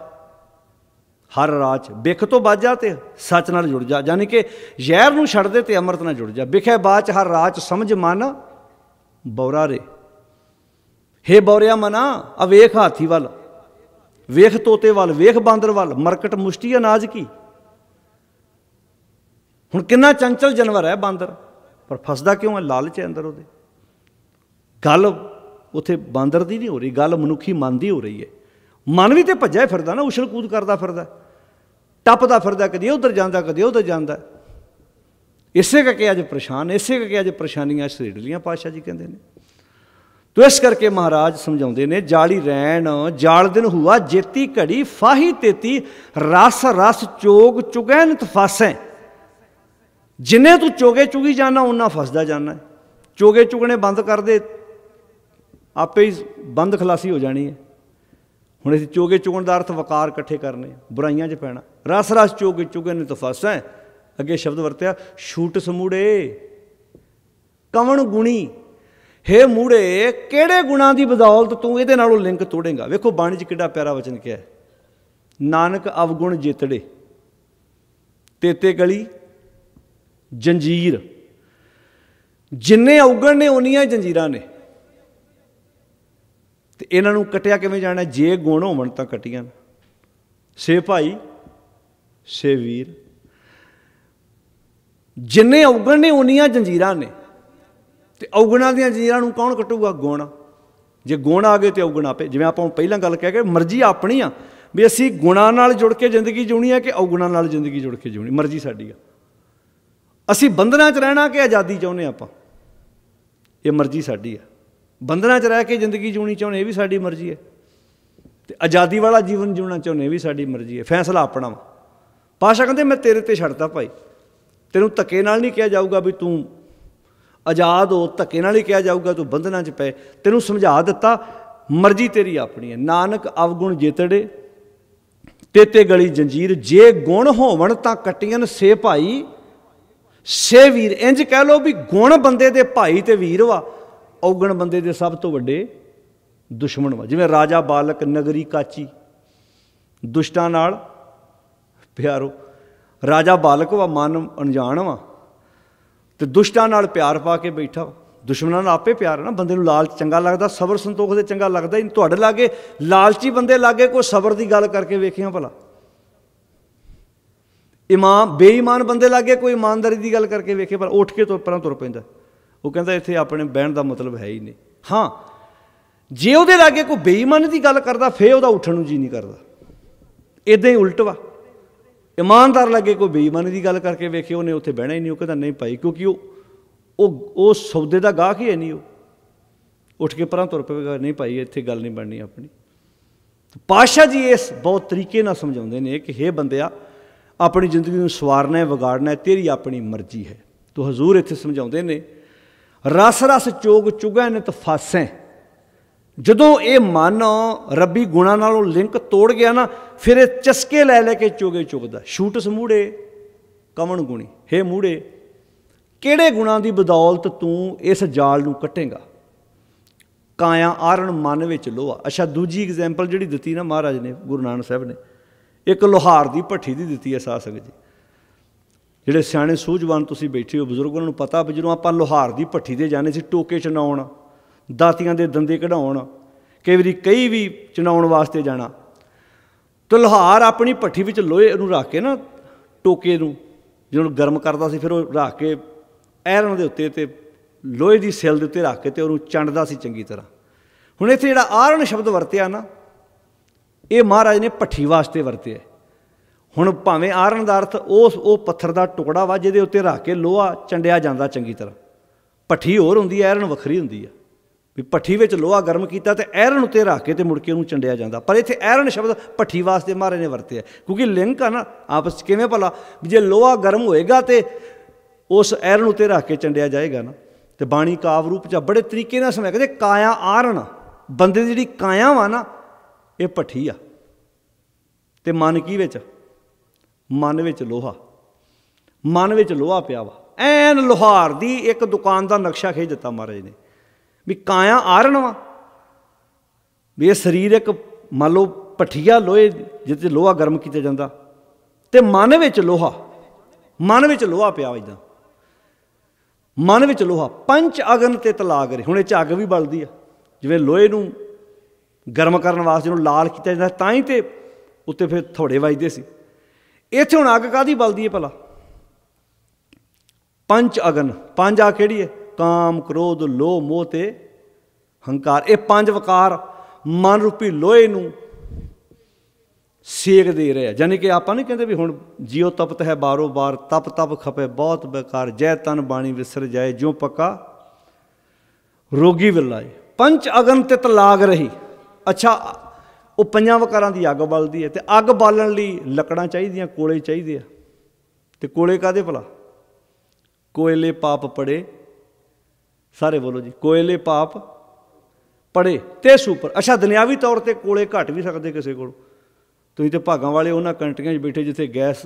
ਹਰ ਰਾਜ ਵਿਖ ਤੋਂ ਬਾਜਾ ਤੇ ਸੱਚ ਨਾਲ ਜੁੜ ਜਾ ਯਾਨੀ ਕਿ ਜ਼ਹਿਰ ਨੂੰ ਛੱਡ ਦੇ ਤੇ ਅੰਮ੍ਰਿਤ ਨਾਲ ਜੁੜ ਜਾ ਵਿਖੇ ਬਾਜ ਹਰ ਰਾਜ ਸਮਝ ਮਨ ਬੌਰਾ ਰੇ ਹੇ ਬੌਰਿਆ ਮਨਾ ਅਵੇਖ ਹਾਥੀ ਵੱਲ ਵੇਖ ਤੋਤੇ ਵੱਲ ਵੇਖ ਬਾਂਦਰ ਵੱਲ ਮਰਕਟ ਮੁਸ਼ਟੀ ਅਨਾਜ ਕੀ ਹੁਣ ਕਿੰਨਾ ਚੰਚਲ ਜਾਨਵਰ ਹੈ ਬਾਂਦਰ ਪਰ ਫਸਦਾ ਕਿਉਂ ਹੈ ਲਾਲਚ ਅੰਦਰ ਉਹਦੇ ਗੱਲ ਉਥੇ ਬਾਂਦਰ ਦੀ ਨਹੀਂ ਹੋ ਰਹੀ ਗੱਲ ਮਨੁੱਖੀ ਮਨ ਦੀ ਹੋ ਰਹੀ ਹੈ ਮਨ ਵੀ ਤੇ ਭੱਜਿਆ ਫਿਰਦਾ ਨਾ ਉਛਲ ਕੂਦ ਕਰਦਾ ਫਿਰਦਾ ਟੱਪਦਾ ਫਿਰਦਾ ਕਦੀ ਉਧਰ ਜਾਂਦਾ ਕਦੀ ਉਧਰ ਜਾਂਦਾ ਇਸੇ ਕਰਕੇ ਅੱਜ ਪਰੇਸ਼ਾਨ ਇਸੇ ਕਰਕੇ ਅੱਜ ਪਰੇਸ਼ਾਨੀਆਂ ਸਰੀੜਲੀਆਂ ਪਾਸ਼ਾ ਜੀ ਕਹਿੰਦੇ ਨੇ ਤੋ ਇਸ ਕਰਕੇ ਮਹਾਰਾਜ ਸਮਝਾਉਂਦੇ ਨੇ ਜਾਲੀ ਰਹਿਣ ਜਾਲ ਦਿਨ ਹੁਆ ਜੇਤੀ ਘੜੀ ਫਾਹੀ ਤੇਤੀ ਰਸ ਰਸ ਚੋਗ ਚੁਗੈਨ ਫਸੈ ਜਿਨੇ ਤੂੰ ਚੋਗੇ ਚੁਗੀ ਜਾਣਾ ਉਹਨਾਂ ਫਸਦਾ ਜਾਣਾ ਚੋਗੇ ਚੁਗਣੇ ਬੰਦ ਕਰ ਦੇ ਆਪੇ ਹੀ ਬੰਦ ਖਲਾਸੀ ਹੋ ਜਾਣੀ ਹੈ ਹੁਣ ਅਸੀਂ ਚੋਗੇ ਚੁਗਣ ਦਾ ਅਰਥ ਵਕਾਰ ਇਕੱਠੇ ਕਰਨੇ ਬੁਰਾਈਆਂ 'ਚ ਪੈਣਾ ਰਸ ਰਸ ਚੋਗੇ ਚੁਗੇ ਨੇ ਤਫਾਸਾ ਅੱਗੇ ਸ਼ਬਦ ਵਰਤਿਆ ਛੂਟ ਸਮੂੜੇ ਕਵਣ ਗੁਣੀ ਹੇ ਮੂੜੇ ਕਿਹੜੇ ਗੁਣਾ ਦੀ ਬਦੌਲਤ ਤੂੰ ਇਹਦੇ ਨਾਲੋਂ ਲਿੰਕ ਤੋੜੇਗਾ ਵੇਖੋ ਬਾਣੀ 'ਚ ਕਿੱਡਾ ਪਿਆਰਾ ਵਚਨ ਕਿਹਾ ਨਾਨਕ ਅਵਗੁਣ ਜਿਤੜੇ ਤੇਤੇ ਗਲੀ ਜੰਜੀਰ ਜਿੰਨੇ ਔਗਣ ਨੇ ਉਨੀਆਂ ਜੰਜੀਰਾਂ ਨੇ ਤੇ ਇਹਨਾਂ ਨੂੰ ਕਟਿਆ ਕਿਵੇਂ ਜਾਣਾ ਜੇ ਗੁਣ ਹੋਵਣ ਤਾਂ ਕਟੀਆਂ ਸੇ ਭਾਈ ਸੇ ਵੀਰ ਜਿੰਨੇ ਔਗਣ ਨੇ ਉਨੀਆਂ ਜੰਜੀਰਾਂ ਨੇ ਤੇ ਔਗਣਾਂ ਦੀਆਂ ਜੰਜੀਰਾਂ ਨੂੰ ਕੌਣ ਕਟੂਗਾ ਗੁਣ ਜੇ ਗੁਣ ਆ ਗਏ ਤੇ ਔਗਣ ਆਪੇ ਜਿਵੇਂ ਆਪਾਂ ਪਹਿਲਾਂ ਗੱਲ ਕਹਿ ਕੇ ਮਰਜ਼ੀ ਆਪਣੀ ਆ ਵੀ ਅਸੀਂ ਗੁਣਾ ਨਾਲ ਜੁੜ ਕੇ ਜ਼ਿੰਦਗੀ ਜਿਉਣੀ ਆ ਕਿ ਔਗਣਾਂ ਨਾਲ ਜ਼ਿੰਦਗੀ ਜੁੜ ਕੇ ਜਿਉਣੀ ਮਰਜ਼ੀ ਸਾਡੀ ਆ ਅਸੀਂ ਬੰਧਨਾਂ 'ਚ ਰਹਿਣਾ ਕਿ ਆਜ਼ਾਦੀ ਚਾਹੁੰਦੇ ਆਪਾਂ ਇਹ ਮਰਜ਼ੀ ਸਾਡੀ ਆ ਬੰਧਨਾਂ 'ਚ ਰਹਿ ਕੇ ਜ਼ਿੰਦਗੀ ਜੂਣੀ ਚਾਹੁੰਦੇ ਇਹ ਵੀ ਸਾਡੀ ਮਰਜ਼ੀ ਹੈ ਤੇ ਆਜ਼ਾਦੀ ਵਾਲਾ ਜੀਵਨ ਜੂਣਾ ਚਾਹੁੰਦੇ ਇਹ ਵੀ ਸਾਡੀ ਮਰਜ਼ੀ ਹੈ ਫੈਸਲਾ ਆਪਣਾ ਵਾ ਪਾਸ਼ਾ ਕਹਿੰਦੇ ਮੈਂ ਤੇਰੇ ਤੇ ਛੱਡਦਾ ਭਾਈ ਤੈਨੂੰ ਧੱਕੇ ਨਾਲ ਨਹੀਂ ਕਿਹਾ ਜਾਊਗਾ ਵੀ ਤੂੰ ਆਜ਼ਾਦ ਹੋ ਧੱਕੇ ਨਾਲ ਹੀ ਕਿਹਾ ਜਾਊਗਾ ਤੂੰ ਬੰਧਨਾਂ 'ਚ ਪਏ ਤੈਨੂੰ ਸਮਝਾ ਦਿੱਤਾ ਮਰਜ਼ੀ ਤੇਰੀ ਆਪਣੀ ਹੈ ਨਾਨਕ ਅਵਗੁਣ ਜੇਤੜੇ ਤੇਤੇ ਗਲੀ ਜੰਜੀਰ ਜੇ ਗੁਣ ਹੋਵਣ ਤਾਂ ਕਟੀਆਂ ਸੇ ਭਾਈ ਸੇ ਵੀਰ ਇੰਜ ਕਹਿ ਲੋ ਵੀ ਗੁਣ ਬੰਦੇ ਦੇ ਭਾਈ ਤੇ ਵੀਰ ਵਾ ਔਗਣ ਬੰਦੇ ਦੇ ਸਭ ਤੋਂ ਵੱਡੇ ਦੁਸ਼ਮਣ ਵਾ ਜਿਵੇਂ ਰਾਜਾ ਬਾਲਕ ਨਗਰੀ ਕਾਚੀ ਦੁਸ਼ਟਾਂ ਨਾਲ ਪਿਆਰੋ ਰਾਜਾ ਬਾਲਕ ਵਾ ਮਨ ਅਣਜਾਣ ਵਾ ਤੇ ਦੁਸ਼ਟਾਂ ਨਾਲ ਪਿਆਰ ਪਾ ਕੇ ਬੈਠਾ ਦੁਸ਼ਮਣਾਂ ਨਾਲ ਆਪੇ ਪਿਆਰ ਨਾ ਬੰਦੇ ਨੂੰ ਲਾਲਚ ਚੰਗਾ ਲੱਗਦਾ ਸਬਰ ਸੰਤੋਖ ਦੇ ਚੰਗਾ ਲੱਗਦਾ ਹੀ ਤੁਹਾਡੇ ਲਾਗੇ ਲਾਲਚੀ ਬੰਦੇ ਲਾਗੇ ਕੋਈ ਸਬਰ ਦੀ ਗੱਲ ਕਰਕੇ ਵੇਖਿਆ ਭਲਾ ਇਮਾਮ ਬੇਈਮਾਨ ਬੰਦੇ ਲਾਗੇ ਕੋਈ ਇਮਾਨਦਾਰੀ ਦੀ ਗੱਲ ਕਰਕੇ ਵੇਖੇ ਪਰ ਉੱਠ ਕੇ ਤੁਰ ਪਰਾਂ ਤੁਰ ਪੈਂਦਾ ਉਹ ਕਹਿੰਦਾ ਇੱਥੇ ਆਪਣੇ ਬਹਿਣ ਦਾ ਮਤਲਬ ਹੈ ਹੀ ਨਹੀਂ ਹਾਂ ਜੇ ਉਹਦੇ ਲਾਗੇ ਕੋਈ ਬੇਈਮਾਨੀ ਦੀ ਗੱਲ ਕਰਦਾ ਫੇ ਉਹਦਾ ਉੱਠਣ ਨੂੰ ਜੀ ਨਹੀਂ ਕਰਦਾ ਇਦਾਂ ਹੀ ਉਲਟਵਾ ਇਮਾਨਦਾਰ ਲੱਗੇ ਕੋਈ ਬੇਈਮਾਨੀ ਦੀ ਗੱਲ ਕਰਕੇ ਵੇਖੇ ਉਹਨੇ ਉੱਥੇ ਬਹਿਣਾ ਹੀ ਨਹੀਂ ਉਹ ਕਹਿੰਦਾ ਨਹੀਂ ਭਾਈ ਕਿਉਂਕਿ ਉਹ ਉਹ ਉਹ ਸੌਦੇ ਦਾ ਗਾਹਕ ਹੀ ਹੈ ਨਹੀਂ ਉਹ ਉੱਠ ਕੇ ਪਰਾਂ ਤੁਰ ਪਵੇਗਾ ਨਹੀਂ ਭਾਈ ਇੱਥੇ ਗੱਲ ਨਹੀਂ ਬਣਨੀ ਆਪਣੀ ਪਾਸ਼ਾ ਜੀ ਇਸ ਬਹੁਤ ਤਰੀਕੇ ਨਾਲ ਸਮਝਾਉਂਦੇ ਨੇ ਕਿ ਹੇ ਬੰਦਿਆ ਆਪਣੀ ਜ਼ਿੰਦਗੀ ਨੂੰ ਸਵਾਰਨਾ ਹੈ ਵਿਗਾੜਨਾ ਹੈ ਤੇਰੀ ਆਪਣੀ ਮਰਜ਼ੀ ਹੈ ਤੋ ਹਜ਼ੂਰ ਇੱਥੇ ਸਮਝਾਉਂਦੇ ਨੇ ਰਸ ਰਸ ਚੋਗ ਚੁਗੈ ਨਿਤ ਫਾਸੈ ਜਦੋਂ ਇਹ ਮਨ ਰੱਬੀ ਗੁਣਾ ਨਾਲੋਂ ਲਿੰਕ ਤੋੜ ਗਿਆ ਨਾ ਫਿਰ ਇਹ ਚਸਕੇ ਲੈ ਲੈ ਕੇ ਚੋਗੇ ਚੁਗਦਾ ਛੂਟ ਸਮੂੜੇ ਕਮਣ ਗੁਣੀ ਹੇ ਮੂੜੇ ਕਿਹੜੇ ਗੁਣਾ ਦੀ ਬਦੌਲਤ ਤੂੰ ਇਸ ਜਾਲ ਨੂੰ ਕੱਟੇਗਾ ਕਾਇਆ ਆਰਣ ਮਨ ਵਿੱਚ ਲੋਹਾ ਅੱਛਾ ਦੂਜੀ ਐਗਜ਼ਾਮਪਲ ਜਿਹੜੀ ਦਿੱਤੀ ਨਾ ਮਹਾਰਾਜ ਨੇ ਗੁਰੂ ਨਾਨਕ ਸਾਹਿਬ ਨੇ ਇੱਕ ਲੋਹਾਰ ਦੀ ਭੱਠੀ ਦੀ ਦਿੱਤੀ ਹੈ ਸਾਸਕ ਜੀ ਜਿਹੜੇ ਸਿਆਣੇ ਸੂਝਵਾਨ ਤੁਸੀਂ ਬੈਠੇ ਹੋ ਬਜ਼ੁਰਗ ਉਹਨਾਂ ਨੂੰ ਪਤਾ ਵੀ ਜਦੋਂ ਆਪਾਂ ਲੋਹਾਰ ਦੀ ਭੱਠੀ ਤੇ ਜਾਣੇ ਸੀ ਟੋਕੇ ਚਣਾਉਣ ਦਾਤੀਆਂ ਦੇ ਦੰਦੇ ਕਢਾਉਣ ਕਈ ਵਾਰੀ ਕਈ ਵੀ ਚਨਾਉਣ ਵਾਸਤੇ ਜਾਣਾ ਤੇ ਲੋਹਾਰ ਆਪਣੀ ਭੱਠੀ ਵਿੱਚ ਲੋਹੇ ਨੂੰ ਰੱਖ ਕੇ ਨਾ ਟੋਕੇ ਨੂੰ ਜਦੋਂ ਗਰਮ ਕਰਦਾ ਸੀ ਫਿਰ ਉਹ ਰੱਖ ਕੇ ਐਰਨ ਦੇ ਉੱਤੇ ਤੇ ਲੋਹੇ ਦੀ ਸੈਲ ਦੇ ਉੱਤੇ ਰੱਖ ਕੇ ਤੇ ਉਹਨੂੰ ਚੰਡਦਾ ਸੀ ਚੰਗੀ ਤਰ੍ਹਾਂ ਹੁਣ ਇੱਥੇ ਜਿਹੜਾ ਆਰਨ ਸ਼ਬਦ ਵਰਤਿਆ ਨਾ ਇਹ ਮਹਾਰਾਜ ਨੇ ਭੱਠੀ ਵਾਸਤੇ ਵਰਤਿਆ ਹੁਣ ਭਾਵੇਂ ਆਰਨ ਦਾ ਅਰਥ ਉਸ ਉਹ ਪੱਥਰ ਦਾ ਟੁਕੜਾ ਵਾ ਜਿਹਦੇ ਉੱਤੇ ਰੱਖ ਕੇ ਲੋਹਾ ਚੰਡਿਆ ਜਾਂਦਾ ਚੰਗੀ ਤਰ੍ਹਾਂ ਪੱਠੀ ਹੋਰ ਹੁੰਦੀ ਐ ਵੱਖਰੀ ਹੁੰਦੀ ਆ ਵੀ ਪੱਠੀ ਵਿੱਚ ਲੋਹਾ ਗਰਮ ਕੀਤਾ ਤੇ ਐਰਨ ਉੱਤੇ ਰੱਖ ਕੇ ਤੇ ਮੁੜ ਕੇ ਉਹਨੂੰ ਚੰਡਿਆ ਜਾਂਦਾ ਪਰ ਇੱਥੇ ਐਰਨ ਸ਼ਬਦ ਪੱਠੀ ਵਾਸਤੇ ਮਾਰੇ ਨੇ ਵਰਤਿਆ ਕਿਉਂਕਿ ਲਿੰਕ ਆ ਨਾ ਆਪਸ ਵਿੱਚ ਕਿਵੇਂ ਭਲਾ ਜੇ ਲੋਹਾ ਗਰਮ ਹੋਏਗਾ ਤੇ ਉਸ ਐਰਨ ਉੱਤੇ ਰੱਖ ਕੇ ਚੰਡਿਆ ਜਾਏਗਾ ਨਾ ਤੇ ਬਾਣੀ ਕਾਵ ਰੂਪ ਚ ਬੜੇ ਤਰੀਕੇ ਨਾਲ ਸਮਝਾ ਕਹਿੰਦੇ ਕਾਇਆ ਆਰਣ ਬੰਦੇ ਦੀ ਜਿਹੜੀ ਕਾਇਆ ਵਾ ਨਾ ਇਹ ਪੱਠੀ ਆ ਤੇ ਮਨ ਕੀ ਵਿੱਚ ਮਨ ਵਿੱਚ ਲੋਹਾ ਮਨ ਵਿੱਚ ਲੋਹਾ ਪਿਆ ਵਾ ਐਨ ਲੋਹਾਰ ਦੀ ਇੱਕ ਦੁਕਾਨ ਦਾ ਨਕਸ਼ਾ ਖੇਚ ਦਿੱਤਾ ਮਹਾਰਾਜ ਨੇ ਵੀ ਕਾਇਆ ਆਰਣ ਵਾ ਵੀ ਇਹ ਸਰੀਰ ਇੱਕ ਮੰਨ ਲਓ ਪਠੀਆ ਲੋਹੇ ਜਿੱਤੇ ਲੋਹਾ ਗਰਮ ਕੀਤਾ ਜਾਂਦਾ ਤੇ ਮਨ ਵਿੱਚ ਲੋਹਾ ਮਨ ਵਿੱਚ ਲੋਹਾ ਪਿਆ ਇਦਾਂ ਮਨ ਵਿੱਚ ਲੋਹਾ ਪੰਜ ਅਗਨ ਤੇ ਤਲਾਗ ਰਹੇ ਹੁਣ ਇਹ ਝੱਗ ਵੀ ਬਲਦੀ ਆ ਜਿਵੇਂ ਲੋਹੇ ਨੂੰ ਗਰਮ ਕਰਨ ਵਾਸਤੇ ਨੂੰ ਲਾਲ ਕੀਤਾ ਜਾਂਦਾ ਤਾਂ ਹੀ ਤੇ ਉੱਤੇ ਫਿਰ ਥੋੜੇ ਵੱਜਦੇ ਸੀ ਇੱਥੇ ਹੁਣ ਅੱਗ ਕਾਦੀ ਬਲਦੀ ਹੈ ਭਲਾ ਪੰਜ ਅਗਨ ਪੰਜ ਆ ਕਿਹੜੀ ਹੈ ਕਾਮ ਕ੍ਰੋਧ ਲੋਭ ਮੋਹ ਤੇ ਹੰਕਾਰ ਇਹ ਪੰਜ ਵਕਾਰ ਮਨ ਰੂਪੀ ਲੋਹੇ ਨੂੰ ਸੇਕ ਦੇ ਰਿਹਾ ਜਾਨੀ ਕਿ ਆਪਾਂ ਨਹੀਂ ਕਹਿੰਦੇ ਵੀ ਹੁਣ ਜਿਉ ਤਪਤ ਹੈ ਬਾਰੋ ਬਾਰ ਤਪ ਤਪ ਖਪੇ ਬਹੁਤ ਬੇਕਾਰ ਜੈ ਤਨ ਬਾਣੀ ਵਿਸਰ ਜਾਏ ਜਿਉ ਪੱਕਾ ਰੋਗੀ ਵਿਲਾਏ ਪੰਜ ਅਗਨ ਤਿਤ ਲਾਗ ਰਹੀ ਅੱਛਾ ਉਹ ਪੰਜਾਂ ਵਕਾਰਾਂ ਦੀ ਅੱਗ ਬਲਦੀ ਹੈ ਤੇ ਅੱਗ ਬਾਲਣ ਲਈ ਲੱਕੜਾਂ ਚਾਹੀਦੀਆਂ ਕੋਲੇ ਚਾਹੀਦੇ ਆ ਤੇ ਕੋਲੇ ਕਾਦੇ ਭਲਾ ਕੋਇਲੇ ਪਾਪ ਪੜੇ ਸਾਰੇ ਬੋਲੋ ਜੀ ਕੋਇਲੇ ਪਾਪ ਪੜੇ ਤੇ ਸੁਪਰ ਅਛਾ ਦੁਨਿਆਵੀ ਤੌਰ ਤੇ ਕੋਲੇ ਘਟ ਵੀ ਸਕਦੇ ਕਿਸੇ ਕੋਲ ਤੁਸੀਂ ਤੇ ਭਾਗਾਂ ਵਾਲੇ ਉਹਨਾਂ ਕੰਟਰੀਆਂ 'ਚ ਬੈਠੇ ਜਿੱਥੇ ਗੈਸ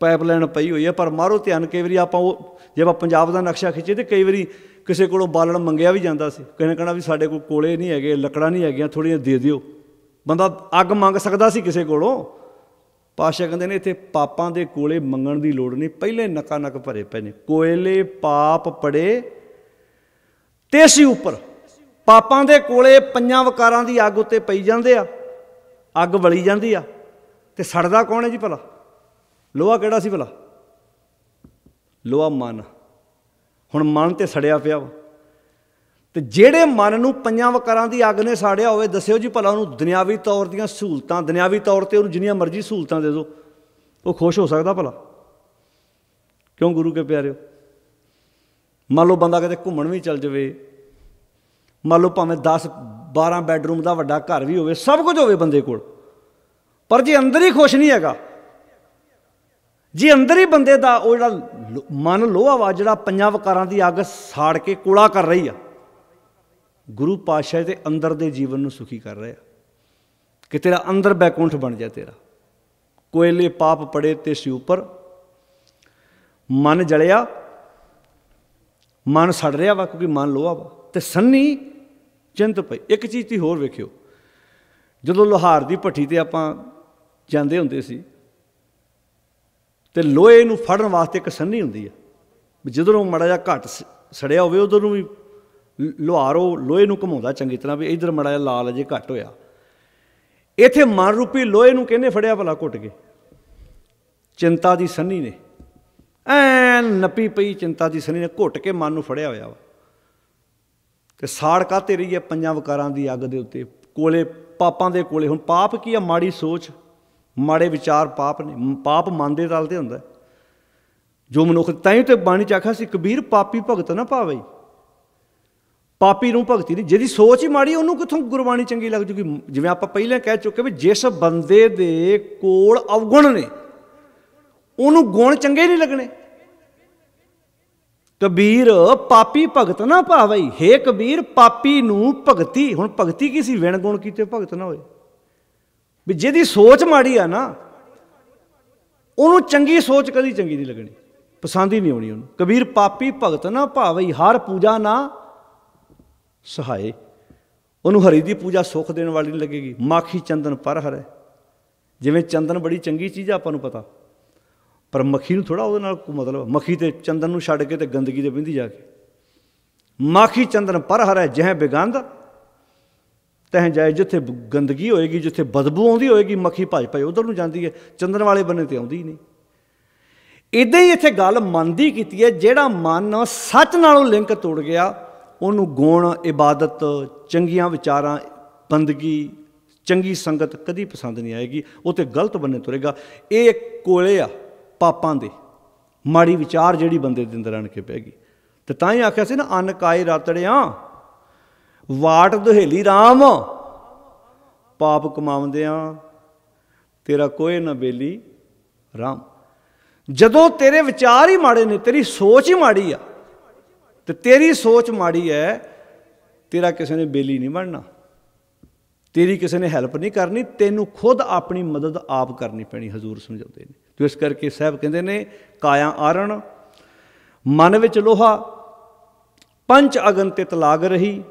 ਪਾਈਪਲਾਈਨ ਪਈ ਹੋਈ ਹੈ ਪਰ ਮਾਰੋ ਧਿਆਨ ਕਈ ਵਾਰੀ ਆਪਾਂ ਉਹ ਜੇ ਆਪਾਂ ਪੰਜਾਬ ਦਾ ਨਕਸ਼ਾ ਖਿੱਚੇ ਤੇ ਕਈ ਵਾਰੀ ਕਿਸੇ ਕੋਲੋਂ ਬਾਲਣ ਮੰਗਿਆ ਵੀ ਜਾਂਦਾ ਸੀ ਕਹਿੰਦੇ ਕਹਣਾ ਵੀ ਸਾਡੇ ਕੋਲ ਕੋਲੇ ਨਹੀਂ ਹੈਗੇ ਲੱਕੜਾਂ ਨਹੀਂ ਹੈਗੀਆਂ ਥੋੜੀਆਂ ਦੇ ਦਿਓ ਬੰਦਾ ਅੱਗ ਮੰਗ ਸਕਦਾ ਸੀ ਕਿਸੇ ਕੋਲੋਂ ਪਾਸ਼ਾ ਕਹਿੰਦੇ ਨੇ ਇੱਥੇ ਪਾਪਾਂ ਦੇ ਕੋਲੇ ਮੰਗਣ ਦੀ ਲੋੜ ਨਹੀਂ ਪਹਿਲੇ ਨਕਾ ਨਕ ਭਰੇ ਪਏ ਨੇ ਕੋਇਲੇ ਪਾਪ ਪੜੇ ਤੇਸੀ ਉੱਪਰ ਪਾਪਾਂ ਦੇ ਕੋਲੇ ਪੰਜਾਂ ਵਕਾਰਾਂ ਦੀ ਅੱਗ ਉੱਤੇ ਪਈ ਜਾਂਦੇ ਆ ਅੱਗ ਵਲੀ ਜਾਂਦੀ ਆ ਤੇ ਸੜਦਾ ਕੌਣ ਹੈ ਜੀ ਭਲਾ ਲੋਹਾ ਕਿਹੜਾ ਸੀ ਭਲਾ ਲੋਹਾ ਮਨ ਹੁਣ ਮਨ ਤੇ ਸੜਿਆ ਪਿਆ ਵਾ ਤੇ ਜਿਹੜੇ ਮਨ ਨੂੰ ਪੰਜਾਂ ਵਕਾਰਾਂ ਦੀ ਅੱਗ ਨੇ ਸਾੜਿਆ ਹੋਵੇ ਦੱਸਿਓ ਜੀ ਭਲਾ ਉਹਨੂੰ ਦੁਨਿਆਵੀ ਤੌਰ ਦੀਆਂ ਸਹੂਲਤਾਂ ਦੁਨਿਆਵੀ ਤੌਰ ਤੇ ਉਹਨੂੰ ਜਿੰਨੀਆਂ ਮਰਜ਼ੀ ਸਹੂਲਤਾਂ ਦੇ ਦਿਓ ਉਹ ਖੁਸ਼ ਹੋ ਸਕਦਾ ਭਲਾ ਕਿਉਂ ਗੁਰੂ ਕੇ ਪਿਆਰਿਓ ਮੰਨ ਲਓ ਬੰਦਾ ਕਿਤੇ ਘੁੰਮਣ ਵੀ ਚੱਲ ਜਵੇ ਮੰਨ ਲਓ ਭਾਵੇਂ 10 12 ਬੈੱਡਰੂਮ ਦਾ ਵੱਡਾ ਘਰ ਵੀ ਹੋਵੇ ਸਭ ਕੁਝ ਹੋਵੇ ਬੰਦੇ ਕੋਲ ਪਰ ਜੇ ਅੰਦਰ ਹੀ ਖੁਸ਼ ਨਹੀਂ ਹੈਗਾ ਜੇ ਅੰਦਰ ਹੀ ਬੰਦੇ ਦਾ ਉਹ ਜਿਹੜਾ ਮਨ ਲੋਹਾ ਵਾ ਜਿਹੜਾ ਪੰਜਾਂ ਵਕਾਰਾਂ ਦੀ ਅੱਗ ਸਾੜ ਕੇ ਕੋਲਾ ਕਰ ਰਹੀ ਆ ਗੁਰੂ ਪਾਤਸ਼ਾਹ ਦੇ ਅੰਦਰ ਦੇ ਜੀਵਨ ਨੂੰ ਸੁਖੀ ਕਰ ਰਿਹਾ ਕਿ ਤੇਰਾ ਅੰਦਰ ਬੈਕੁੰਠ ਬਣ ਜਾ ਤੇਰਾ ਕੋਇਲੇ ਪਾਪ ਪੜੇ ਤੇ ਸੀ ਉਪਰ ਮਨ ਜਲਿਆ ਮਨ ਸੜ ਰਿਹਾ ਵਾ ਕਿਉਂਕਿ ਮਨ ਲੋਹਾ ਵਾ ਤੇ ਸੰਨੀ ਚਿੰਤ ਪਈ ਇੱਕ ਚੀਜ਼ ਤੀ ਹੋਰ ਵੇਖਿਓ ਜਦੋਂ ਲੋਹਾਰ ਦੀ ਭੱਠੀ ਤੇ ਆਪਾਂ ਜਾਂਦੇ ਹੁੰਦੇ ਸੀ ਤੇ ਲੋਹੇ ਨੂੰ ਫੜਨ ਵਾਸਤੇ ਇੱਕ ਸੰਨੀ ਹੁੰਦੀ ਆ ਜਦੋਂ ਉਹ ਮੜਾ ਜਾ ਘਟ ਸੜਿਆ ਹੋਵੇ ਉਦੋਂ ਨੂੰ ਵੀ ਲੋਹਾਰੋ ਲੋਹੇ ਨੂੰ ਘਮਾਉਂਦਾ ਚੰਗੀ ਤਰ੍ਹਾਂ ਵੀ ਇਧਰ ਮੜਾ ਲਾਲ ਜੇ ਘਟ ਹੋਇਆ ਇਥੇ ਮਨ ਰੂਪੀ ਲੋਹੇ ਨੂੰ ਕਹਿੰਦੇ ਫੜਿਆ ਭਲਾ ਘੁੱਟ ਕੇ ਚਿੰਤਾ ਦੀ ਸੰਨੀ ਨੇ ਐ ਨੱਪੀ ਪਈ ਚਿੰਤਾ ਦੀ ਸੰਨੀ ਨੇ ਘੁੱਟ ਕੇ ਮਨ ਨੂੰ ਫੜਿਆ ਹੋਇਆ ਵਾ ਤੇ ਸਾੜ ਕਾਤੇ ਰਹੀ ਹੈ ਪੰਜਾਂ ਵਿਕਾਰਾਂ ਦੀ ਅੱਗ ਦੇ ਉੱਤੇ ਕੋਲੇ ਪਾਪਾਂ ਦੇ ਕੋਲੇ ਹੁਣ ਪਾਪ ਕੀ ਆ ਮਾੜੀ ਸੋਚ ਮਾੜੇ ਵਿਚਾਰ ਪਾਪ ਨੇ ਪਾਪ ਮਨ ਦੇ ਤਲ ਤੇ ਹੁੰਦਾ ਜੋ ਮਨੁੱਖ ਤਾਂ ਹੀ ਤੇ ਬਾਣੀ ਚ ਆਖਿਆ ਸੀ ਕਬੀਰ ਪਾਪੀ ਭਗਤ ਨਾ ਪਾਵੇ ਪਾਪੀ ਨੂੰ ਭਗਤੀ ਦੀ ਜਿਹਦੀ ਸੋਚ ਹੀ ਮਾੜੀ ਉਹਨੂੰ ਕਿੱਥੋਂ ਗੁਰਬਾਣੀ ਚੰਗੀ ਲੱਗ ਜੂਗੀ ਜਿਵੇਂ ਆਪਾਂ ਪਹਿਲਾਂ ਕਹਿ ਚੁੱਕੇ ਵੀ ਜਿਸ ਬੰਦੇ ਦੇ ਕੋਲ ਅਵਗੁਣ ਨੇ ਉਹਨੂੰ ਗੁਣ ਚੰਗੇ ਨਹੀਂ ਲੱਗਣੇ ਕਬੀਰ ਪਾਪੀ ਭਗਤ ਨਾ ਭਾਵੇ ਹੈ ਕਬੀਰ ਪਾਪੀ ਨੂੰ ਭਗਤੀ ਹੁਣ ਭਗਤੀ ਕੀ ਸੀ ਵਿਣ ਗੁਣ ਕੀਤੇ ਭਗਤ ਨਾ ਹੋਏ ਵੀ ਜਿਹਦੀ ਸੋਚ ਮਾੜੀ ਆ ਨਾ ਉਹਨੂੰ ਚੰਗੀ ਸੋਚ ਕਦੀ ਚੰਗੀ ਨਹੀਂ ਲੱਗਣੀ ਪਸੰਦ ਹੀ ਨਹੀਂ ਆਉਣੀ ਉਹਨੂੰ ਕਬੀਰ ਪਾਪੀ ਭਗਤ ਨਾ ਭਾਵੇ ਹਰ ਪੂਜਾ ਨਾ ਸਹਾਏ ਉਹਨੂੰ ਹਰੀ ਦੀ ਪੂਜਾ ਸੁਖ ਦੇਣ ਵਾਲੀ ਨਹੀਂ ਲੱਗੇਗੀ ਮੱਖੀ ਚੰਦਨ ਪਰ ਹਰੇ ਜਿਵੇਂ ਚੰਦਨ ਬੜੀ ਚੰਗੀ ਚੀਜ਼ ਆ ਆਪਾਂ ਨੂੰ ਪਤਾ ਪਰ ਮੱਖੀ ਨੂੰ ਥੋੜਾ ਉਹਦੇ ਨਾਲ ਕੋਈ ਮਤਲਬ ਮੱਖੀ ਤੇ ਚੰਦਨ ਨੂੰ ਛੱਡ ਕੇ ਤੇ ਗੰਦਗੀ ਦੇ ਬਿੰਦੀ ਜਾ ਕੇ ਮੱਖੀ ਚੰਦਨ ਪਰ ਹਰੈ ਜਹ ਬਿਗੰਦ ਤਹ ਜਾਏ ਜਿੱਥੇ ਗੰਦਗੀ ਹੋਏਗੀ ਜਿੱਥੇ ਬਦਬੂ ਆਉਂਦੀ ਹੋਏਗੀ ਮੱਖੀ ਭੱਜ ਭਜ ਉਧਰ ਨੂੰ ਜਾਂਦੀ ਹੈ ਚੰਦਨ ਵਾਲੇ ਬੰਨੇ ਤੇ ਆਉਂਦੀ ਨਹੀਂ ਇਦਾਂ ਹੀ ਇੱਥੇ ਗੱਲ ਮੰਨਦੀ ਕੀਤੀ ਹੈ ਜਿਹੜਾ ਮਨ ਸੱਚ ਨਾਲੋਂ ਲਿੰਕ ਤੋੜ ਗਿਆ ਉਹਨੂੰ ਗੁਣ ਇਬਾਦਤ ਚੰਗੀਆਂ ਵਿਚਾਰਾਂ ਬੰਦਗੀ ਚੰਗੀ ਸੰਗਤ ਕਦੀ ਪਸੰਦ ਨਹੀਂ ਆਏਗੀ ਉਹ ਤੇ ਗਲਤ ਬੰਨੇ ਤੁਰੇਗਾ ਇਹ ਕੋਲੇ ਆ ਪਾਪਾਂ ਦੇ ਮਾੜੀ ਵਿਚਾਰ ਜਿਹੜੀ ਬੰਦੇ ਦੇ ਅੰਦਰ ਆਣ ਕੇ ਪੈਗੀ ਤੇ ਤਾਂ ਹੀ ਆਖਿਆ ਸੀ ਨਾ ਕਾਇ ਰਾਤੜਿਆਂ ਵਾਟ ਦੁਹੇਲੀ RAM ਪਾਪ ਕਮਾਉਂਦਿਆਂ ਤੇਰਾ ਕੋਈ ਨਾ ਬੇਲੀ RAM ਜਦੋਂ ਤੇਰੇ ਵਿਚਾਰ ਹੀ ਮਾੜੇ ਨੇ ਤੇਰੀ ਸੋਚ ਹੀ ਮਾੜੀ ਆ ਤੇ ਤੇਰੀ ਸੋਚ ਮਾੜੀ ਐ ਤੇਰਾ ਕਿਸੇ ਨੇ ਬੇਲੀ ਨਹੀਂ ਬਣਨਾ ਤੇਰੀ ਕਿਸੇ ਨੇ ਹੈਲਪ ਨਹੀਂ ਕਰਨੀ ਤੈਨੂੰ ਖੁਦ ਆਪਣੀ ਮਦਦ ਆਪ ਕਰਨੀ ਪੈਣੀ ਹਜ਼ੂਰ ਸਮਝਾਉਂਦੇ ਨੇ ਤੇ ਇਸ ਕਰਕੇ ਸਾਹਿਬ ਕਹਿੰਦੇ ਨੇ ਕਾਇਆ ਆਰਣ ਮਨ ਵਿੱਚ ਲੋਹਾ ਪੰਜ ਅਗਨ ਤੇ ਤਲਾਗ ਰਹੀ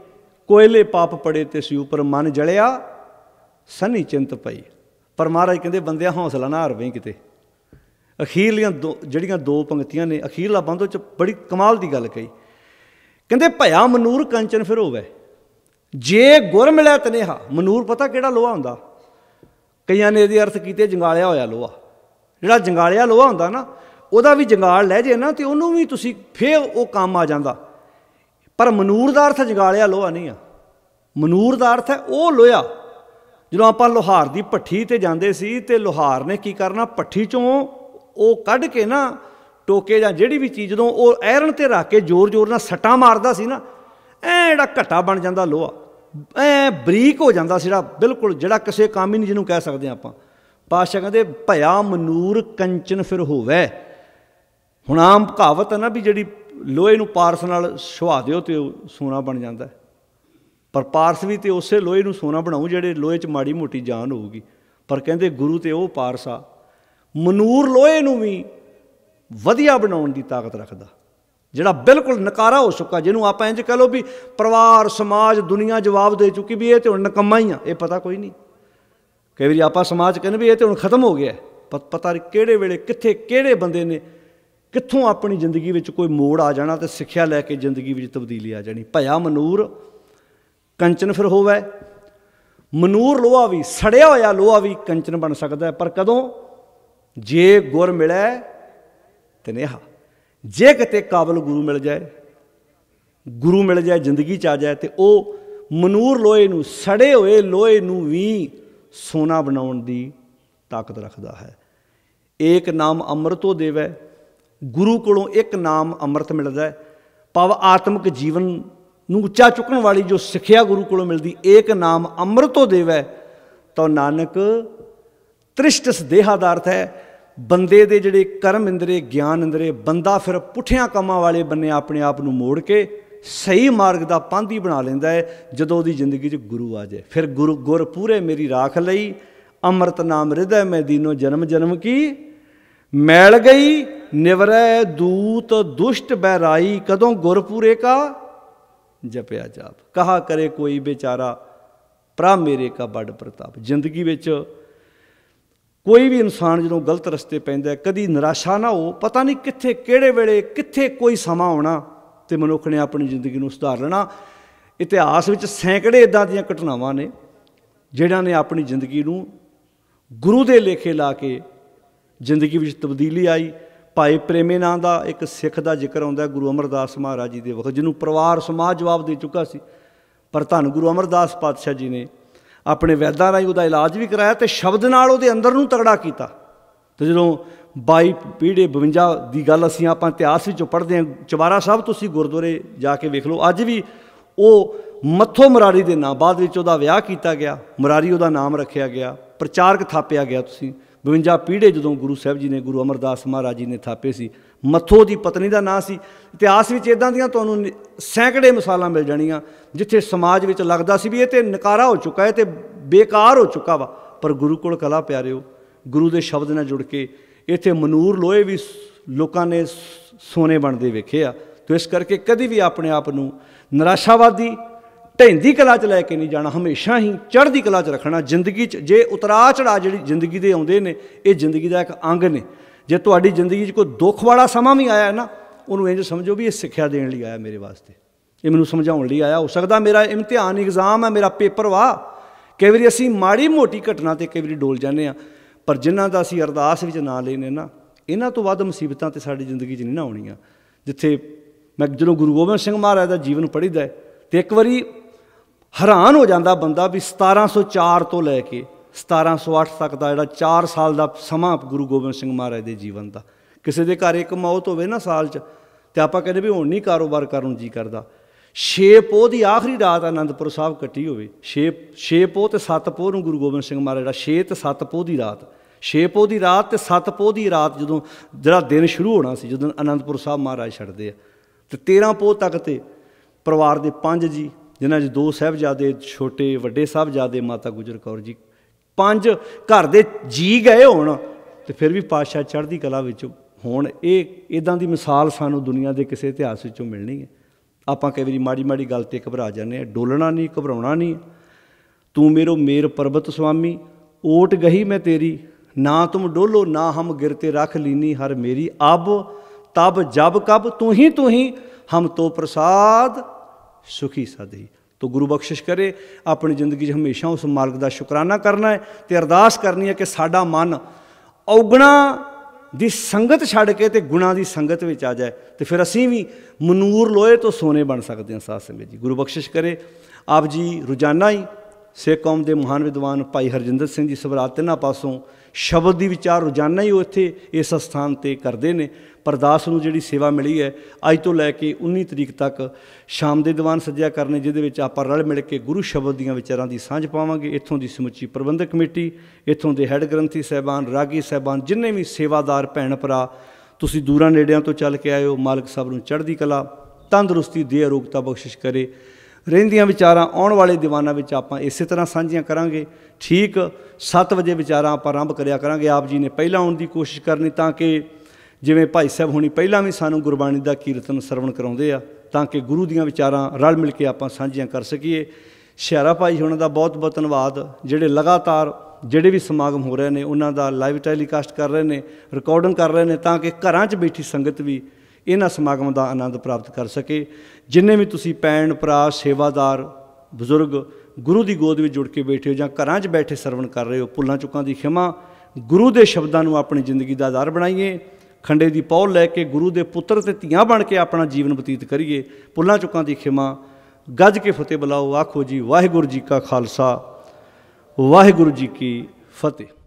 ਕੋਇਲੇ ਪਾਪ ਪੜੇ ਤੇ ਸੀ ਉਪਰ ਮਨ ਜਲਿਆ ਸਨੀ ਚਿੰਤ ਪਈ ਪਰ ਮਹਾਰਾਜ ਕਹਿੰਦੇ ਬੰਦਿਆ ਹੌਸਲਾ ਨਾ ਹਰਵੇਂ ਕਿਤੇ ਅਖੀਰਲੀਆਂ ਜਿਹੜੀਆਂ ਦੋ ਪੰਕਤੀਆਂ ਨੇ ਅਖੀਰਲਾ ਬੰਦੋ ਚ ਬੜੀ ਕਮਾਲ ਦੀ ਗੱਲ ਕਹੀ ਕਹਿੰਦੇ ਭਇਆ ਮਨੂਰ ਕੰਚਨ ਫਿਰ ਹੋਵੇ ਜੇ ਗੁਰ ਮਿਲਿਆ ਤਨੇਹਾ ਮਨੂਰ ਪਤਾ ਕਿਹੜਾ ਲੋਹਾ ਹੁੰਦਾ ਕਈਆਂ ਨੇ ਇਹਦੇ ਅਰਥ ਕੀਤੇ ਜੰਗਾਲਿਆ ਹੋਇਆ ਲੋਹਾ ਜਿਹੜਾ ਜੰਗਾਲਿਆ ਲੋਹਾ ਹੁੰਦਾ ਨਾ ਉਹਦਾ ਵੀ ਜੰਗਾਲ ਲੈ ਜੇ ਨਾ ਤੇ ਉਹਨੂੰ ਵੀ ਤੁਸੀਂ ਫੇਰ ਉਹ ਕੰਮ ਆ ਜਾਂਦਾ ਪਰ ਮਨੂਰ ਦਾ ਅਰਥ ਜੰਗਾਲਿਆ ਲੋਹਾ ਨਹੀਂ ਆ ਮਨੂਰ ਦਾ ਅਰਥ ਹੈ ਉਹ ਲੋਹਾ ਜਦੋਂ ਆਪਾਂ ਲੋਹਾਰ ਦੀ ਪੱਠੀ ਤੇ ਜਾਂਦੇ ਸੀ ਤੇ ਲੋਹਾਰ ਨੇ ਕੀ ਕਰਨਾ ਪੱਠੀ ਚੋਂ ਉਹ ਕੱਢ ਕੇ ਨਾ ਟੋਕੇ ਜਾਂ ਜਿਹੜੀ ਵੀ ਚੀਜ਼ ਨੂੰ ਉਹ ਐਰਨ ਤੇ ਰੱਖ ਕੇ ਜ਼ੋਰ-ਜ਼ੋਰ ਨਾਲ ਸੱਟਾਂ ਮਾਰਦਾ ਸੀ ਨਾ ਐ ਜਿਹੜਾ ਘਟਾ ਬਣ ਜਾਂਦਾ ਲੋਹਾ ਐ ਬਰੀਕ ਹੋ ਜਾਂਦਾ ਜਿਹੜਾ ਬਿਲਕੁਲ ਜਿਹੜਾ ਕਿਸੇ ਕੰਮ ਹੀ ਨਹੀਂ ਜਿਹਨੂੰ ਕਹਿ ਸਕਦੇ ਆਪਾਂ ਪਾਸ਼ਾ ਕਹਿੰਦੇ ਭਇਆ ਮਨੂਰ ਕੰਚਨ ਫਿਰ ਹੋਵੇ ਹੁਣ ਆਮ ਕਹਾਵਤ ਹੈ ਨਾ ਵੀ ਜਿਹੜੀ ਲੋਹੇ ਨੂੰ ਪਾਰਸ ਨਾਲ ਸੁਹਾ ਦਿਓ ਤੇ ਉਹ ਸੋਨਾ ਬਣ ਜਾਂਦਾ ਪਰ ਪਾਰਸ ਵੀ ਤੇ ਉਸੇ ਲੋਹੇ ਨੂੰ ਸੋਨਾ ਬਣਾਉ ਜਿਹੜੇ ਲੋਹੇ 'ਚ ਮਾੜੀ ਮੋਟੀ ਜਾਨ ਹੋਊਗੀ ਪਰ ਕਹਿੰਦੇ ਗੁਰੂ ਤੇ ਉਹ ਪਾਰਸਾ ਮਨੂਰ ਲੋਹੇ ਨੂੰ ਵੀ ਵਧੀਆ ਬਣਾਉਣ ਦੀ ਤਾਕਤ ਰੱਖਦਾ ਜਿਹੜਾ ਬਿਲਕੁਲ ਨਕਾਰਾ ਹੋ ਚੁੱਕਾ ਜਿਹਨੂੰ ਆਪਾਂ ਇੰਜ ਕਹ ਲੋ ਵੀ ਪਰਿਵਾਰ ਸਮਾਜ ਦੁਨੀਆ ਜਵਾਬ ਦੇ ਚੁੱਕੀ ਵੀ ਇਹ ਤੇ ਹੁਣ ਨਕਮਾ ਹੀ ਆ ਇਹ ਪਤਾ ਕੋਈ ਨਹੀਂ ਕਈ ਵਾਰੀ ਆਪਾਂ ਸਮਾਜ ਕਹਿੰਦੇ ਵੀ ਇਹ ਤੇ ਹੁਣ ਖਤਮ ਹੋ ਗਿਆ ਪਤਾ ਨਹੀਂ ਕਿਹੜੇ ਵੇਲੇ ਕਿੱਥੇ ਕਿਹੜੇ ਬੰਦੇ ਨੇ ਕਿੱਥੋਂ ਆਪਣੀ ਜ਼ਿੰਦਗੀ ਵਿੱਚ ਕੋਈ ਮੋੜ ਆ ਜਾਣਾ ਤੇ ਸਿੱਖਿਆ ਲੈ ਕੇ ਜ਼ਿੰਦਗੀ ਵਿੱਚ ਤਬਦੀਲੀ ਆ ਜਾਣੀ ਭਇਆ ਮਨੂਰ ਕੰਚਨ ਫਿਰ ਹੋਵੇ ਮਨੂਰ ਲੋਹਾ ਵੀ ਸੜਿਆ ਹੋਇਆ ਲੋਹਾ ਵੀ ਕੰਚਨ ਬਣ ਸਕਦਾ ਪਰ ਕਦੋਂ ਜੇ ਗੁਰ ਮਿਲੇ ਤਨੇਹਾ ਜੇ ਕਿਤੇ ਕਾਬਲ ਗੁਰੂ ਮਿਲ ਜਾਏ ਗੁਰੂ ਮਿਲ ਜਾਏ ਜ਼ਿੰਦਗੀ ਚ ਆ ਜਾਏ ਤੇ ਉਹ ਮਨੂਰ ਲੋਹੇ ਨੂੰ ਸੜੇ ਹੋਏ ਲੋਹੇ ਨੂੰ ਵੀ ਸੋਨਾ ਬਣਾਉਣ ਦੀ ਤਾਕਤ ਰੱਖਦਾ ਹੈ ਏਕ ਨਾਮ ਅੰਮ੍ਰਿਤੋ ਦੇਵੈ ਗੁਰੂ ਕੋਲੋਂ ਇੱਕ ਨਾਮ ਅੰਮ੍ਰਿਤ ਮਿਲਦਾ ਹੈ ਪਵ ਆਤਮਿਕ ਜੀਵਨ ਨੂੰ ਉੱਚਾ ਚੁੱਕਣ ਵਾਲੀ ਜੋ ਸਿੱਖਿਆ ਗੁਰੂ ਕੋਲੋਂ ਮਿਲਦੀ ਏਕ ਨਾਮ ਅੰਮ੍ਰਿਤੋ ਦੇਵੈ ਤੋ ਨਾਨਕ ਤ੍ਰਿਸ਼ਟਸ ਦੇਹਾਦਾਰਥ ਹੈ ਬੰਦੇ ਦੇ ਜਿਹੜੇ ਕਰਮ ਇੰਦਰੇ ਗਿਆਨ ਇੰਦਰੇ ਬੰਦਾ ਫਿਰ ਪੁੱਠਿਆਂ ਕੰਮਾਂ ਵਾਲੇ ਬੰਨੇ ਆਪਣੇ ਆਪ ਨੂੰ ਮੋੜ ਕੇ ਸਹੀ ਮਾਰਗ ਦਾ ਪਾਂਧੀ ਬਣਾ ਲੈਂਦਾ ਹੈ ਜਦੋਂ ਉਹਦੀ ਜ਼ਿੰਦਗੀ 'ਚ ਗੁਰੂ ਆ ਜਾਏ ਫਿਰ ਗੁਰੂ ਗੁਰ ਪੂਰੇ ਮੇਰੀ ਰਾਖ ਲਈ ਅੰਮ੍ਰਿਤ ਨਾਮ ਹਿਰਦੈ ਮੈਂ ਦੀਨੋ ਜਨਮ ਜਨਮ ਕੀ ਮੈਲ ਗਈ ਨਿਵਰੈ ਦੂਤ ਦੁਸ਼ਟ ਬਹਿਰਾਈ ਕਦੋਂ ਗੁਰਪੂਰੇ ਕਾ ਜਪਿਆ ਜਾਪ ਕਹਾ ਕਰੇ ਕੋਈ ਵਿਚਾਰਾ ਪ੍ਰਾ ਮੇਰੇ ਕਾ ਬੜ ਪ੍ਰਤਾਪ ਜ਼ਿੰਦਗੀ ਵਿੱਚ ਕੋਈ ਵੀ ਇਨਸਾਨ ਜਦੋਂ ਗਲਤ ਰਸਤੇ ਪੈਂਦਾ ਕਦੀ ਨਿਰਾਸ਼ਾ ਨਾ ਹੋ ਪਤਾ ਨਹੀਂ ਕਿੱਥੇ ਕਿਹੜੇ ਵੇਲੇ ਕਿੱਥੇ ਕੋਈ ਸਮਾਂ ਆਉਣਾ ਤੇ ਮਨੁੱਖ ਨੇ ਆਪਣੀ ਜ਼ਿੰਦਗੀ ਨੂੰ ਸੁਧਾਰ ਲੈਣਾ ਇਤਿਹਾਸ ਵਿੱਚ ਸੈਂਕੜੇ ਇਦਾਂ ਦੀਆਂ ਘਟਨਾਵਾਂ ਨੇ ਜਿਹੜਾਂ ਨੇ ਆਪਣੀ ਜ਼ਿੰਦਗੀ ਨੂੰ ਗੁਰੂ ਦੇ ਲੇਖੇ ਲਾ ਕੇ ਜ਼ਿੰਦਗੀ ਵਿੱਚ ਤਬਦੀਲੀ ਆਈ ਭਾਈ ਪ੍ਰੇਮੇ ਨਾਂ ਦਾ ਇੱਕ ਸਿੱਖ ਦਾ ਜ਼ਿਕਰ ਆਉਂਦਾ ਹੈ ਗੁਰੂ ਅਮਰਦਾਸ ਮਹਾਰਾਜ ਜੀ ਦੇ ਵਕਤ ਜਿਹਨੂੰ ਪਰਿਵਾਰ ਸਮਾਜ ਜਵਾਬ ਦੇ ਚੁੱਕਾ ਸੀ ਪਰ ਧੰਨ ਗੁਰੂ ਅਮਰਦਾਸ ਪਾਤਸ਼ਾਹ ਜੀ ਨੇ ਆਪਣੇ ਵੈਦਾਂ ਰਾਹੀਂ ਉਹਦਾ ਇਲਾਜ ਵੀ ਕਰਾਇਆ ਤੇ ਸ਼ਬਦ ਨਾਲ ਉਹਦੇ ਅੰਦਰ ਨੂੰ ਤਗੜਾ ਕੀਤਾ ਤੇ ਜਦੋਂ 22 ਪੀੜੇ 52 ਦੀ ਗੱਲ ਅਸੀਂ ਆਪਾਂ ਇਤਿਹਾਸ ਵਿੱਚੋਂ ਪੜ੍ਹਦੇ ਹਾਂ ਚਵਾਰਾ ਸਾਹਿਬ ਤੁਸੀਂ ਗੁਰਦੁਆਰੇ ਜਾ ਕੇ ਵੇਖ ਲਓ ਅੱਜ ਵੀ ਉਹ ਮੱਥੋ ਮਰਾਰੀ ਦੇ ਨਾਂ ਬਾਅਦ ਵਿੱਚ ਉਹਦਾ ਵਿਆਹ ਕੀਤਾ ਗਿਆ ਮਰਾਰੀ ਉਹਦਾ ਨਾਮ ਰੱਖਿਆ ਗਿਆ ਪ੍ਰਚਾਰਕ ਥਾਪਿਆ ਗਿਆ ਤੁਸੀਂ 52 ਪੀੜੇ ਜਦੋਂ ਗੁਰੂ ਸਾਹਿਬ ਜੀ ਨੇ ਗੁਰੂ ਅਮਰਦਾਸ ਮਹਾਰਾਜ ਜੀ ਨੇ ਥਾਪੇ ਸੀ ਮੱਥੋ ਦੀ ਪਤਨੀ ਦਾ ਨਾਂ ਸੀ ਇਤਿਹਾਸ ਵਿੱਚ ਇਦਾਂ ਦੀਆਂ ਤੁਹਾਨੂੰ ਸੈਂਕੜੇ ਮਿਸਾਲਾਂ ਮਿਲ ਜਾਣੀਆਂ ਜਿੱਥੇ ਸਮਾਜ ਵਿੱਚ ਲੱਗਦਾ ਸੀ ਵੀ ਇਹ ਤੇ ਨਕਾਰਾ ਹੋ ਚੁੱਕਾ ਹੈ ਤੇ ਬੇਕਾਰ ਹੋ ਚੁੱਕਾ ਵਾ ਪਰ ਗੁਰੂ ਕੋਲ ਕਲਾ ਪਿਆਰਿਓ ਗੁਰੂ ਦੇ ਸ਼ਬਦ ਨਾਲ ਜੁੜ ਕੇ ਇੱਥੇ ਮਨੂਰ ਲੋਹੇ ਵੀ ਲੋਕਾਂ ਨੇ ਸੋਨੇ ਬਣਦੇ ਵੇਖੇ ਆ ਤੋ ਇਸ ਕਰਕੇ ਕਦੀ ਵੀ ਆਪਣੇ ਆਪ ਨੂੰ ਨਿਰਾਸ਼ਾਵਾਦੀ ਢੈਂਦੀ ਕਲਾ 'ਚ ਲੈ ਕੇ ਨਹੀਂ ਜਾਣਾ ਹਮੇਸ਼ਾ ਹੀ ਚੜ੍ਹਦੀ ਕਲਾ 'ਚ ਰੱਖਣਾ ਜ਼ਿੰਦਗੀ 'ਚ ਜੇ ਉਤਰਾ ਚੜਾ ਜਿਹੜੀ ਜ਼ਿੰਦਗੀ ਦੇ ਆਉਂਦੇ ਨੇ ਇਹ ਜ਼ਿੰਦਗੀ ਦਾ ਇੱਕ ਅੰਗ ਨੇ ਜੇ ਤੁਹਾਡੀ ਜ਼ਿੰਦਗੀ 'ਚ ਕੋਈ ਦੁੱਖ ਵਾਲਾ ਸਮਾਂ ਵੀ ਆਇਆ ਨਾ ਉਹਨੂੰ ਇੰਜ ਸਮਝੋ ਵੀ ਇਹ ਸਿੱਖਿਆ ਦੇਣ ਲਈ ਆਇਆ ਮੇਰੇ ਵਾਸਤੇ ਇਹ ਮੈਨੂੰ ਸਮਝਾਉਣ ਲਈ ਆਇਆ ਹੋ ਸਕਦਾ ਮੇਰਾ ਇਮਤਿਹਾਨ ਇਗਜ਼ਾਮ ਹੈ ਮੇਰਾ ਪੇਪਰ ਵਾ ਕਈ ਵਾਰੀ ਅਸੀਂ ਮਾੜੀ ਮੋਟੀ ਘਟਨਾ ਤੇ ਕਈ ਵਾਰੀ ਡੋਲ ਜਾਂਦੇ ਆ ਪਰ ਜਿਨ੍ਹਾਂ ਦਾ ਅਸੀਂ ਅਰਦਾਸ ਵਿੱਚ ਨਾਂ ਲੈਨੇ ਨਾ ਇਹਨਾਂ ਤੋਂ ਵੱਧ ਮੁਸੀਬਤਾਂ ਤੇ ਸਾਡੀ ਜ਼ਿੰਦਗੀ 'ਚ ਨਹੀਂ ਨਾ ਆਉਣੀਆਂ ਜਿੱਥੇ ਮੈਂ ਜਦੋਂ ਗੁਰੂ ਗੋਬਿੰਦ ਸਿੰਘ ਮਹਾਰਾਜ ਦਾ ਜੀਵਨ ਪੜ੍ਹੀਦਾ ਤੇ ਇੱਕ ਵਾਰੀ ਹੈਰਾਨ ਹੋ ਜਾਂਦਾ ਬੰਦਾ ਵੀ 1704 ਤੋਂ ਲੈ ਕੇ 1708 ਤੱਕ ਦਾ ਜਿਹੜਾ 4 ਸਾਲ ਦਾ ਸਮਾਂ ਗੁਰੂ ਗੋਬਿੰਦ ਸਿੰਘ ਮਹਾਰਾਜ ਦੇ ਜੀਵਨ ਦਾ ਕਿਸੇ ਦੇ ਘਰ ਇੱਕ ਮੌਤ ਹੋਵੇ ਨਾ ਸਾਲ 'ਚ ਤੇ ਆਪਾਂ ਕਹਿੰਦੇ ਵੀ ਹੁਣ ਨਹੀਂ ਕਾਰੋਬਾਰ ਕਰਨ ਨੂੰ ਜੀ ਕਰਦਾ 6 ਪੋਹ ਦੀ ਆਖਰੀ ਰਾਤ ਆਨੰਦਪੁਰ ਸਾਹਿਬ ਕੱਟੀ ਹੋਵੇ 6 6 ਪੋਹ ਤੇ 7 ਪੋਹ ਨੂੰ ਗੁਰੂ ਗੋਬਿੰਦ ਸਿੰਘ ਮਹਾਰਾਜ ਦਾ 6 ਤੇ 7 ਪੋਹ ਦੀ ਰਾਤ 6 ਪੋਹ ਦੀ ਰਾਤ ਤੇ 7 ਪੋਹ ਦੀ ਰਾਤ ਜਦੋਂ ਜਿਹੜਾ ਦਿਨ ਸ਼ੁਰੂ ਹੋਣਾ ਸੀ ਜਦੋਂ ਆਨੰਦਪੁਰ ਸਾਹਿਬ ਮਹਾਰਾਜ ਛੱਡਦੇ ਆ ਤੇ 13 ਪੋਹ ਤੱਕ ਤੇ ਪਰਿਵਾਰ ਦੇ ਪੰਜ ਜੀ ਜਿਨ੍ਹਾਂ 'ਚ ਦੋ ਸਹਿਬਜ਼ਾਦੇ ਛੋਟੇ ਵੱਡੇ ਸਾਹਿਬਜ਼ਾਦੇ ਮਾਤਾ ਗੁਜਰ ਕੌਰ ਜੀ ਪੰਜ ਘਰ ਦੇ ਜੀ ਗਏ ਹੋਣ ਤੇ ਫਿਰ ਵੀ ਪਾਸ਼ਾ ਚੜ੍ਹਦੀ ਕਲਾ ਵਿੱਚ ਹੋਣ ਇਹ ਇਦਾਂ ਦੀ ਮਿਸਾਲ ਸਾਨੂੰ ਦੁਨੀਆ ਦੇ ਕਿਸੇ ਇਤਿਹਾਸ ਵਿੱਚੋਂ ਮਿਲਣੀ ਹੈ ਆਪਾਂ ਕਈ ਵਾਰੀ ਮਾੜੀ ਮਾੜੀ ਗੱਲ ਤੇ ਘਬਰਾ ਜਾਂਦੇ ਆ ਡੋਲਣਾ ਨਹੀਂ ਘਬਰਾਉਣਾ ਨਹੀਂ ਤੂੰ ਮੇਰੋ ਮੇਰ ਪਰਬਤ ਸੁਆਮੀ ਓਟ ਗਹੀ ਮੈਂ ਤੇਰੀ ਨਾ ਤੁਮ ਡੋਲੋ ਨਾ ਹਮ ਗਿਰਤੇ ਰੱਖ ਲੀਨੀ ਹਰ ਮੇਰੀ ਅਬ ਤਬ ਜਬ ਕਬ ਤੂੰ ਹੀ ਤੂੰ ਹੀ ਹਮ ਤੋ ਪ੍ਰਸਾਦ ਸੁਖੀ ਸਦੀ ਤੋ ਗੁਰੂ ਬਖਸ਼ਿਸ਼ ਕਰੇ ਆਪਣੀ ਜ਼ਿੰਦਗੀ 'ਚ ਹਮੇਸ਼ਾ ਉਸ ਮਾਲਕ ਦਾ ਸ਼ੁਕਰਾਨਾ ਕਰਨਾ ਹੈ ਤੇ ਅਰਦਾਸ ਕਰਨੀ ਹੈ ਕਿ ਸਾਡਾ ਮਨ ਔਗਣਾ ਦੀ ਸੰਗਤ ਛੱਡ ਕੇ ਤੇ ਗੁਣਾ ਦੀ ਸੰਗਤ ਵਿੱਚ ਆ ਜਾਏ ਤੇ ਫਿਰ ਅਸੀਂ ਵੀ ਮਨੂਰ ਲੋਹੇ ਤੋਂ ਸੋਨੇ ਬਣ ਸਕਦੇ ਹਾਂ ਸਾਧ ਸੰਗਤ ਜੀ ਗੁਰੂ ਬਖਸ਼ਿਸ਼ ਕਰੇ ਆਪ ਜੀ ਰੋਜ਼ਾਨਾ ਹੀ ਸੇ ਕੌਮ ਦੇ ਮਹਾਨ ਵਿਦਵਾਨ ਭਾਈ ਹਰਜਿੰਦਰ ਸਿੰਘ ਜੀ ਤਿੰਨਾਂ ਪਾਸੋਂ ਸ਼ਬਦ ਦੀ ਵਿਚਾਰ ਰੋਜ਼ਾਨਾ ਹੀ ਉਹ ਇੱਥੇ ਇਸ ਸਥਾਨ ਤੇ ਕਰਦੇ ਨੇ ਪਰਦਾਸ ਨੂੰ ਜਿਹੜੀ ਸੇਵਾ ਮਿਲੀ ਹੈ ਅੱਜ ਤੋਂ ਲੈ ਕੇ 19 ਤਰੀਕ ਤੱਕ ਸ਼ਾਮ ਦੇ ਦੀਵਾਨ ਸੱਜਿਆ ਕਰਨੇ ਜਿਹਦੇ ਵਿੱਚ ਆਪਾਂ ਰਲ ਮਿਲ ਕੇ ਗੁਰੂ ਸ਼ਬਦ ਦੀਆਂ ਵਿਚਾਰਾਂ ਦੀ ਸਾਂਝ ਪਾਵਾਂਗੇ ਇੱਥੋਂ ਦੀ ਸਮੁੱਚੀ ਪ੍ਰਬੰਧਕ ਕਮੇਟੀ ਇੱਥੋਂ ਦੇ ਹੈੱਡ ਗ੍ਰੰਥੀ ਸਹਿਬਾਨ ਰਾਗੀ ਸਹਿਬਾਨ ਜਿੰਨੇ ਵੀ ਸੇਵਾਦਾਰ ਭੈਣ ਭਰਾ ਤੁਸੀਂ ਦੂਰਾਂ ਨੇੜਿਆਂ ਤੋਂ ਚੱਲ ਕੇ ਆਏ ਹੋ ਮਾਲਕ ਸਾਹਿਬ ਨੂੰ ਚੜ੍ਹਦੀ ਕਲਾ ਤੰਦਰੁਸਤੀ ਦੇ ਅਰੋਗਤਾ ਬਖਸ਼ਿਸ਼ ਕਰੇ ਰਹਿੰਦੀਆਂ ਵਿਚਾਰਾਂ ਆਉਣ ਵਾਲੇ ਦੀਵਾਨਾਂ ਵਿੱਚ ਆਪਾਂ ਇਸੇ ਤਰ੍ਹਾਂ ਸਾਂਝੀਆਂ ਕਰਾਂਗੇ ਠੀਕ 7 ਵਜੇ ਵਿਚਾਰਾਂ ਆਪਾਂ ਆਰੰਭ ਕਰਿਆ ਕਰਾਂਗੇ ਆਪ ਜੀ ਨੇ ਪਹਿਲਾਂ ਆਉਣ ਦੀ ਕੋਸ਼ਿਸ਼ ਕਰਨੀ ਤਾਂ ਕਿ ਜਿਵੇਂ ਭਾਈ ਸਾਹਿਬ ਹੁਣੀ ਪਹਿਲਾਂ ਵੀ ਸਾਨੂੰ ਗੁਰਬਾਣੀ ਦਾ ਕੀਰਤਨ ਸਰਵਣ ਕਰਾਉਂਦੇ ਆ ਤਾਂ ਕਿ ਗੁਰੂ ਦੀਆਂ ਵਿਚਾਰਾਂ ਰਲ ਮਿਲ ਕੇ ਆਪਾਂ ਸਾਂਝੀਆਂ ਕਰ ਸਕੀਏ ਸ਼ਹਿਰਾ ਭਾਈ ਉਹਨਾਂ ਦਾ ਬਹੁਤ ਬਹੁਤ ਧੰਨਵਾਦ ਜਿਹੜੇ ਲਗਾਤਾਰ ਜਿਹੜੇ ਵੀ ਸਮਾਗਮ ਹੋ ਰਹੇ ਨੇ ਉਹਨਾਂ ਦਾ ਲਾਈਵ ਟੈਲੀਕਾਸਟ ਕਰ ਰਹੇ ਨੇ ਰਿਕਾਰਡਿੰਗ ਕਰ ਰਹੇ ਨੇ ਤਾਂ ਕਿ ਘਰਾਂ 'ਚ ਬੈਠੀ ਸੰਗਤ ਵੀ ਇਹਨਾਂ ਸਮਾਗਮ ਦਾ ਆਨੰਦ ਪ੍ਰਾਪਤ ਕਰ ਸਕੇ ਜਿੰਨੇ ਵੀ ਤੁਸੀਂ ਪੈਣ ਭਰਾ ਸੇਵਾਦਾਰ ਬਜ਼ੁਰਗ ਗੁਰੂ ਦੀ ਗੋਦ ਵਿੱਚ ਜੁੜ ਕੇ ਬੈਠੇ ਹੋ ਜਾਂ ਘਰਾਂ 'ਚ ਬੈਠੇ ਸਰਵਣ ਕਰ ਰਹੇ ਹੋ ਪੁੱਲਾਂ ਚੁੱਕਾਂ ਦੀ ਖਿਮਾ ਗੁਰੂ ਦੇ ਸ਼ਬਦਾਂ ਨੂੰ ਆਪਣੀ ਜ਼ਿੰਦਗੀ ਦਾ ਆਧਾਰ ਬਣਾਈਏ ਖੰਡੇ ਦੀ ਪੌਲ ਲੈ ਕੇ ਗੁਰੂ ਦੇ ਪੁੱਤਰ ਤੇ ਧੀਆਂ ਬਣ ਕੇ ਆਪਣਾ ਜੀਵਨ ਬਤੀਤ ਕਰੀਏ ਪੁੱਲਾਂ ਚੁੱਕਾਂ ਦੀ ਖਿਮਾ ਗੱਜ ਕੇ ਫਤਿਹ ਬੁਲਾਓ ਆਖੋ ਜੀ ਵਾਹਿਗੁਰੂ ਜੀ ਕਾ ਖਾਲਸਾ ਵਾਹਿਗੁਰੂ ਜੀ ਕੀ ਫਤਿਹ